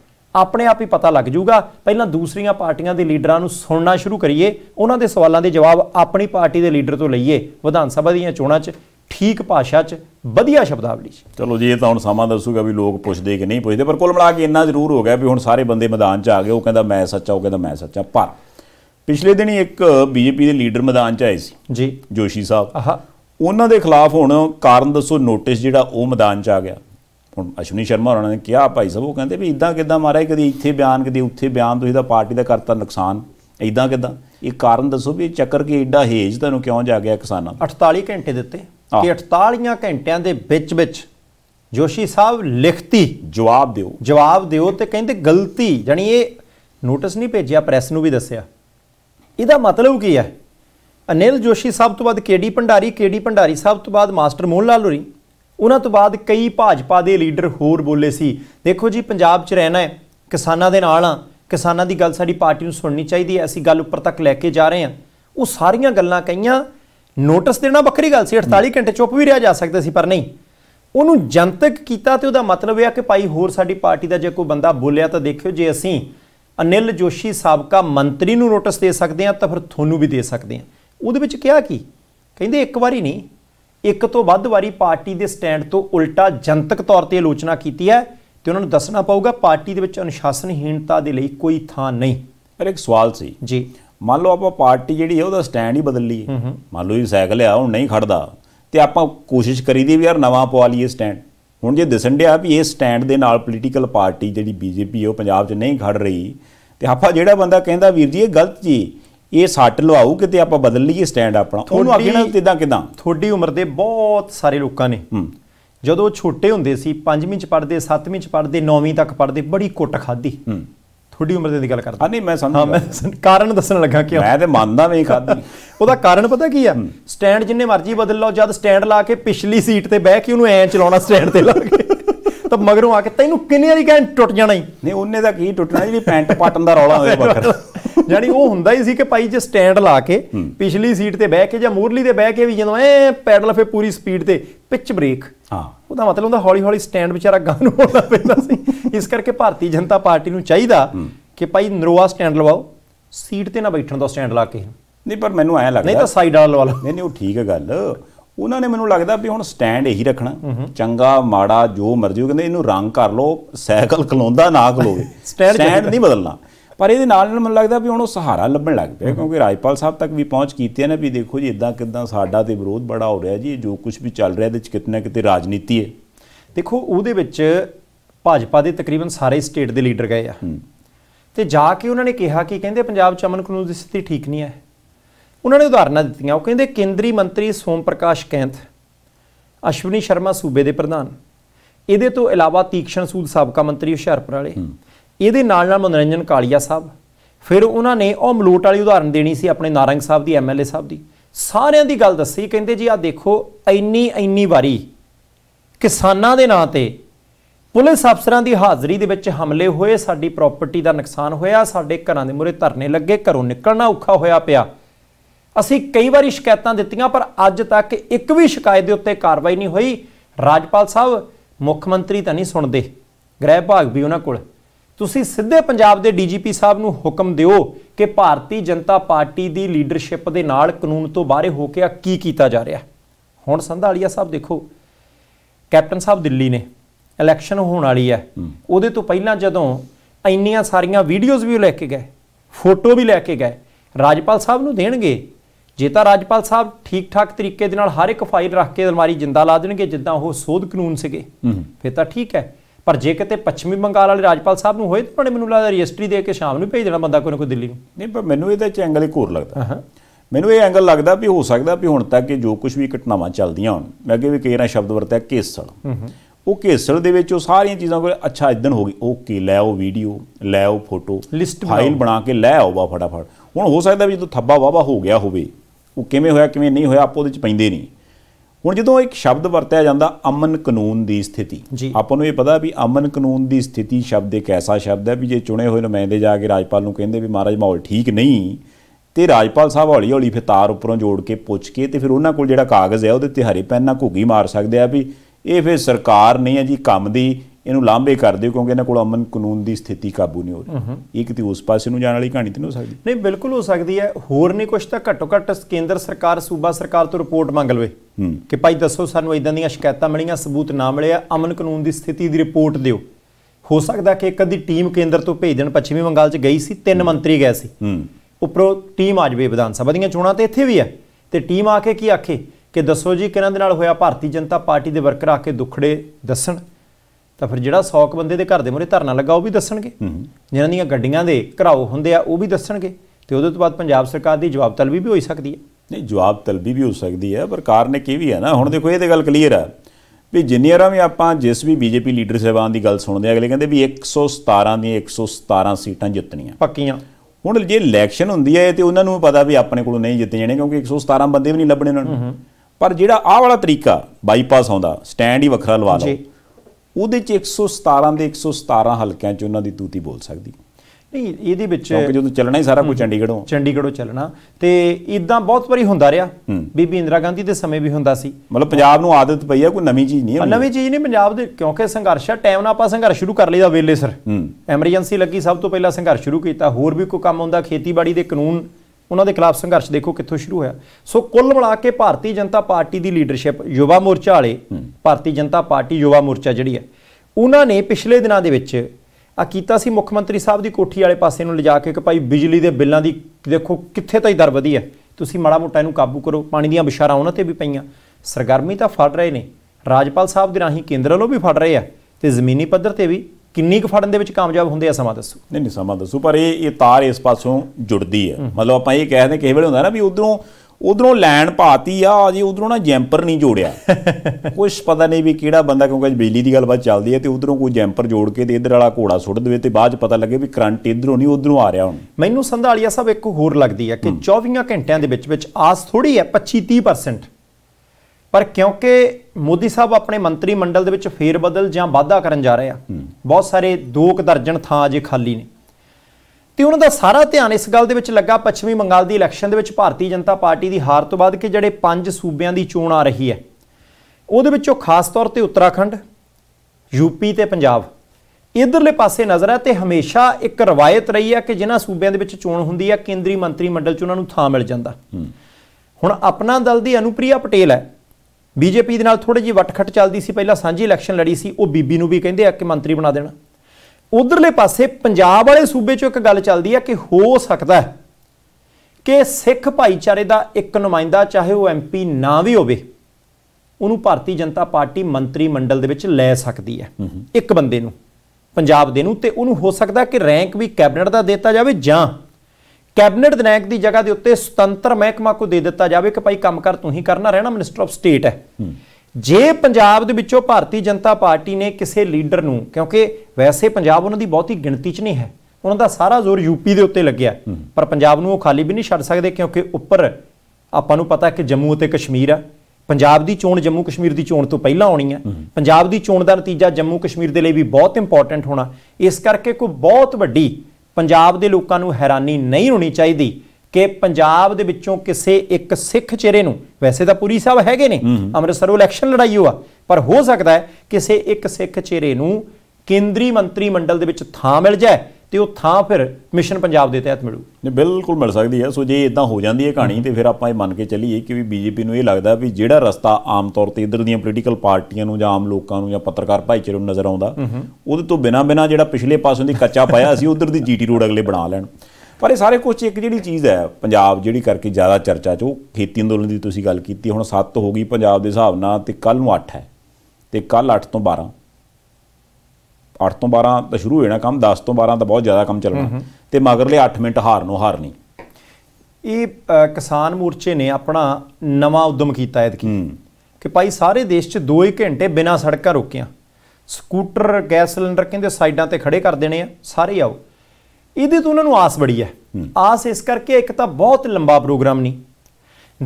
ਆਪਣੇ ਆਪ ਹੀ ਪਤਾ ਲੱਗ ਜਾਊਗਾ ਪਹਿਲਾਂ ਦੂਸਰੀਆਂ ਪਾਰਟੀਆਂ ਦੇ ਲੀਡਰਾਂ ਨੂੰ ਸੁਣਨਾ ਸ਼ੁਰੂ ਕਰੀਏ ਉਹਨਾਂ ਦੇ ਸਵਾਲਾਂ ਦੇ ਜਵਾਬ ਆਪਣੀ ਪਾਰਟੀ ਦੇ ਲੀਡਰ ਤੋਂ ਲਈਏ ਵਿਧਾਨ ਸਭਾ ਦੀਆਂ ਚੋਣਾਂ 'ਚ ਠੀਕ ਭਾਸ਼ਾ 'ਚ ਵਧੀਆ ਸ਼ਬਦਾਵਲੀ 'ਚ ਚਲੋ ਜੀ ਇਹ ਤਾਂ ਹੁਣ ਸਮਾਂ ਦੱਸੂਗਾ ਵੀ ਲੋਕ ਪੁੱਛਦੇ ਕਿ ਨਹੀਂ ਪੁੱਛਦੇ ਪਰ ਕੁੱਲ ਮਿਲਾ ਕੇ ਇੰਨਾ ਜ਼ਰੂਰ ਹੋ ਗਿਆ ਵੀ ਹੁਣ ਸਾਰੇ ਬੰਦੇ ਮੈਦਾਨ 'ਚ ਆ ਗਏ ਉਹ ਕਹਿੰਦਾ ਮੈਂ ਸੱਚਾ ਉਹ ਕਹਿੰਦਾ ਮੈਂ ਸੱਚਾ ਪਰ ਪਿਛਲੇ ਦਿਨ ਇੱਕ ਬੀਜੇਪੀ ਦੇ ਲੀਡਰ ਮੈਦਾਨ 'ਚ ਆਏ ਸੀ ਜੀ ਜੋਸ਼ੀ ਸਾਹਿਬ ਆਹਾ ਉਹਨਾਂ ਦੇ ਖਿਲਾਫ ਹੁਣ ਕਾਰਨ ਦੱਸੋ ਨੋਟਿਸ ਜਿਹੜਾ ਉਹ ਮੈਦਾਨ 'ਚ ਆ ਗਿਆ ਹੁਣ ਅਸ਼ਵਨੀ ਸ਼ਰਮਾ ਉਹਨਾਂ ਨੇ ਕਿਹਾ ਭਾਈ ਸਾਹਿਬ ਉਹ ਕਹਿੰਦੇ ਵੀ ਇਦਾਂ ਕਿਦਾਂ ਮਾਰਿਆ ਕਦੀ ਇੱਥੇ ਬਿਆਨ ਕਦੀ ਉੱਥੇ ਬਿਆਨ ਤੁਸੀਂ ਤਾਂ ਪਾਰਟੀ ਦਾ ਕਰਤਾ ਨੁਕਸਾਨ ਇਦਾਂ ਕਿਦਾਂ ਇਹ ਕਾਰਨ ਦੱਸੋ ਵੀ ਚੱਕਰ ਕੀ ਐਡਾ ਹੇਜ ਤੁਹਾਨੂੰ ਕਿਉਂ ਜਾ ਗਿਆ ਕਿਸਾਨਾਂ 48 ਘੰਟੇ ਦਿੱਤੇ ਕਿ 48 ਘੰਟਿਆਂ ਦੇ ਵਿੱਚ ਵਿੱਚ ਜੋਸ਼ੀ ਸਾਹਿਬ ਲਿਖਤੀ ਜਵਾਬ ਦਿਓ ਜਵਾਬ ਦਿਓ ਤੇ ਕਹਿੰਦੇ ਗਲਤੀ ਜਾਨੀ ਇਹ ਨੋਟਿਸ ਨਹੀਂ ਭੇਜਿਆ ਪ੍ਰੈਸ ਨੂੰ ਵੀ ਦੱਸਿਆ ਇਹਦਾ ਮਤਲਬ ਕੀ ਹੈ ਅਨਿਲ ਜੋਸ਼ੀ ਸਾਹਿਬ ਤੋਂ ਬਾਅਦ ਕੇਡੀ ਭੰਡਾਰੀ ਕੇਡੀ ਭੰਡਾਰੀ ਸਾਹਿਬ ਤੋਂ ਬਾਅਦ ਮਾਸਟਰ ਮੋਹਨ ਲਾਲ ਹੋਰੀ ਉਹਨਾਂ ਤੋਂ ਬਾਅਦ ਕਈ ਭਾਜਪਾ ਦੇ ਲੀਡਰ ਹੋਰ ਬੋਲੇ ਸੀ ਦੇਖੋ ਜੀ ਪੰਜਾਬ 'ਚ ਰਹਿਣਾ ਹੈ ਕਿਸਾਨਾਂ ਦੇ ਨਾਲ ਆ ਕਿਸਾਨਾਂ ਦੀ ਗੱਲ ਸਾਡੀ ਪਾਰਟੀ ਨੂੰ ਸੁਣਨੀ ਚਾਹੀਦੀ ਹੈ ਅਸੀਂ ਗੱਲ ਉੱਪਰ ਤੱਕ ਲੈ ਕੇ ਜਾ ਰਹੇ ਹਾਂ ਉਹ ਸਾਰੀਆਂ ਗੱਲਾਂ ਕਹੀਆਂ ਨੋਟਿਸ ਦੇਣਾ ਵੱਖਰੀ ਗੱਲ ਸੀ 48 ਘੰਟੇ ਚੁੱਪ ਵੀ ਰਿਹਾ ਜਾ ਸਕਦਾ ਸੀ ਪਰ ਨਹੀਂ ਉਹਨੂੰ ਜਨਤਕ ਕੀਤਾ ਤੇ ਉਹਦਾ ਮਤਲਬ ਇਹ ਆ ਕਿ ਭਾਈ ਹੋਰ ਸਾਡੀ ਪਾਰਟੀ ਦਾ ਜੇ ਕੋਈ ਬੰਦਾ ਬੋਲਿਆ ਤਾਂ ਦੇਖਿਓ ਜੇ ਅਸੀਂ ਅਨਿਲ ਜੋਸ਼ੀ ਸਾਬਕਾ ਮੰਤਰੀ ਨੂੰ ਨੋਟਿਸ ਦੇ ਸਕਦੇ ਆ ਤਾਂ ਫਿਰ ਤੁਹਾਨੂੰ ਵੀ ਦੇ ਸਕਦੇ ਆ ਉਹਦੇ ਵਿੱਚ ਕਿਹਾ ਕੀ ਕਹਿੰਦੇ ਇੱਕ ਵਾਰੀ ਨਹੀਂ ਇੱਕ ਤੋਂ ਵੱਧ ਵਾਰੀ ਪਾਰਟੀ ਦੇ ਸਟੈਂਡ ਤੋਂ ਉਲਟਾ ਜਨਤਕ ਤੌਰ ਤੇ ਆਲੋਚਨਾ ਕੀਤੀ ਹੈ ਤੇ ਉਹਨਾਂ ਨੂੰ ਦੱਸਣਾ ਪਊਗਾ ਪਾਰਟੀ ਦੇ ਵਿੱਚ ਅਨੁਸ਼ਾਸਨਹੀਣਤਾ ਦੇ ਲਈ ਕੋਈ ਥਾਂ ਨਹੀਂ ਪਰ ਇੱਕ ਸਵਾਲ ਸੀ ਜੀ ਮੰਨ ਲਓ ਆਪਾਂ ਪਾਰਟੀ ਜਿਹੜੀ ਹੈ ਉਹਦਾ ਸਟੈਂਡ ਹੀ ਬਦਲ ਲਈਏ ਮੰਨ ਲਓ ਇਹ ਸਾਈਕਲ ਆ ਹੁਣ ਨਹੀਂ ਖੜਦਾ ਤੇ ਆਪਾਂ ਕੋਸ਼ਿਸ਼ ਕਰੀਦੀ ਵੀ ਯਾਰ ਨਵਾਂ ਪਵਾ ਲਈਏ ਸਟੈਂਡ ਹੁਣ ਜੇ ਦਿਸਣ ਡਿਆ ਵੀ ਇਹ ਸਟੈਂਡ ਦੇ ਨਾਲ ਪੋਲੀਟੀਕਲ ਪਾਰਟੀ ਜਿਹੜੀ ਬੀਜੇਪੀ ਉਹ ਪੰਜਾਬ 'ਚ ਨਹੀਂ ਖੜ ਰਹੀ ਤੇ ਆਪਾਂ ਜਿਹੜਾ ਬੰਦਾ ਕਹਿੰਦਾ ਵੀਰ ਜੀ ਇਹ ਗਲਤ ਜੀ ਇਹ ਸੱਟ ਲਵਾਉ ਕਿਤੇ ਆਪਾਂ ਬਦਲ ਲਈਏ ਸਟੈਂਡ ਆਪਣਾ ਉਹਨੂੰ ਆਖਣਾ ਕਿਦਾਂ ਕਿਦਾਂ ਥੋੜੀ ਉਮਰ ਦੇ ਬਹੁਤ ਸਾਰੇ ਲੋਕਾਂ ਨੇ ਜਦੋਂ ਛੋਟੇ ਹੁੰਦੇ ਸੀ 5ਵੀਂ ਚ ਪੜਦੇ 7ਵੀਂ ਚ ਪੜਦੇ 9ਵੀਂ ਤੱਕ ਪੜਦੇ ਬੜੀ ਕੁੱਟ ਖਾਦੀ ਥੋੜੀ ਉਮਰ ਦੀ ਗੱਲ ਕਰਦਾ ਹਾਂ ਨਹੀਂ ਮੈਂ ਸਮਝ ਹਾਂ ਮੈਂ ਕਾਰਨ ਦੱਸਣ ਲੱਗਾ ਕਿ ਮੈਂ ਤੇ ਮੰਨਦਾ ਵੀ ਖਾਦੀ ਉਹਦਾ ਕਾਰਨ ਪਤਾ ਕੀ ਆ ਸਟੈਂਡ ਜਿੰਨੇ ਮਰਜ਼ੀ ਬਦਲ ਲਓ ਜਦ ਸਟੈਂਡ ਲਾ ਕੇ ਪਿਛਲੀ ਸੀਟ ਤੇ ਬਹਿ ਕੇ ਉਹਨੂੰ ਐਂ ਚਲਾਉਣਾ ਸਟੈਂਡ ਤੇ ਲਾ ਕੇ ਤਾਂ ਮਗਰੋਂ ਆ ਕੇ ਤੈਨੂੰ ਕਿੰਨੇ ਵਾਰੀ ਕਹਿੰਦੇ ਟੁੱਟ ਜਾਣਾ ਹੀ ਨਹੀਂ ਉਹਨੇ ਦਾ ਕੀ ਟੁੱਟਣਾ ਜਿਹੜੀ ਪੈਂਟ ਪਾਟਨ ਦਾ ਰੌਲਾ ਹੋਇਆ ਬਕਰ ਜਾਨੀ ਉਹ ਹੁੰਦਾ ਹੀ ਸੀ ਕਿ ਭਾਈ ਜੇ ਸਟੈਂਡ ਲਾ ਕੇ ਪਿਛਲੀ ਸੀਟ ਤੇ ਬਹਿ ਕੇ ਜਾਂ ਮੋਰਲੀ ਤੇ ਬਹਿ ਕੇ ਵੀ ਜਦੋਂ ਐ ਪੈਡਲ ਫੇ ਪੂਰੀ ਸਪੀਡ ਤੇ ਪਿਚ ਬ੍ਰੇਕ ਹਾਂ ਉਹਦਾ ਮਤਲਬ ਹੁੰਦਾ ਹੌਲੀ ਹੌਲੀ ਸਟੈਂਡ ਵਿਚਾਰਾ ਗਾਂ ਨੂੰ ਹੋਣਾ ਪੈਂਦਾ ਸੀ ਇਸ ਕਰਕੇ ਭਾਰਤੀ ਜਨਤਾ ਪਾਰਟੀ ਨੂੰ ਚਾਹੀਦਾ ਕਿ ਭਾਈ ਨਰੋਆ ਸਟੈਂਡ ਲਵਾਓ ਸੀਟ ਤੇ ਨਾ ਬੈਠਣ ਦਾ ਸਟੈਂਡ ਲਾ ਕੇ ਨਹੀਂ ਪਰ ਮੈਨੂੰ ਐ ਲੱਗਦਾ ਨਹੀਂ ਤਾਂ ਸਾਈਡ ਵਾਲਾ ਲਵਾ ਲਓ ਨਹੀਂ ਨਹੀਂ ਉਹ ਠੀਕ ਹੈ ਗੱਲ ਉਹਨਾਂ ਨੇ ਮੈਨੂੰ ਲੱਗਦਾ ਵੀ ਹੁਣ ਸਟੈਂਡ ਇਹੀ ਰੱਖਣਾ ਚੰਗਾ ਮਾੜਾ ਜੋ ਮਰਜ਼ੀ ਉਹ ਕਹਿੰਦੇ ਇਹਨੂੰ ਰੰਗ ਕਰ ਲਓ ਸਾਈਕਲ ਖਲੋਂਦਾ ਨਾ ਖਲੋਵੇ ਸਟੈਂਡ ਨਹੀਂ ਬਦਲਣਾ ਪਰ ਇਹਦੇ ਨਾਲ ਨਾਲ ਮੈਨੂੰ ਲੱਗਦਾ ਵੀ ਹੁਣ ਉਹ ਸਹਾਰਾ ਲੱਭਣ ਲੱਗ ਪਿਆ ਕਿਉਂਕਿ ਰਾਜਪਾਲ ਸਾਹਿਬ ਤੱਕ ਵੀ ਪਹੁੰਚ ਕੀਤੀ ਹੈ ਨਾ ਵੀ ਦੇਖੋ ਜੀ ਇਦਾਂ ਕਿਦਾਂ ਸਾਡਾ ਤੇ ਵਿਰੋਧ ਬੜਾ ਹੋ ਰਿਹਾ ਜੀ ਜੋ ਕੁਝ ਵੀ ਚੱਲ ਰਿਹਾ ਇਹਦੇ ਵਿੱਚ ਕਿਤਨਾ ਕਿਤੇ ਰਾਜਨੀਤੀ ਹੈ ਦੇਖੋ ਉਹਦੇ ਵਿੱਚ ਭਾਜਪਾ ਦੇ ਤਕਰੀਬਨ ਸਾਰੇ ਸਟੇਟ ਦੇ ਲੀਡਰ ਗਏ ਆ ਤੇ ਜਾ ਕੇ ਉਹਨਾਂ ਨੇ ਕਿਹਾ ਕਿ ਕਹਿੰਦੇ ਪੰਜਾਬ ਚ ਅਮਨ ਕਾਨੂੰਨ ਦੀ ਸਥਿਤੀ ਠੀਕ ਨਹੀਂ ਹੈ ਉਹਨਾਂ ਨੇ ਉਦਾਹਰਨਾਂ ਦਿੱਤੀਆਂ ਉਹ ਕਹਿੰਦੇ ਕੇਂਦਰੀ ਮੰਤਰੀ ਸੋਮ ਪ੍ਰਕਾਸ਼ ਕੈਂਥ ਅਸ਼ਵਨੀ ਸ਼ਰਮਾ ਸੂਬੇ ਦੇ ਪ੍ਰਧਾਨ ਇਹਦੇ ਤੋਂ ਇਲਾਵਾ ਤੀਕਸ਼ਣ ਸੂਦ ਸਾਬਕਾ ਮੰਤਰੀ ਹੁਸ਼ਿਆਰਪੁਰ ਵਾਲੇ ਇਹਦੇ ਨਾਲ ਨਾਲ ਮਨਰੰਜਨ ਕਾਲੀਆ ਸਾਹਿਬ ਫਿਰ ਉਹਨਾਂ ਨੇ ਉਹ ਮਲੋਟ ਵਾਲੀ ਉਦਾਹਰਨ ਦੇਣੀ ਸੀ ਆਪਣੇ ਨਾਰੰਗ ਸਾਹਿਬ ਦੀ ਐਮਐਲਏ ਸਾਹਿਬ ਦੀ ਸਾਰਿਆਂ ਦੀ ਗੱਲ ਦੱਸੀ ਕਹਿੰਦੇ ਜੀ ਆ ਦੇਖੋ ਇੰਨੀ ਇੰਨੀ ਵਾਰੀ ਕਿਸਾਨਾਂ ਦੇ ਨਾਂ ਤੇ ਪੁਲਿਸ ਅਫਸਰਾਂ ਦੀ ਹਾਜ਼ਰੀ ਦੇ ਵਿੱਚ ਹਮਲੇ ਹੋਏ ਸਾਡੀ ਪ੍ਰਾਪਰਟੀ ਦਾ ਨੁਕਸਾਨ ਹੋਇਆ ਸਾਡੇ ਘਰਾਂ ਦੇ ਮੂਰੇ ਧਰਨੇ ਲੱਗੇ ਘਰੋਂ ਨਿਕਲਣਾ ਔਖਾ ਹੋਇਆ ਪਿਆ ਅਸੀਂ ਕਈ ਵਾਰੀ ਸ਼ਿਕਾਇਤਾਂ ਦਿੱਤੀਆਂ ਪਰ ਅੱਜ ਤੱਕ ਇੱਕ ਵੀ ਸ਼ਿਕਾਇਤ ਦੇ ਉੱਤੇ ਕਾਰਵਾਈ ਨਹੀਂ ਹੋਈ ਰਾਜਪਾਲ ਸਾਹਿਬ ਮੁੱਖ ਮੰਤਰੀ ਤਾਂ ਨਹੀਂ ਸੁਣਦੇ ਗ੍ਰਹਿ ਭਾਗ ਵੀ ਉਹਨਾਂ ਕੋਲ ਤੁਸੀਂ ਸਿੱਧੇ ਪੰਜਾਬ ਦੇ ਡੀਜੀਪੀ ਸਾਹਿਬ ਨੂੰ ਹੁਕਮ ਦਿਓ ਕਿ ਭਾਰਤੀ ਜਨਤਾ ਪਾਰਟੀ ਦੀ ਲੀਡਰਸ਼ਿਪ ਦੇ ਨਾਲ ਕਾਨੂੰਨ ਤੋਂ ਬਾਹਰ ਹੋ ਕੇ ਆ ਕੀ ਕੀਤਾ ਜਾ ਰਿਹਾ ਹੁਣ ਸੰਧਾਲੀਆ ਸਾਹਿਬ ਦੇਖੋ ਕੈਪਟਨ ਸਾਹਿਬ ਦਿੱਲੀ ਨੇ ਇਲੈਕਸ਼ਨ ਹੋਣ ਵਾਲੀ ਹੈ ਉਹਦੇ ਤੋਂ ਪਹਿਲਾਂ ਜਦੋਂ ਇੰਨੀਆਂ ਸਾਰੀਆਂ ਵੀਡੀਓਜ਼ ਵੀ ਲੈ ਕੇ ਗਏ ਫੋਟੋ ਵੀ ਲੈ ਕੇ ਗਏ ਰਾਜਪਾਲ ਸਾਹਿਬ ਨੂੰ ਦੇਣਗੇ ਜੇ ਤਾਂ ਰਾਜਪਾਲ ਸਾਹਿਬ ਠੀਕ ਠਾਕ ਤਰੀਕੇ ਦੇ ਨਾਲ ਹਰ ਇੱਕ ਫਾਈਲ ਰੱਖ ਕੇ ਅਲਮਾਰੀ ਜਿੰਦਾ ਲਾ ਦੇਣਗੇ ਜਿੱਦਾਂ ਉਹ ਸੋਧ ਕਾਨੂੰਨ ਸੀਗੇ ਫਿਰ ਤਾਂ ਠੀਕ ਹੈ ਪਰ ਜੇ ਕਿਤੇ ਪੱਛਮੀ ਬੰਗਾਲ ਵਾਲੇ ਰਾਜਪਾਲ ਸਾਹਿਬ ਨੂੰ ਹੋਏ ਤਾਂ ਉਹਨੇ ਮੈਨੂੰ ਲੱਗਦਾ ਰਜਿਸਟਰੀ ਦੇ ਕੇ ਸ਼ਾਮ ਨੂੰ ਭੇਜ ਦੇਣਾ ਬੰਦਾ ਕੋਈ ਨਾ ਕੋਈ ਦਿੱਲੀ ਨੂੰ ਨਹੀਂ ਪਰ ਮੈਨੂੰ ਇਹਦਾ ਚ ਐਂਗਲ ਇੱਕ ਹੋਰ ਲੱਗਦਾ ਮੈਨੂੰ ਇਹ ਐਂਗਲ ਲੱਗਦਾ ਵੀ ਹੋ ਸਕਦਾ ਵੀ ਹੁਣ ਤੱਕ ਜੋ ਕੁਝ ਵੀ ਘਟਨਾਵਾਂ ਚੱਲਦੀਆਂ ਹੋਣ ਮੈਂ ਅੱਗੇ ਵੀ ਕਈ ਨਾ ਸ਼ਬਦ ਵਰਤਿਆ ਕੇਸਲ ਉਹ ਕੇਸਲ ਦੇ ਵਿੱਚ ਉਹ ਸਾਰੀਆਂ ਚੀਜ਼ਾਂ ਕੋਲ ਅੱਛਾ ਇਦਾਂ ਹੋ ਗਈ ਓਕੇ ਲੈ ਆਓ ਵੀਡੀਓ ਲੈ ਆਓ ਫੋਟੋ ਲਿਸਟ ਫਾਈਲ ਬਣਾ ਕੇ ਲੈ ਆਓ ਵਾ ਫਟਾਫਟ ਹੁਣ ਹੋ ਸਕਦਾ ਵੀ ਜਦੋਂ ਥੱਬਾ ਵਾਵਾ ਹੋ ਗਿਆ ਹੋਵੇ ਉਹ ਕਿਵੇਂ ਹੋਇਆ ਕਿਵੇਂ ਨਹੀਂ ਹੋਇਆ ਆਪੋ ਉਹਦੇ ਚ ਪੈਂਦੇ ਨਹੀਂ ਹੁਣ ਜਦੋਂ ਇੱਕ ਸ਼ਬਦ ਵਰਤਿਆ ਜਾਂਦਾ ਅਮਨ ਕਾਨੂੰਨ ਦੀ ਸਥਿਤੀ ਆਪਾਂ ਨੂੰ ਇਹ ਪਤਾ ਵੀ ਅਮਨ ਕਾਨੂੰਨ ਦੀ ਸਥਿਤੀ ਸ਼ਬਦ ਇੱਕ ਐਸਾ ਸ਼ਬਦ ਹੈ ਵੀ ਜੇ ਚੁਣੇ ਹੋਏ ਨੁਮਾਇੰਦੇ ਜਾ ਕੇ ਰਾਜਪਾਲ ਨੂੰ ਕਹਿੰਦੇ ਵੀ ਮਹਾਰਾਜ ਮਾਹੌਲ ਠੀਕ ਨਹੀਂ ਤੇ ਰਾਜਪਾਲ ਸਾਹਿਬ ਹੌਲੀ ਹੌਲੀ ਫਿਰ ਤਾਰ ਉੱਪਰੋਂ ਜੋੜ ਕੇ ਪੁੱਛ ਕੇ ਤੇ ਫਿਰ ਉਹਨਾਂ ਕੋਲ ਜਿਹੜਾ ਕਾਗਜ਼ ਹੈ ਉਹਦੇ ਤੇ ਹਰੇ ਪੈਨ ਨਾਲ ਘੁੱਗੀ ਮਾਰ ਸਕਦੇ ਆ ਵੀ ਇਹ ਫਿਰ ਸਰਕਾਰ ਨਹੀਂ ਹੈ ਜੀ ਕੰਮ ਦੀ ਇਹਨੂੰ ਲਾਂਬੇ ਕਰ ਦਿਓ ਕਿਉਂਕਿ ਇਹਨਾਂ ਕੋਲ ਅਮਨ ਕਾਨੂੰਨ ਦੀ ਸਥਿਤੀ ਕਾਬੂ ਨਹੀਂ ਹੋ ਰਹੀ ਇਹ ਕਿਤੇ ਉਸ ਪਾਸੇ ਨੂੰ ਜਾਣ ਵਾਲੀ ਕਹਾਣੀ ਤੇ ਨਹੀਂ ਹੋ ਸਕਦੀ ਨਹੀਂ ਬਿਲਕੁਲ ਹੋ ਸਕਦੀ ਹੈ ਹੋਰ ਨਹੀਂ ਕੁਝ ਤਾਂ ਘੱਟੋ ਘੱਟ ਕੇਂਦਰ ਸਰਕਾਰ ਸੂਬਾ ਸਰਕਾਰ ਤੋਂ ਰਿਪੋਰਟ ਮੰਗ ਲਵੇ ਕਿ ਭਾਈ ਦੱਸੋ ਸਾਨੂੰ ਇਦਾਂ ਦੀਆਂ ਸ਼ਿਕਾਇਤਾਂ ਮਿਲੀਆਂ ਸਬੂਤ ਨਾ ਮਿਲਿਆ ਅਮਨ ਕਾਨੂੰਨ ਦੀ ਸਥਿਤੀ ਦੀ ਰਿਪੋਰਟ ਦਿਓ ਹੋ ਸਕਦਾ ਕਿ ਇੱਕ ਅੱਧੀ ਟੀਮ ਕੇਂਦਰ ਤੋਂ ਭੇਜ ਦੇਣ ਪੱਛਮੀ ਬੰਗਾਲ 'ਚ ਗਈ ਸੀ ਤਿੰਨ ਮੰਤਰੀ ਗਏ ਸੀ ਉੱਪਰੋਂ ਟੀਮ ਆ ਜਵੇ ਵਿਧਾਨ ਸਭਾ ਦੀਆਂ ਚੋਣਾਂ ਤੇ ਇੱਥੇ ਵੀ ਹੈ ਤੇ ਟੀਮ ਆ ਕੇ ਕੀ ਆਖੇ ਕਿ ਦੱਸੋ ਜੀ ਕਿਹਨਾਂ ਦੇ ਨਾਲ ਹੋਇਆ ਭਾਰਤੀ ਜਨਤਾ ਪਾਰਟੀ ਦੇ ਵਰਕਰ ਆ ਕੇ ਦੁਖੜੇ ਦੱਸਣ ਤਾਂ ਫਿਰ ਜਿਹੜਾ 100 ਕ ਬੰਦੇ ਦੇ ਘਰ ਦੇ ਮੂਰੇ ਧਰਨਾ ਲੱਗਾ ਉਹ ਵੀ ਦੱਸਣਗੇ ਜਿਹਨਾਂ ਦੀਆਂ ਗੱਡੀਆਂ ਦੇ ਘਰਾਓ ਹੁੰਦੇ ਆ ਉਹ ਵੀ ਦੱਸਣਗੇ ਤੇ ਉਹਦੇ ਤੋਂ ਬਾਅਦ ਪੰਜਾਬ ਸਰਕਾਰ ਦੀ ਜਵਾਬ ਤਲਬੀ ਵੀ ਹੋਈ ਸਕਦੀ ਹੈ ਨਹੀਂ ਜਵਾਬ ਤਲਬੀ ਵੀ ਹੋ ਸਕਦੀ ਹੈ ਪਰ ਕਾਰਨ ਕੀ ਵੀ ਹੈ ਨਾ ਹੁਣ ਦੇਖੋ ਇਹ ਤੇ ਗੱਲ ਕਲੀਅਰ ਆ ਵੀ ਜਿੰਨੀਆਂ ਵੀ ਆਪਾਂ ਜਿਸ ਵੀ ਬੀਜੇਪੀ ਲੀਡਰ ਸਹਿਬਾਨ ਦੀ ਗੱਲ ਸੁਣਦੇ ਅਗਲੇ ਕਹਿੰਦੇ ਵੀ 117 ਦੀਆਂ 117 ਸੀਟਾਂ ਜਿੱਤਣੀਆਂ ਪੱਕੀਆਂ ਹੁਣ ਜੇ ਇਲੈਕਸ਼ਨ ਹੁੰਦੀ ਹੈ ਤੇ ਉਹਨਾਂ ਨੂੰ ਪਤਾ ਵੀ ਆਪਣੇ ਕੋਲੋਂ ਨਹੀਂ ਜਿੱਤੇ ਜਾਣੇ ਕਿਉਂਕਿ 117 ਬੰਦੇ ਵੀ ਨਹੀਂ ਲੱਭਣੇ ਉਹਨਾਂ ਨੂੰ ਪਰ ਜਿਹੜਾ ਆਹ ਵਾਲਾ ਤਰੀਕਾ ਬਾਈਪਾਸ ਆਉਂਦਾ ਸਟੈਂਡ ਹੀ ਵੱਖਰਾ ਲਵਾ ਲਓ ਉਹਦੇ ਚ 117 ਦੇ 117 ਹਲਕਿਆਂ ਚ ਉਹਨਾਂ ਦੀ ਤੂਤੀ ਬੋਲ ਸਕਦੀ ਨਹੀਂ ਇਹਦੇ ਵਿੱਚ ਕਿਉਂਕਿ ਜਦੋਂ ਚੱਲਣਾ ਹੀ ਸਾਰਾ ਕੁਝ ਚੰਡੀਗੜ੍ਹੋਂ ਚੰਡੀਗੜ੍ਹੋਂ ਚੱਲਣਾ ਤੇ ਇਦਾਂ ਬਹੁਤ ਵਾਰੀ ਹੁੰਦਾ ਰਿਹਾ ਬੀਬੀ ਇੰਦਰਾ ਗਾਂਧੀ ਦੇ ਸਮੇਂ ਵੀ ਹੁੰਦਾ ਸੀ ਮਤਲਬ ਪੰਜਾਬ ਨੂੰ ਆਦਤ ਪਈ ਆ ਕੋਈ ਨਵੀਂ ਚੀਜ਼ ਨਹੀਂ ਹੈ ਨਵੀਂ ਚੀਜ਼ ਨਹੀਂ ਪੰਜਾਬ ਦੇ ਕਿਉਂਕਿ ਸੰਘਰਸ਼ ਆ ਟਾਈਮ ਨਾਲ ਆਪਾਂ ਸੰਘਰਸ਼ ਸ਼ੁਰੂ ਕਰ ਲਈਦਾ ਵੇਲੇ ਸਰ ਐਮਰਜੈਂਸੀ ਲੱਗੀ ਸਭ ਤੋਂ ਪਹਿਲਾਂ ਸੰਘਰਸ਼ ਸ਼ੁਰੂ ਕੀਤਾ ਹੋਰ ਵੀ ਕੋਈ ਕੰਮ ਹੁੰਦਾ ਖੇਤੀਬਾੜੀ ਦੇ ਕਾਨੂੰਨ ਉਹਨਾਂ ਦੇ ਖਿਲਾਫ ਸੰਘਰਸ਼ ਦੇਖੋ ਕਿੱਥੋਂ ਸ਼ੁਰੂ ਹੋਇਆ ਸੋ ਕੁੱਲ ਮਿਲਾ ਕੇ ਭਾਰਤੀ ਜਨਤਾ ਪਾਰਟੀ ਦੀ ਲੀਡਰਸ਼ਿਪ ਯੁਵਾ ਮੋਰਚਾ ਵਾਲੇ ਭਾਰਤੀ ਜਨਤਾ ਪਾਰਟੀ ਯੁਵਾ ਮੋਰਚਾ ਜਿਹੜੀ ਹੈ ਉਹਨਾਂ ਨੇ ਪਿਛਲੇ ਦਿਨਾਂ ਦੇ ਵਿੱਚ ਆ ਕੀਤਾ ਸੀ ਮੁੱਖ ਮੰਤਰੀ ਸਾਹਿਬ ਦੀ ਕੋਠੀ ਵਾਲੇ ਪਾਸੇ ਨੂੰ ਲਿਜਾ ਕੇ ਕਿ ਭਾਈ ਬਿਜਲੀ ਦੇ ਬਿੱਲਾਂ ਦੀ ਦੇਖੋ ਕਿੱਥੇ ਤਾਈ ਦਰ ਵਧੀ ਹੈ ਤੁਸੀਂ ਮਾੜਾ ਮੋਟਾ ਇਹਨੂੰ ਕਾਬੂ ਕਰੋ ਪਾਣੀ ਦੀਆਂ ਬਿਸ਼ਾਰਾਂ ਉਹਨਾਂ ਤੇ ਵੀ ਪਈਆਂ ਸਰਗਰਮੀ ਤਾਂ ਫੜ ਰਹੇ ਨੇ ਰਾਜਪਾਲ ਸਾਹਿਬ ਦੇ ਰਾਹੀਂ ਕੇਂਦਰ ਵੱਲੋਂ ਵੀ ਫੜ ਰਹੇ ਆ ਤੇ ਜ਼ਮੀਨੀ ਪੱਧਰ ਤੇ ਵੀ ਕਿੰਨੀ ਕੁ ਫੜਨ ਦੇ ਵਿੱਚ ਕਾਮਯਾਬ ਹੁੰਦੇ ਆ ਸਮਾਂ ਦੱਸੋ ਨਹੀਂ ਨਹੀਂ ਸਮਾਂ ਦੱਸੋ ਪਰ ਇਹ ਇਹ ਤਾਰ ਇਸ ਪਾਸੋਂ ਜੁੜਦੀ ਹੈ ਮਤਲਬ ਆਪਾਂ ਇਹ ਕਹਿੰਦੇ ਕਿਸੇ ਵੇਲੇ ਹੁੰਦਾ ਨਾ ਵੀ ਉਧਰੋਂ ਉਧਰੋਂ ਲੈਣ ਪਾਤੀ ਆ ਜੀ ਉਧਰੋਂ ਨਾ ਜੈਂਪਰ ਨਹੀਂ ਜੋੜਿਆ ਕੁਝ ਪਤਾ ਨਹੀਂ ਵੀ ਕਿਹੜਾ ਬੰਦਾ ਕਿਉਂਕਿ ਅੱਜ ਬਿਜਲੀ ਦੀ ਗੱਲਬਾਤ ਚੱਲਦੀ ਹੈ ਤੇ ਉਧਰੋਂ ਕੋਈ ਜੈਂਪਰ ਜੋੜ ਕੇ ਤੇ ਇਧਰ ਵਾਲਾ ਘੋੜਾ ਸੁੱਟ ਦੇਵੇ ਤੇ ਬਾਅਦ ਚ ਪਤਾ ਲੱਗੇ ਵੀ ਕਰੰਟ ਇਧਰੋਂ ਨਹੀਂ ਉਧਰੋਂ ਆ ਰਿਹਾ ਹੁਣ ਮੈਨੂੰ ਸੰਧਾਲੀਆ ਸਾਹਿਬ ਇੱਕ ਹੋਰ ਲੱਗਦੀ ਹੈ ਕਿ 24 ਘੰਟਿਆਂ ਦੇ ਵਿੱਚ ਵਿੱਚ ਆਸ ਥੋੜੀ ਹੈ 25 30% ਪਰ ਕਿਉਂਕਿ ਮੋਦੀ ਸਾਹਿਬ ਆਪਣੇ ਮੰਤਰੀ ਮੰਡਲ ਦੇ ਵਿੱਚ ਫੇਰ ਬਦਲ ਜਾਂ ਵਾਧਾ ਕਰਨ ਜਾ ਰਹੇ ਆ ਬਹੁਤ ਸਾਰੇ ਦੋਕ ਦਰਜਨ ਥਾਂ ਅਜੇ ਖਾਲੀ ਨੇ ਤੇ ਉਹਨਾਂ ਦਾ ਸਾਰਾ ਧਿਆਨ ਇਸ ਗੱਲ ਦੇ ਵਿੱਚ ਲੱਗਾ ਪੱਛਮੀ ਬੰਗਾਲ ਦੀ ਇਲੈਕਸ਼ਨ ਦੇ ਵਿੱਚ ਭਾਰਤੀ ਜਨਤਾ ਪਾਰਟੀ ਦੀ ਹਾਰ ਤੋਂ ਬਾਅਦ ਕਿ ਜਿਹੜੇ ਪੰਜ ਸੂਬਿਆਂ ਦੀ ਚੋਣ ਆ ਰਹੀ ਹੈ ਉਹਦੇ ਵਿੱਚੋਂ ਖਾਸ ਤੌਰ ਤੇ ਉੱਤਰਾਖੰਡ ਯੂਪੀ ਤੇ ਪੰਜਾਬ ਇਧਰਲੇ ਪਾਸੇ ਨਜ਼ਰ ਹੈ ਤੇ ਹਮੇਸ਼ਾ ਇੱਕ ਰਵਾਇਤ ਰਹੀ ਹੈ ਕਿ ਜਿਨ੍ਹਾਂ ਸੂਬਿਆਂ ਦੇ ਵਿੱਚ ਚੋਣ ਹੁੰਦੀ ਹੈ ਕੇਂਦਰੀ ਮੰਤਰੀ ਮੰਡਲ 'ਚ ਉਹਨਾਂ ਨੂੰ ਥਾਂ ਮਿਲ ਜਾਂਦਾ ਹੁਣ ਆਪਣਾ ਦਲ ਦੀ ਅਨੁਪ੍ਰਿਆ ਪਟੇਲ ਹੈ ਬੀਜੇਪੀ ਦੇ ਨਾਲ ਥੋੜੀ ਜੀ ਵਟਖਟ ਚੱਲਦੀ ਸੀ ਪਹਿਲਾਂ ਸਾਂਝੀ ਇਲੈਕਸ਼ਨ ਲੜੀ ਸੀ ਉਹ ਬੀਬੀ ਨੂੰ ਵੀ ਕਹਿੰਦੇ ਆ ਕਿ ਮੰਤਰੀ ਬਣਾ ਦੇਣਾ ਉਧਰਲੇ ਪਾਸੇ ਪੰਜਾਬ ਵਾਲੇ ਸੂਬੇ 'ਚੋਂ ਇੱਕ ਗੱਲ ਚੱਲਦੀ ਆ ਕਿ ਹੋ ਸਕਦਾ ਹੈ ਕਿ ਸਿੱਖ ਭਾਈਚਾਰੇ ਦਾ ਇੱਕ ਨੁਮਾਇੰਦਾ ਚਾਹੇ ਉਹ ਐਮਪੀ ਨਾ ਵੀ ਹੋਵੇ ਉਹਨੂੰ ਭਾਰਤੀ ਜਨਤਾ ਪਾਰਟੀ ਮੰਤਰੀ ਮੰਡਲ ਦੇ ਵਿੱਚ ਲੈ ਸਕਦੀ ਹੈ ਇੱਕ ਬੰਦੇ ਨੂੰ ਪੰਜਾਬ ਦੇ ਨੂੰ ਤੇ ਉਹਨੂੰ ਹੋ ਸਕਦਾ ਕਿ ਰੈਂਕ ਵੀ ਕੈਬਨਿਟ ਦਾ ਦਿੱਤਾ ਜਾਵੇ ਜਾਂ ਕੈਬਨਿਟ ਨਾਇਕ ਦੀ ਜਗ੍ਹਾ ਦੇ ਉੱਤੇ ਸੁਤੰਤਰ ਮਹਿਕਮਾ ਕੋ ਦੇ ਦਿੱਤਾ ਜਾਵੇ ਕਿ ਭਾਈ ਕੰਮ ਕਰ ਤੂੰ ਹੀ ਕਰਨਾ ਰਹਿਣਾ ਮਿਨਿਸਟਰ ਆਫ ਸਟੇਟ ਹੈ ਜੇ ਪੰਜਾਬ ਦੇ ਵਿੱਚੋਂ ਭਾਰਤੀ ਜਨਤਾ ਪਾਰਟੀ ਨੇ ਕਿਸੇ ਲੀਡਰ ਨੂੰ ਕਿਉਂਕਿ ਵੈਸੇ ਪੰਜਾਬ ਉਹਨਾਂ ਦੀ ਬਹੁਤੀ ਗਿਣਤੀ 'ਚ ਨਹੀਂ ਹੈ ਉਹਨਾਂ ਦਾ ਸਾਰਾ ਜ਼ੋਰ ਯੂਪੀ ਦੇ ਉੱਤੇ ਲੱਗਿਆ ਪਰ ਪੰਜਾਬ ਨੂੰ ਉਹ ਖਾਲੀ ਵੀ ਨਹੀਂ ਛੱਡ ਸਕਦੇ ਕਿਉਂਕਿ ਉੱਪਰ ਆਪਾਂ ਨੂੰ ਪਤਾ ਕਿ ਜੰਮੂ ਅਤੇ ਕਸ਼ਮੀਰ ਆ ਪੰਜਾਬ ਦੀ ਚੋਣ ਜੰਮੂ ਕਸ਼ਮੀਰ ਦੀ ਚੋਣ ਤੋਂ ਪਹਿਲਾਂ ਆਉਣੀ ਹੈ ਪੰਜਾਬ ਦੀ ਚੋਣ ਦਾ ਨਤੀਜਾ ਜੰਮੂ ਕਸ਼ਮੀਰ ਦੇ ਲਈ ਵੀ ਬਹੁਤ ਇੰਪੋਰਟੈਂਟ ਹੋਣਾ ਇਸ ਕਰਕੇ ਕੋਈ ਬਹੁਤ ਵੱਡੀ ਪੰਜਾਬ ਦੇ ਲੋਕਾਂ ਨੂੰ ਹੈਰਾਨੀ ਨਹੀਂ ਹੋਣੀ ਚਾਹੀਦੀ ਕਿ ਪੰਜਾਬ ਦੇ ਵਿੱਚੋਂ ਕਿਸੇ ਇੱਕ ਸਿੱਖ ਚਿਹਰੇ ਨੂੰ ਵੈਸੇ ਤਾਂ ਪੂਰੀ ਸਾਹਿਬ ਹੈਗੇ ਨੇ ਉਹ ਇਲੈਕਸ਼ਨ ਲੜਾਈ ਹੋਆ ਪਰ ਹੋ ਸਕਦਾ ਹੈ ਕਿਸੇ ਇੱਕ ਸਿੱਖ ਚਿਹਰੇ ਨੂੰ ਕੇਂਦਰੀ ਮੰਤਰੀ ਮੰਡਲ ਦੇ ਵਿੱਚ ਥਾਂ ਮਿਲ ਜਾਏ ਤੇ ਉਹ ਥਾਂ ਫਿਰ ਮਿਸ਼ਨ ਪੰਜਾਬ ਦੇ ਤਹਿਤ ਮਿਲੂ ਨਹੀਂ ਬਿਲਕੁਲ ਮਿਲ ਸਕਦੀ ਹੈ ਸੋ ਜੇ ਇਦਾਂ ਹੋ ਜਾਂਦੀ ਹੈ ਕਹਾਣੀ ਤੇ ਫਿਰ ਆਪਾਂ ਇਹ ਮੰਨ ਕੇ ਚੱਲੀਏ ਕਿ ਵੀ ਬੀਜੇਪੀ ਨੂੰ ਇਹ ਲੱਗਦਾ ਵੀ ਜਿਹੜਾ ਰਸਤਾ ਆਮ ਤੌਰ ਤੇ ਇਧਰ ਦੀਆਂ ਪੋਲੀਟੀਕਲ ਪਾਰਟੀਆਂ ਨੂੰ ਜਾਂ ਆਮ ਲੋਕਾਂ ਨੂੰ ਜਾਂ ਪੱਤਰਕਾਰ ਭਾਈਚਾਰੇ ਨੂੰ ਨਜ਼ਰ ਆਉਂਦਾ ਉਹਦੇ ਤੋਂ ਬਿਨਾ ਬਿਨਾ ਜਿਹੜਾ ਪਿਛਲੇ ਪਾਸੋਂ ਦੀ ਕੱਚਾ ਪਾਇਆ ਸੀ ਉਧਰ ਦੀ ਜੀਟੀ ਰੋਡ ਅਗਲੇ ਬਣਾ ਲੈਣ ਪਰ ਇਹ ਸਾਰੇ ਕੁਝ ਇੱਕ ਜਿਹੜੀ ਚੀਜ਼ ਹੈ ਪੰਜਾਬ ਜਿਹੜੀ ਕਰਕੇ ਜ਼ਿਆਦਾ ਚਰਚਾ 'ਚ ਉਹ ਖੇਤੀ ਅੰਦੋਲਨ ਦੀ ਤੁਸੀਂ ਗੱਲ ਕੀਤੀ ਹੁਣ 7 ਹੋ ਗਈ ਪੰਜਾਬ ਦੇ ਹਿਸਾਬ ਨਾਲ ਤੇ ਕੱਲ ਨੂੰ 8 ਹੈ ਤੇ ਕੱਲ 8 ਤੋਂ 12 8 ਤੋਂ 12 ਤਾਂ ਸ਼ੁਰੂ ਹੋ ਜਾਣਾ ਕੰਮ 10 ਤੋਂ 12 ਤਾਂ ਬਹੁਤ ਜ਼ਿਆਦਾ ਕੰਮ ਚੱਲਣਾ ਤੇ ਮਗਰਲੇ 8 ਮਿੰਟ ਹਾਰ ਨੂੰ ਹਾਰਨੀ ਇਹ ਕਿਸਾਨ ਮੋਰਚੇ ਨੇ ਆਪਣਾ ਨਵਾਂ ਉਦਮ ਕੀਤਾ ਐਤਕੀ ਕਿ ਭਾਈ ਸਾਰੇ ਦੇਸ਼ 'ਚ 2 ਘੰਟੇ ਬਿਨਾ ਸੜਕਾਂ ਰੁਕੀਆਂ ਸਕੂਟਰ ਗੈਸ ਸਿਲੰਡਰ ਕਹਿੰਦੇ ਸਾਈਡਾਂ ਤੇ ਖੜੇ ਕਰ ਦੇਣੇ ਆ ਸਾਰੇ ਆਓ ਇਹਦੇ ਤੋਂ ਉਹਨਾਂ ਨੂੰ ਆਸ ਬੜੀ ਹੈ ਆਸ ਇਸ ਕਰਕੇ ਇੱਕ ਤਾਂ ਬਹੁਤ ਲੰਬਾ ਪ੍ਰੋਗਰਾਮ ਨਹੀਂ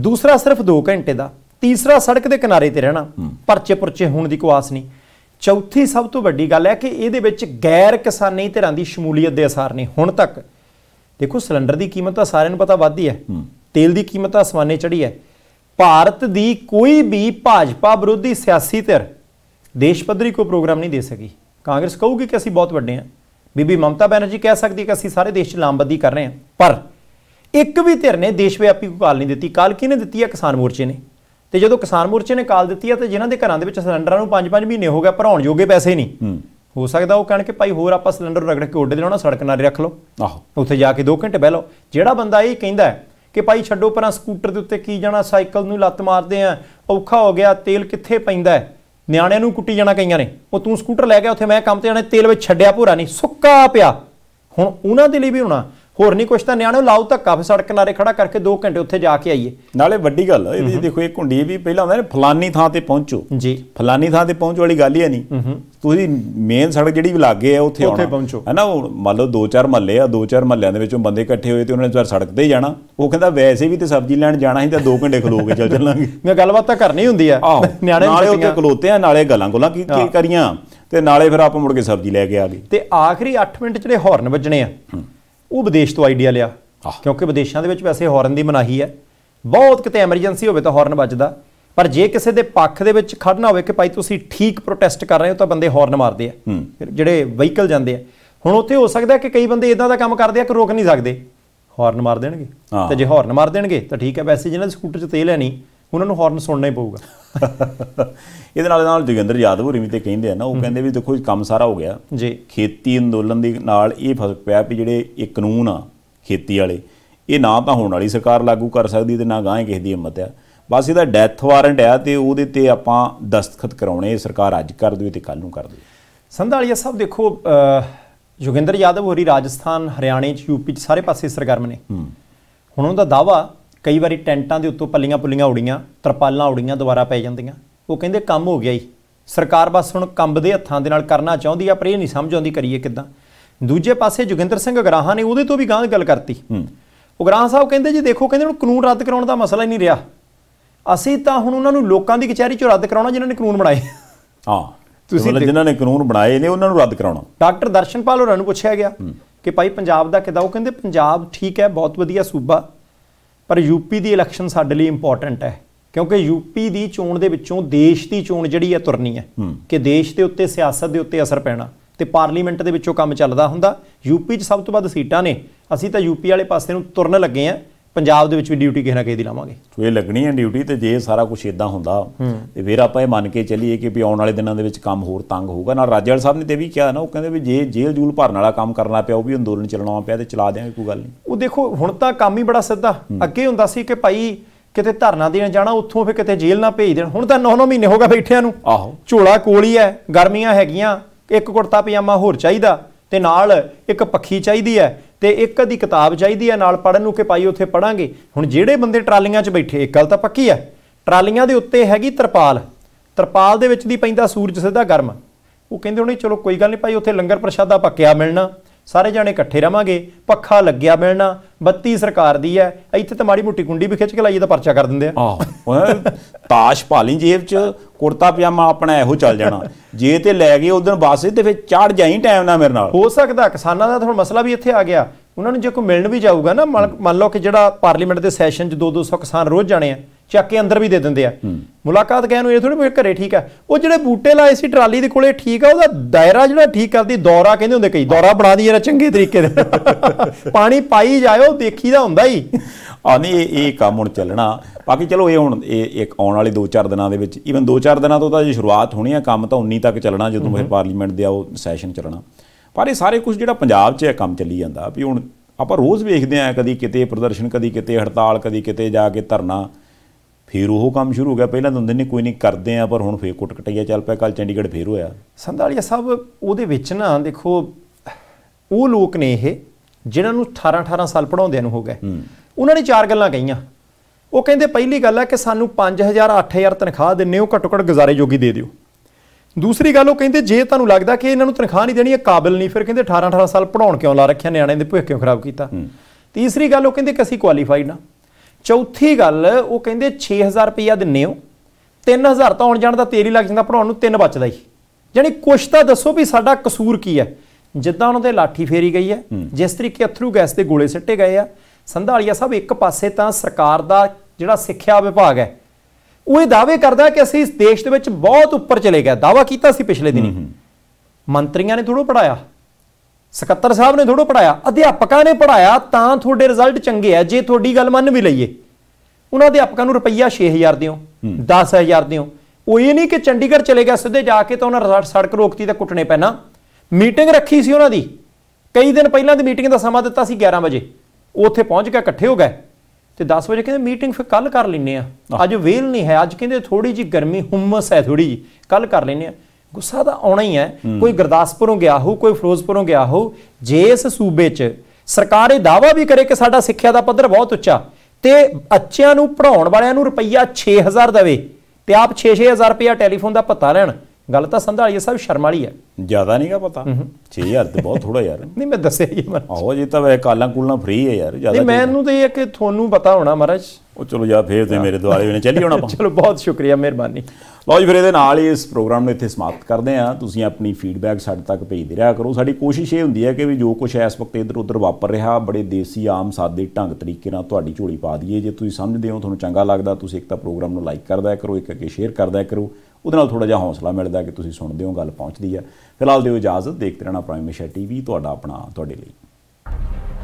ਦੂਸਰਾ ਸਿਰਫ 2 ਘੰਟੇ ਦਾ ਤੀਸਰਾ ਸੜਕ ਦੇ ਕਿਨਾਰੇ ਤੇ ਰਹਿਣਾ ਪਰਚੇ ਪਰਚੇ ਹੋਣ ਦੀ ਕੋਈ ਆਸ ਨਹੀਂ ਚੌਥੀ ਸਭ ਤੋਂ ਵੱਡੀ ਗੱਲ ਹੈ ਕਿ ਇਹਦੇ ਵਿੱਚ ਗੈਰ ਕਿਸਾਨੀ ਧਿਰਾਂ ਦੀ ਸ਼ਮੂਲੀਅਤ ਦੇ ਅਸਾਰ ਨੇ ਹੁਣ ਤੱਕ ਦੇਖੋ ਸਿਲੰਡਰ ਦੀ ਕੀਮਤ ਤਾਂ ਸਾਰਿਆਂ ਨੂੰ ਪਤਾ ਵੱਧਦੀ ਹੈ ਤੇਲ ਦੀ ਕੀਮਤ ਤਾਂ ਅਸਮਾਨੇ ਚੜੀ ਹੈ ਭਾਰਤ ਦੀ ਕੋਈ ਵੀ ਭਾਜਪਾ ਵਿਰੋਧੀ ਸਿਆਸੀ ਧਿਰ ਦੇਸ਼ ਪੱਧਰੀ ਕੋ ਪ੍ਰੋਗਰਾਮ ਨਹੀਂ ਦੇ ਸਕੀ ਕਾਂਗਰਸ ਕਹੂਗੀ ਕਿ ਅਸੀਂ ਬਹੁਤ ਵੱਡੇ ਹਾਂ ਬੀਬੀ ਮਮਤਾ ਬੈਨਰਜੀ ਕਹਿ ਸਕਦੀ ਕਿ ਅਸੀਂ ਸਾਰੇ ਦੇਸ਼ 'ਚ ਲਾਮਬੱਦੀ ਕਰ ਰਹੇ ਹਾਂ ਪਰ ਇੱਕ ਵੀ ਧਿਰ ਨੇ ਦੇਸ਼ ਵਿਆਪੀ ਕੋਈ ਕਾਲ ਨਹੀਂ ਦਿੱਤੀ ਕਾਲ ਕਿਹਨੇ ਦਿੱਤੀ ਹੈ ਕਿਸਾਨ ਮੋਰਚੇ ਨੇ ਤੇ ਜਦੋਂ ਕਿਸਾਨ ਮੋਰਚੇ ਨੇ ਕਾਲ ਦਿੱਤੀ ਆ ਤੇ ਜਿਨ੍ਹਾਂ ਦੇ ਘਰਾਂ ਦੇ ਵਿੱਚ ਸਿਲੰਡਰਾਂ ਨੂੰ 5-5 ਮਹੀਨੇ ਹੋ ਗਿਆ ਭਰਾਉਣ ਯੋਗੇ ਪੈਸੇ ਨਹੀਂ ਹੋ ਸਕਦਾ ਉਹ ਕਹਿਣ ਕਿ ਭਾਈ ਹੋਰ ਆਪਾਂ ਸਿਲੰਡਰ ਰਗੜ ਕੇ ਓਡੇ ਦੇਣਾ ਸੜਕ ਨਾਲੇ ਰੱਖ ਲਓ ਆਹੋ ਉੱਥੇ ਜਾ ਕੇ 2 ਘੰਟੇ ਬਹਿ ਲਓ ਜਿਹੜਾ ਬੰਦਾ ਇਹ ਕਹਿੰਦਾ ਕਿ ਭਾਈ ਛੱਡੋ ਪਰਾਂ ਸਕੂਟਰ ਦੇ ਉੱਤੇ ਕੀ ਜਾਣਾ ਸਾਈਕਲ ਨੂੰ ਲੱਤ ਮਾਰਦੇ ਆ ਔਖਾ ਹੋ ਗਿਆ ਤੇਲ ਕਿੱਥੇ ਪੈਂਦਾ ਹੈ ਨਿਆਣਿਆਂ ਨੂੰ ਕੁੱਟੀ ਜਾਣਾ ਕਈਆਂ ਨੇ ਉਹ ਤੂੰ ਸਕੂਟਰ ਲੈ ਗਿਆ ਉੱਥੇ ਮੈਂ ਕੰਮ ਤੇ ਜਾਣਾ ਤੇਲ ਵਿੱਚ ਛੱਡਿਆ ਭੂਰਾ ਨਹੀਂ ਸੁੱਕਾ ਪਿਆ ਹੁਣ ਉਹਨਾਂ ਦੇ ਲਈ ਵੀ ਹੋਣਾ ਹੋਰ ਨਹੀਂ ਕੁਛ ਤਾਂ ਨਿਆਣੋ ਲਾਉ ਧੱਕਾ ਫਿਰ ਸੜਕ ਕਿਨਾਰੇ ਖੜਾ ਕਰਕੇ 2 ਘੰਟੇ ਉੱਥੇ ਜਾ ਕੇ ਆਈਏ ਨਾਲੇ ਵੱਡੀ ਗੱਲ ਇਹਦੀ ਦੇਖੋ ਇਹ ਘੁੰਡੀ ਵੀ ਪਹਿਲਾਂ ਹੁੰਦਾ ਨੇ ਫਲਾਨੀ ਥਾਂ ਤੇ ਪਹੁੰਚੋ ਜੀ ਫਲਾਨੀ ਥਾਂ ਤੇ ਪਹੁੰਚ ਵਾਲੀ ਗੱਲ ਹੀ ਨਹੀਂ ਤੁਸੀਂ ਮੇਨ ਸੜਕ ਜਿਹੜੀ ਵੀ ਲਾਗੇ ਆ ਉੱਥੇ ਆਉਣਾ ਹੈ ਨਾ ਉਹ ਮੰਨ ਲਓ 2-4 ਮਹੱਲੇ ਆ 2-4 ਮਹੱਲਿਆਂ ਦੇ ਵਿੱਚੋਂ ਬੰਦੇ ਇਕੱਠੇ ਹੋਏ ਤੇ ਉਹਨਾਂ ਨੇ ਸੜਕ ਤੇ ਹੀ ਜਾਣਾ ਉਹ ਕਹਿੰਦਾ ਵੈਸੇ ਵੀ ਤੇ ਸਬਜ਼ੀ ਲੈਣ ਜਾਣਾ ਸੀ ਤਾਂ 2 ਘੰਟੇ ਖਲੋ ਕੇ ਚੱਲ ਚੱਲਾਂਗੇ ਮੈਂ ਗੱਲਬਾਤ ਤਾਂ ਕਰਨੀ ਹੁੰਦੀ ਆ ਨਿਆਣੇ ਨਾਲੇ ਉੱਥੇ ਖਲੋਤੇ ਆ ਨਾਲੇ ਗੱਲਾਂ ਗੁਲਾਂ ਕੀ ਕੀ ਕਰੀਆਂ ਤੇ ਨਾਲੇ ਫਿਰ ਆਪਾਂ ਮੁੜ ਕੇ ਸਬਜ਼ੀ ਲੈ ਕੇ ਆ ਗਏ ਤੇ ਆਖਰੀ 8 ਮਿੰਟ ਜਿਹੜੇ ਹਾਰਨ ਵੱਜਣੇ ਆ ਉਹ ਵਿਦੇਸ਼ ਤੋਂ ਆਈਡੀਆ ਲਿਆ ਕਿਉਂਕਿ ਵਿਦੇਸ਼ਾਂ ਦੇ ਵਿੱਚ ਵੈਸੇ ਹੌਰਨ ਦੀ ਮਨਾਹੀ ਹੈ ਬਹੁਤ ਕਿਤੇ ਐਮਰਜੈਂਸੀ ਹੋਵੇ ਤਾਂ ਹੌਰਨ ਵੱਜਦਾ ਪਰ ਜੇ ਕਿਸੇ ਦੇ ਪੱਖ ਦੇ ਵਿੱਚ ਖੜਨਾ ਹੋਵੇ ਕਿ ਭਾਈ ਤੁਸੀਂ ਠੀਕ ਪ੍ਰੋਟੈਸਟ ਕਰ ਰਹੇ ਹੋ ਤਾਂ ਬੰਦੇ ਹੌਰਨ ਮਾਰਦੇ ਆ ਜਿਹੜੇ ਵਹੀਕਲ ਜਾਂਦੇ ਆ ਹੁਣ ਉੱਥੇ ਹੋ ਸਕਦਾ ਕਿ ਕਈ ਬੰਦੇ ਇਦਾਂ ਦਾ ਕੰਮ ਕਰਦੇ ਆ ਕਿ ਰੋਕ ਨਹੀਂ ਸਕਦੇ ਹੌਰਨ ਮਾਰ ਦੇਣਗੇ ਤੇ ਜੇ ਹੌਰਨ ਮਾਰ ਦੇਣਗੇ ਤਾਂ ਠੀਕ ਹੈ ਵੈਸੇ ਜਿਹਨਾਂ ਦੇ ਸਕੂਟਰ 'ਚ ਤੇਲ ਹੈ ਨਹੀਂ ਉਹਨਾਂ ਨੂੰ ਹਾਰਨ ਸੁਣਨਾ ਹੀ ਪਊਗਾ ਇਹਦੇ ਨਾਲ ਨਾਲ ਜਗਿੰਦਰ ਯਾਦਵ ਹੋਰੀ ਵੀ ਤੇ ਕਹਿੰਦੇ ਆ ਨਾ ਉਹ ਕਹਿੰਦੇ ਵੀ ਦੇਖੋ ਕੰਮ ਸਾਰਾ ਹੋ ਗਿਆ ਜੀ ਖੇਤੀ ਅੰਦੋਲਨ ਦੇ ਨਾਲ ਇਹ ਫਰਕ ਪਿਆ ਵੀ ਜਿਹੜੇ ਇਹ ਕਾਨੂੰਨ ਆ ਖੇਤੀ ਵਾਲੇ ਇਹ ਨਾ ਤਾਂ ਹੋਣ ਵਾਲੀ ਸਰਕਾਰ ਲਾਗੂ ਕਰ ਸਕਦੀ ਤੇ ਨਾ ਗਾਂਹ ਕਿਸੇ ਦੀ ਹਿੰਮਤ ਆ ਬਸ ਇਹਦਾ ਡੈਥ ਵਾਰੰਟ ਆ ਤੇ ਉਹਦੇ ਤੇ ਆਪਾਂ ਦਸਤਖਤ ਕਰਾਉਣੇ ਸਰਕਾਰ ਅੱਜ ਕਰ ਦੇਵੇ ਤੇ ਕੱਲ ਨੂੰ ਕਰ ਦੇਵੇ ਸੰਧਾਲੀਆ ਸਾਹਿਬ ਦੇਖੋ ਜੋਗਿੰਦਰ ਯਾਦਵ ਹੋਰੀ ਰਾਜਸਥਾਨ ਹਰਿਆਣੇ ਚ ਯੂਪੀ ਚ ਸਾਰੇ ਪਾਸੇ ਸਰਗਰਮ ਨੇ ਹੁਣ ਉਹਦਾ ਦਾਵਾ ਕਈ ਵਾਰੀ ਟੈਂਟਾਂ ਦੇ ਉੱਤੋਂ ਪੱਲੀਆਂ ਪੁੱਲੀਆਂ ਉੜੀਆਂ ਤਰਪਾਲਾਂ ਉੜੀਆਂ ਦੁਬਾਰਾ ਪੈ ਜਾਂਦੀਆਂ ਉਹ ਕਹਿੰਦੇ ਕੰਮ ਹੋ ਗਿਆ ਹੀ ਸਰਕਾਰ ਬਸ ਹੁਣ ਕੰਬਦੇ ਹੱਥਾਂ ਦੇ ਨਾਲ ਕਰਨਾ ਚਾਹੁੰਦੀ ਆ ਪਰ ਇਹ ਨਹੀਂ ਸਮਝ ਆਉਂਦੀ ਕਰੀਏ ਕਿੱਦਾਂ ਦੂਜੇ ਪਾਸੇ ਜੁਗਿੰਦਰ ਸਿੰਘ ਗਰਾਹਾਂ ਨੇ ਉਹਦੇ ਤੋਂ ਵੀ ਗਾਂਹ ਗੱਲ ਕਰਤੀ ਉਹ ਗਰਾਹ ਸਾਹਿਬ ਕਹਿੰਦੇ ਜੀ ਦੇਖੋ ਕਹਿੰਦੇ ਹੁਣ ਕਾਨੂੰਨ ਰੱਦ ਕਰਾਉਣ ਦਾ ਮਸਲਾ ਹੀ ਨਹੀਂ ਰਿਹਾ ਅਸੀਂ ਤਾਂ ਹੁਣ ਉਹਨਾਂ ਨੂੰ ਲੋਕਾਂ ਦੀ ਕਚਹਿਰੀ 'ਚ ਰੱਦ ਕਰਾਉਣਾ ਜਿਨ੍ਹਾਂ ਨੇ ਕਾਨੂੰਨ ਬਣਾਏ ਹਾਂ ਤੁਸੀਂ ਜਿਨ੍ਹਾਂ ਨੇ ਕਾਨੂੰਨ ਬਣਾਏ ਨੇ ਉਹਨਾਂ ਨੂੰ ਰੱਦ ਕਰਾਉਣਾ ਡਾਕਟਰ ਦਰਸ਼ਨਪਾਲ ਹੋਰਾਂ ਨੂੰ ਪੁੱਛਿਆ ਗਿਆ ਕਿ ਭਾਈ ਪੰਜਾਬ ਦਾ ਕਿਦਾਂ ਉਹ ਕਹਿੰਦੇ ਪੰਜਾਬ ਠੀਕ ਹੈ ਬਹੁਤ ਵਧੀਆ ਸੂਬਾ ਪਰ ਯੂਪੀ ਦੀ ਇਲੈਕਸ਼ਨ ਸਾਡੇ ਲਈ ਇੰਪੋਰਟੈਂਟ ਹੈ ਕਿਉਂਕਿ ਯੂਪੀ ਦੀ ਚੋਣ ਦੇ ਵਿੱਚੋਂ ਦੇਸ਼ ਦੀ ਚੋਣ ਜਿਹੜੀ ਹੈ ਤੁਰਨੀ ਹੈ ਕਿ ਦੇਸ਼ ਦੇ ਉੱਤੇ ਸਿਆਸਤ ਦੇ ਉੱਤੇ ਅਸਰ ਪੈਣਾ ਤੇ ਪਾਰਲੀਮੈਂਟ ਦੇ ਵਿੱਚੋਂ ਕੰਮ ਚੱਲਦਾ ਹੁੰਦਾ ਯੂਪੀ 'ਚ ਸਭ ਤੋਂ ਵੱਧ ਸੀਟਾਂ ਨੇ ਅਸੀਂ ਤਾਂ ਯੂਪੀ ਵਾਲੇ ਪਾਸੇ ਨੂੰ ਤੁਰਨ ਲੱਗੇ ਆ ਪੰਜਾਬ ਦੇ ਵਿੱਚ ਵੀ ਡਿਊਟੀ ਕਿਸੇ ਨਾ ਕਿਸੇ ਦੀ ਲਾਵਾਂਗੇ ਸੋ ਇਹ ਲੱਗਣੀ ਹੈ ਡਿਊਟੀ ਤੇ ਜੇ ਸਾਰਾ ਕੁਝ ਇਦਾਂ ਹੁੰਦਾ ਤੇ ਫਿਰ ਆਪਾਂ ਇਹ ਮੰਨ ਕੇ ਚੱਲੀਏ ਕਿ ਵੀ ਆਉਣ ਵਾਲੇ ਦਿਨਾਂ ਦੇ ਵਿੱਚ ਕੰਮ ਹੋਰ ਤੰਗ ਹੋਊਗਾ ਨਾ ਰਾਜੇਵਾਲ ਸਾਹਿਬ ਨੇ ਤੇ ਵੀ ਕਿਹਾ ਨਾ ਉਹ ਕਹਿੰਦੇ ਵੀ ਜੇ ਜੇਲ੍ਹ ਜੂਲ ਭਰਨ ਵਾਲਾ ਕੰਮ ਕਰਨਾ ਪਿਆ ਉਹ ਵੀ ਅੰਦੋਲਨ ਚਲਾਉਣਾ ਪਿਆ ਤੇ ਚਲਾ ਦੇਵਾਂਗੇ ਕੋਈ ਗੱਲ ਨਹੀਂ ਉਹ ਦੇਖੋ ਹੁਣ ਤਾਂ ਕੰਮ ਹੀ ਬੜਾ ਸਿੱਧਾ ਅੱਗੇ ਹੁੰਦਾ ਸੀ ਕਿ ਭਾਈ ਕਿਤੇ ਧਰਨਾ ਦੇਣ ਜਾਣਾ ਉੱਥੋਂ ਫਿਰ ਕਿਤੇ ਜੇਲ੍ਹ ਨਾ ਭੇਜ ਦੇਣ ਹੁਣ ਤਾਂ 9-9 ਮਹੀਨੇ ਹੋ ਗਏ ਬੈਠਿਆਂ ਨੂੰ ਆਹੋ ਝੋਲਾ ਕੋਲ ਹੀ ਹੈ ਗਰਮੀਆਂ ਹੈਗੀਆਂ ਇੱਕ ਕੁੜਤਾ ਪਜਾਮਾ ਹੋਰ ਚਾਹੀਦਾ ਤੇ ਨਾਲ ਇੱਕ ਪੱਖੀ ਚਾਹੀਦੀ ਹੈ ਤੇ ਇੱਕ ਅਧੀ ਕਿਤਾਬ ਚਾਹੀਦੀ ਆ ਨਾਲ ਪੜਨ ਨੂੰ ਕਿ ਪਾਈ ਉੱਥੇ ਪੜਾਂਗੇ ਹੁਣ ਜਿਹੜੇ ਬੰਦੇ ਟਰਾਲੀਆਂ 'ਚ ਬੈਠੇ ਇੱਕ ਗੱਲ ਤਾਂ ਪੱਕੀ ਆ ਟਰਾਲੀਆਂ ਦੇ ਉੱਤੇ ਹੈਗੀ ਤਰਪਾਲ ਤਰਪਾਲ ਦੇ ਵਿੱਚ ਦੀ ਪੈਂਦਾ ਸੂਰਜ ਸਿੱਧਾ ਗਰਮ ਉਹ ਕਹਿੰਦੇ ਹੁਣੇ ਚਲੋ ਕੋਈ ਗੱਲ ਨਹੀਂ ਭਾਈ ਉੱਥੇ ਲੰਗਰ ਪ੍ਰਸ਼ਾਦਾ ਪੱਕਿਆ ਮਿਲਣਾ ਸਾਰੇ ਜਾਣੇ ਇਕੱਠੇ ਰਵਾਂਗੇ ਪੱਖਾ ਲੱਗਿਆ ਮਿਲਣਾ ਬੱਤੀ ਸਰਕਾਰ ਦੀ ਹੈ ਇੱਥੇ ਤਾਂ ਮਾੜੀ ਮੁੱਟੀ ਕੁੰਡੀ ਵੀ ਖਿੱਚ ਕੇ ਲਾਈਏ ਤਾਂ ਪਰਚਾ ਕਰ ਦਿੰਦੇ ਆ ਆਹ ਤਾਸ਼ ਭਾਲੀ ਜੇਬ 'ਚ ਕੁਰਤਾ ਪਜਾਮਾ ਆਪਣਾ ਇਹੋ ਚੱਲ ਜਾਣਾ ਜੇ ਤੇ ਲੈ ਗਏ ਦਿਨ ਬਾਸੇ ਤੇ ਫਿਰ ਚੜ ਜਾਈ ਟਾਈਮ ਨਾ ਮੇਰੇ ਨਾਲ ਹੋ ਸਕਦਾ ਕਿਸਾਨਾਂ ਦਾ ਹੁਣ ਮਸਲਾ ਵੀ ਇੱਥੇ ਆ ਗਿਆ ਉਹਨਾਂ ਨੂੰ ਜੇ ਕੋਈ ਮਿਲਣ ਵੀ ਜਾਊਗਾ ਨਾ ਮੰਨ ਲਓ ਕਿ ਜਿਹੜਾ ਪਾਰਲੀਮੈਂਟ ਦੇ ਸੈਸ਼ਨ 'ਚ 2-200 ਕਿਸਾਨ ਰੋਜ਼ ਜਾਣੇ ਆ ਚੱਕ ਕੇ ਅੰਦਰ ਵੀ ਦੇ ਦਿੰਦੇ ਆ ਮੁਲਾਕਾਤ ਕਹਿਣ ਨੂੰ ਇਹ ਥੋੜੀ ਮੇਰੇ ਘਰੇ ਠੀਕ ਆ ਉਹ ਜਿਹੜੇ ਬੂਟੇ ਲਾਏ ਸੀ ਟਰਾਲੀ ਦੇ ਕੋਲੇ ਠੀਕ ਆ ਉਹਦਾ ਦਾਇਰਾ ਜਿਹੜਾ ਠੀਕ ਕਰਦੀ ਦੌਰਾ ਕਹਿੰਦੇ ਹੁੰਦੇ ਕਈ ਦੌਰਾ ਬਣਾ ਦੀ ਜਰਾ ਚੰਗੇ ਤਰੀਕੇ ਦੇ ਪਾਣੀ ਪਾਈ ਜਾਇਓ ਦੇਖੀਦਾ ਹੁੰਦਾ ਹੀ ਆ ਨਹੀਂ ਇਹ ਇਹ ਕੰਮ ਹੁਣ ਚੱਲਣਾ ਬਾਕੀ ਚਲੋ ਇਹ ਹੁਣ ਇਹ ਇੱਕ ਆਉਣ ਵਾਲੇ 2-4 ਦਿਨਾਂ ਦੇ ਵਿੱਚ ਇਵਨ 2-4 ਦਿਨਾਂ ਤੋਂ ਤਾਂ ਜੇ ਸ਼ੁਰੂਆਤ ਹੋਣੀ ਆ ਕੰਮ ਤਾਂ 19 ਤੱਕ ਚੱਲਣਾ ਜਦੋਂ ਫਿਰ ਪਾਰਲੀਮੈਂਟ ਦੇ ਆ ਉਹ ਸੈਸ਼ਨ ਚੱਲਣਾ ਪਰ ਇਹ ਸਾਰੇ ਕੁਝ ਜਿਹੜਾ ਪੰਜਾਬ 'ਚ ਇਹ ਕੰਮ ਚੱਲੀ ਜਾਂਦਾ ਵੀ ਹੁਣ ਆਪਾਂ ਰੋਜ਼ ਵੇਖਦੇ ਆ ਕਦੀ ਕਿਤੇ ਪ੍ਰਦਰਸ਼ਨ ਕਦੀ ਕਿਤੇ ਹੜਤਾਲ ਕਦੀ ਕਿਤੇ ਜਾ ਕੇ ਧਰਨਾ ਫਿਰ ਉਹ ਕੰਮ ਸ਼ੁਰੂ ਹੋ ਗਿਆ ਪਹਿਲਾਂ ਤਾਂ ਹੁੰਦੇ ਨੇ ਕੋਈ ਨਹੀਂ ਕਰਦੇ ਆ ਪਰ ਹੁਣ ਫੇਰ ਕੁੱਟ ਕਟਈਆ ਚੱਲ ਪਿਆ ਕੱਲ ਚੰਡੀਗੜ੍ਹ ਫੇਰ ਹੋਇਆ ਸੰਧਾਲੀਆ ਸਾਹਿਬ ਉਹਦੇ ਵਿੱਚ ਨਾ ਦੇਖੋ ਉਹ ਲੋਕ ਨੇ ਇਹ ਜਿਨ੍ਹਾਂ ਨੂੰ 18 18 ਸਾਲ ਪੜਾਉਂਦਿਆਂ ਨੂੰ ਹੋ ਗਏ ਉਹਨਾਂ ਨੇ ਚਾਰ ਗੱਲਾਂ ਕਹੀਆਂ ਉਹ ਕਹਿੰਦੇ ਪਹਿਲੀ ਗੱਲ ਹੈ ਕਿ ਸਾਨੂੰ 5000 8000 ਤਨਖਾਹ ਦਿੰਨੇ ਉਹ ਘੱਟੋ ਘੱਟ ਗੁਜ਼ਾਰੇ ਜੋਗੀ ਦੇ ਦਿਓ ਦੂਸਰੀ ਗੱਲ ਉਹ ਕਹਿੰਦੇ ਜੇ ਤੁਹਾਨੂੰ ਲੱਗਦਾ ਕਿ ਇਹਨਾਂ ਨੂੰ ਤਨਖਾਹ ਨਹੀਂ ਦੇਣੀ ਇਹ ਕਾਬਿਲ ਨਹੀਂ ਫਿਰ ਕਹਿੰਦੇ 18 18 ਸਾਲ ਪੜਾਉਣ ਕਿਉਂ ਲਾ ਰੱਖਿਆ ਨਿਆਣੇ ਦੇ ਭੁੱਖ ਕਿਉਂ ਖਰਾਬ ਕੀਤਾ ਤੀਸਰੀ ਗੱਲ ਉਹ ਕਹਿੰਦੇ ਕਿ ਅਸੀਂ ਕੁਆਲੀਫਾਈਡ ਨਾ ਚੌਥੀ ਗੱਲ ਉਹ ਕਹਿੰਦੇ 6000 ਰੁਪਇਆ ਦਿੰਨੇ ਹੋ 3000 ਤਾਂ ਆਉਣ ਜਾਣ ਦਾ ਤੇਰੀ ਲੱਗ ਜਾਂਦਾ ਪੜਾਉਣ ਨੂੰ ਤਿੰਨ ਬਚਦਾ ਹੀ ਯਾਨੀ ਕੁਛ ਤਾਂ ਦੱਸੋ ਵੀ ਸਾਡਾ ਕਸੂਰ ਕੀ ਹੈ ਜਿੱਦਾਂ ਉਹਨਾਂ ਦੇ ਲਾਠੀ ਫੇਰੀ ਗਈ ਹੈ ਜਿਸ ਤਰੀਕੇ ਅਥਰੂ ਗੈਸ ਦੇ ਗੋਲੇ ਸਿੱਟੇ ਗਏ ਆ ਸੰਧਾਲੀਆ ਸਾਹਿਬ ਇੱਕ ਪਾਸੇ ਤਾਂ ਸਰਕਾਰ ਦਾ ਜਿਹੜਾ ਸਿੱਖਿਆ ਵਿਭਾਗ ਹੈ ਉਹ ਇਹ ਦਾਅਵੇ ਕਰਦਾ ਕਿ ਅਸੀਂ ਇਸ ਦੇਸ਼ ਦੇ ਵਿੱਚ ਬਹੁਤ ਉੱਪਰ ਚਲੇ ਗਏ ਦਾਵਾ ਕੀਤਾ ਸੀ ਪਿਛਲੇ ਦਿਨੀ ਮੰਤਰੀਆਂ ਨੇ ਥੋੜੋ ਪੜਾਇਆ ਸਕੱਤਰ ਸਾਹਿਬ ਨੇ ਥੋੜੋ ਪੜਾਇਆ ਅਧਿਆਪਕਾਂ ਨੇ ਪੜਾਇਆ ਤਾਂ ਤੁਹਾਡੇ ਰਿਜ਼ਲਟ ਚੰਗੇ ਆ ਜੇ ਤੁਹਾਡੀ ਗੱਲ ਮੰਨ ਵੀ ਲਈਏ ਉਹਨਾਂ ਦੇ ਅਧਿਆਪਕਾਂ ਨੂੰ ਰੁਪਈਆ 6000 ਦਿਓ 10000 ਦਿਓ ਉਹ ਇਹ ਨਹੀਂ ਕਿ ਚੰਡੀਗੜ੍ਹ ਚਲੇ ਗਿਆ ਸਿੱਧੇ ਜਾ ਕੇ ਤਾਂ ਉਹਨਾਂ ਰਿਜ਼ਲਟ ਸੜਕ ਰੋਕਤੀ ਤੇ ਕੁੱਟਣੇ ਪੈਣਾ ਮੀਟਿੰਗ ਰੱਖੀ ਸੀ ਉਹਨਾਂ ਦੀ ਕਈ ਦਿਨ ਪਹਿਲਾਂ ਦੀ ਮੀਟਿੰਗ ਦਾ ਸਮਾਂ ਦਿੱਤਾ ਸੀ 11 ਵਜੇ ਉੱਥੇ ਪਹੁੰਚ ਕੇ ਇਕੱਠੇ ਹੋ ਗਏ ਤੇ 10 ਵਜੇ ਕਹਿੰਦੇ ਮੀਟਿੰਗ ਫਿਰ ਕੱਲ ਕਰ ਲੈਣੇ ਆ ਅੱਜ ਵੇਲ ਨਹੀਂ ਹੈ ਅੱਜ ਕਹਿੰਦੇ ਥੋੜੀ ਜੀ ਗਰਮੀ ਹੁਮਸ ਹੈ ਥੋੜੀ ਜੀ ਕੱਲ ਕਰ ਲੈਣੇ ਆ ਗੁੱਸਾ ਤਾਂ ਆਉਣਾ ਹੀ ਹੈ ਕੋਈ ਗੁਰਦਾਸਪੁਰੋਂ ਗਿਆ ਹੋ ਕੋਈ ਫਿਰੋਜ਼ਪੁਰੋਂ ਗਿਆ ਹੋ ਜੇ ਇਸ ਸੂਬੇ 'ਚ ਸਰਕਾਰ ਇਹ ਦਾਵਾ ਵੀ ਕਰੇ ਕਿ ਸਾਡਾ ਸਿੱਖਿਆ ਦਾ ਪੱਧਰ ਬਹੁਤ ਉੱਚਾ ਤੇ ਬੱਚਿਆਂ ਨੂੰ ਪੜਾਉਣ ਵਾਲਿਆਂ ਨੂੰ ਰੁਪਈਆ 6000 ਦੇਵੇ ਤੇ ਆਪ 6-6000 ਰੁਪਈਆ ਟੈਲੀਫੋਨ ਦਾ ਪਤਾ ਲੈਣ ਗੱਲ ਤਾਂ ਸੰਧਾਲੀਆ ਸਾਹਿਬ ਸ਼ਰਮ ਵਾਲੀ ਹੈ ਜਿਆਦਾ ਨਹੀਂਗਾ ਪਤਾ 6000 ਤੇ ਬਹੁਤ ਥੋੜਾ ਯਾਰ ਨਹੀਂ ਮੈਂ ਦੱਸਿਆ ਜੀ ਮੈਂ ਆਹੋ ਜੀ ਤਾਂ ਵੇ ਕਾਲਾਂ ਕੁਲਾਂ ਫ੍ਰੀ ਹੈ ਯਾਰ ਜਿਆਦਾ ਨਹੀਂ ਮੈਨੂੰ ਤਾਂ ਇਹ ਕਿ ਤੁਹਾਨੂੰ ਪਤਾ ਹੋਣਾ ਮਹਾਰਾਜ ਉਹ ਚਲੋ ਯਾਰ ਫੇਰ ਤੇ ਮੇਰੇ ਦੁਆਲੇ ਵੀ ਨੇ ਚੱਲੀ ਹੋਣਾ ਆਪਾਂ ਚਲੋ ਬਹੁਤ ਸ਼ੁਕਰੀਆ ਮਿਹਰਬਾਨੀ ਲਓ ਜੀ ਫਿਰ ਇਹਦੇ ਨਾਲ ਹੀ ਇਸ ਪ੍ਰੋਗਰਾਮ ਨੂੰ ਇੱਥੇ ਸਮਾਪਤ ਕਰਦੇ ਹਾਂ ਤੁਸੀਂ ਆਪਣੀ ਫੀਡਬੈਕ ਸਾਡੇ ਤੱਕ ਭੇਜਦੇ ਰਿਹਾ ਕਰੋ ਸਾਡੀ ਕੋਸ਼ਿਸ਼ ਇਹ ਹੁੰਦੀ ਹੈ ਕਿ ਵੀ ਜੋ ਕੁਝ ਇਸ ਵਕਤ ਇਧਰ ਉਧਰ ਵਾਪਰ ਰਿਹਾ ਬੜੇ ਦੇਸੀ ਆਮ ਸਾਦੇ ਢੰਗ ਤਰੀਕੇ ਨਾਲ ਤੁਹਾਡੀ ਝੋਲੀ ਪਾ ਦਈਏ ਜੇ ਤੁਸੀਂ ਸਮਝਦੇ ਹੋ ਤੁਹਾਨੂੰ ਚੰਗਾ ਲੱਗਦਾ ਤੁਸੀਂ ਇੱਕ ਤਾਂ ਪ੍ਰੋਗਰਾਮ ਨੂੰ ਲਾਈਕ ਕਰਦਾ ਕਰੋ ਇੱਕ ਅੱਗੇ ਸ਼ੇਅਰ ਕਰਦਾ ਕਰੋ ਉਹਦੇ ਨਾਲ ਥੋੜਾ ਜਿਹਾ ਹੌਸਲਾ ਮਿਲਦਾ ਕਿ ਤੁਸੀਂ ਸੁਣਦੇ ਹੋ ਗੱਲ ਪਹੁੰਚਦੀ ਹੈ ਫਿਲਹਾਲ ਦਿਓ ਇਜਾਜ਼ਤ ਦੇਖਦੇ ਰਹਿਣਾ ਪ੍ਰਾਈਮ ਮਿਸ਼ਾ ਟੀਵੀ ਤੁਹਾਡਾ ਆਪਣਾ ਤੁਹਾਡੇ ਲਈ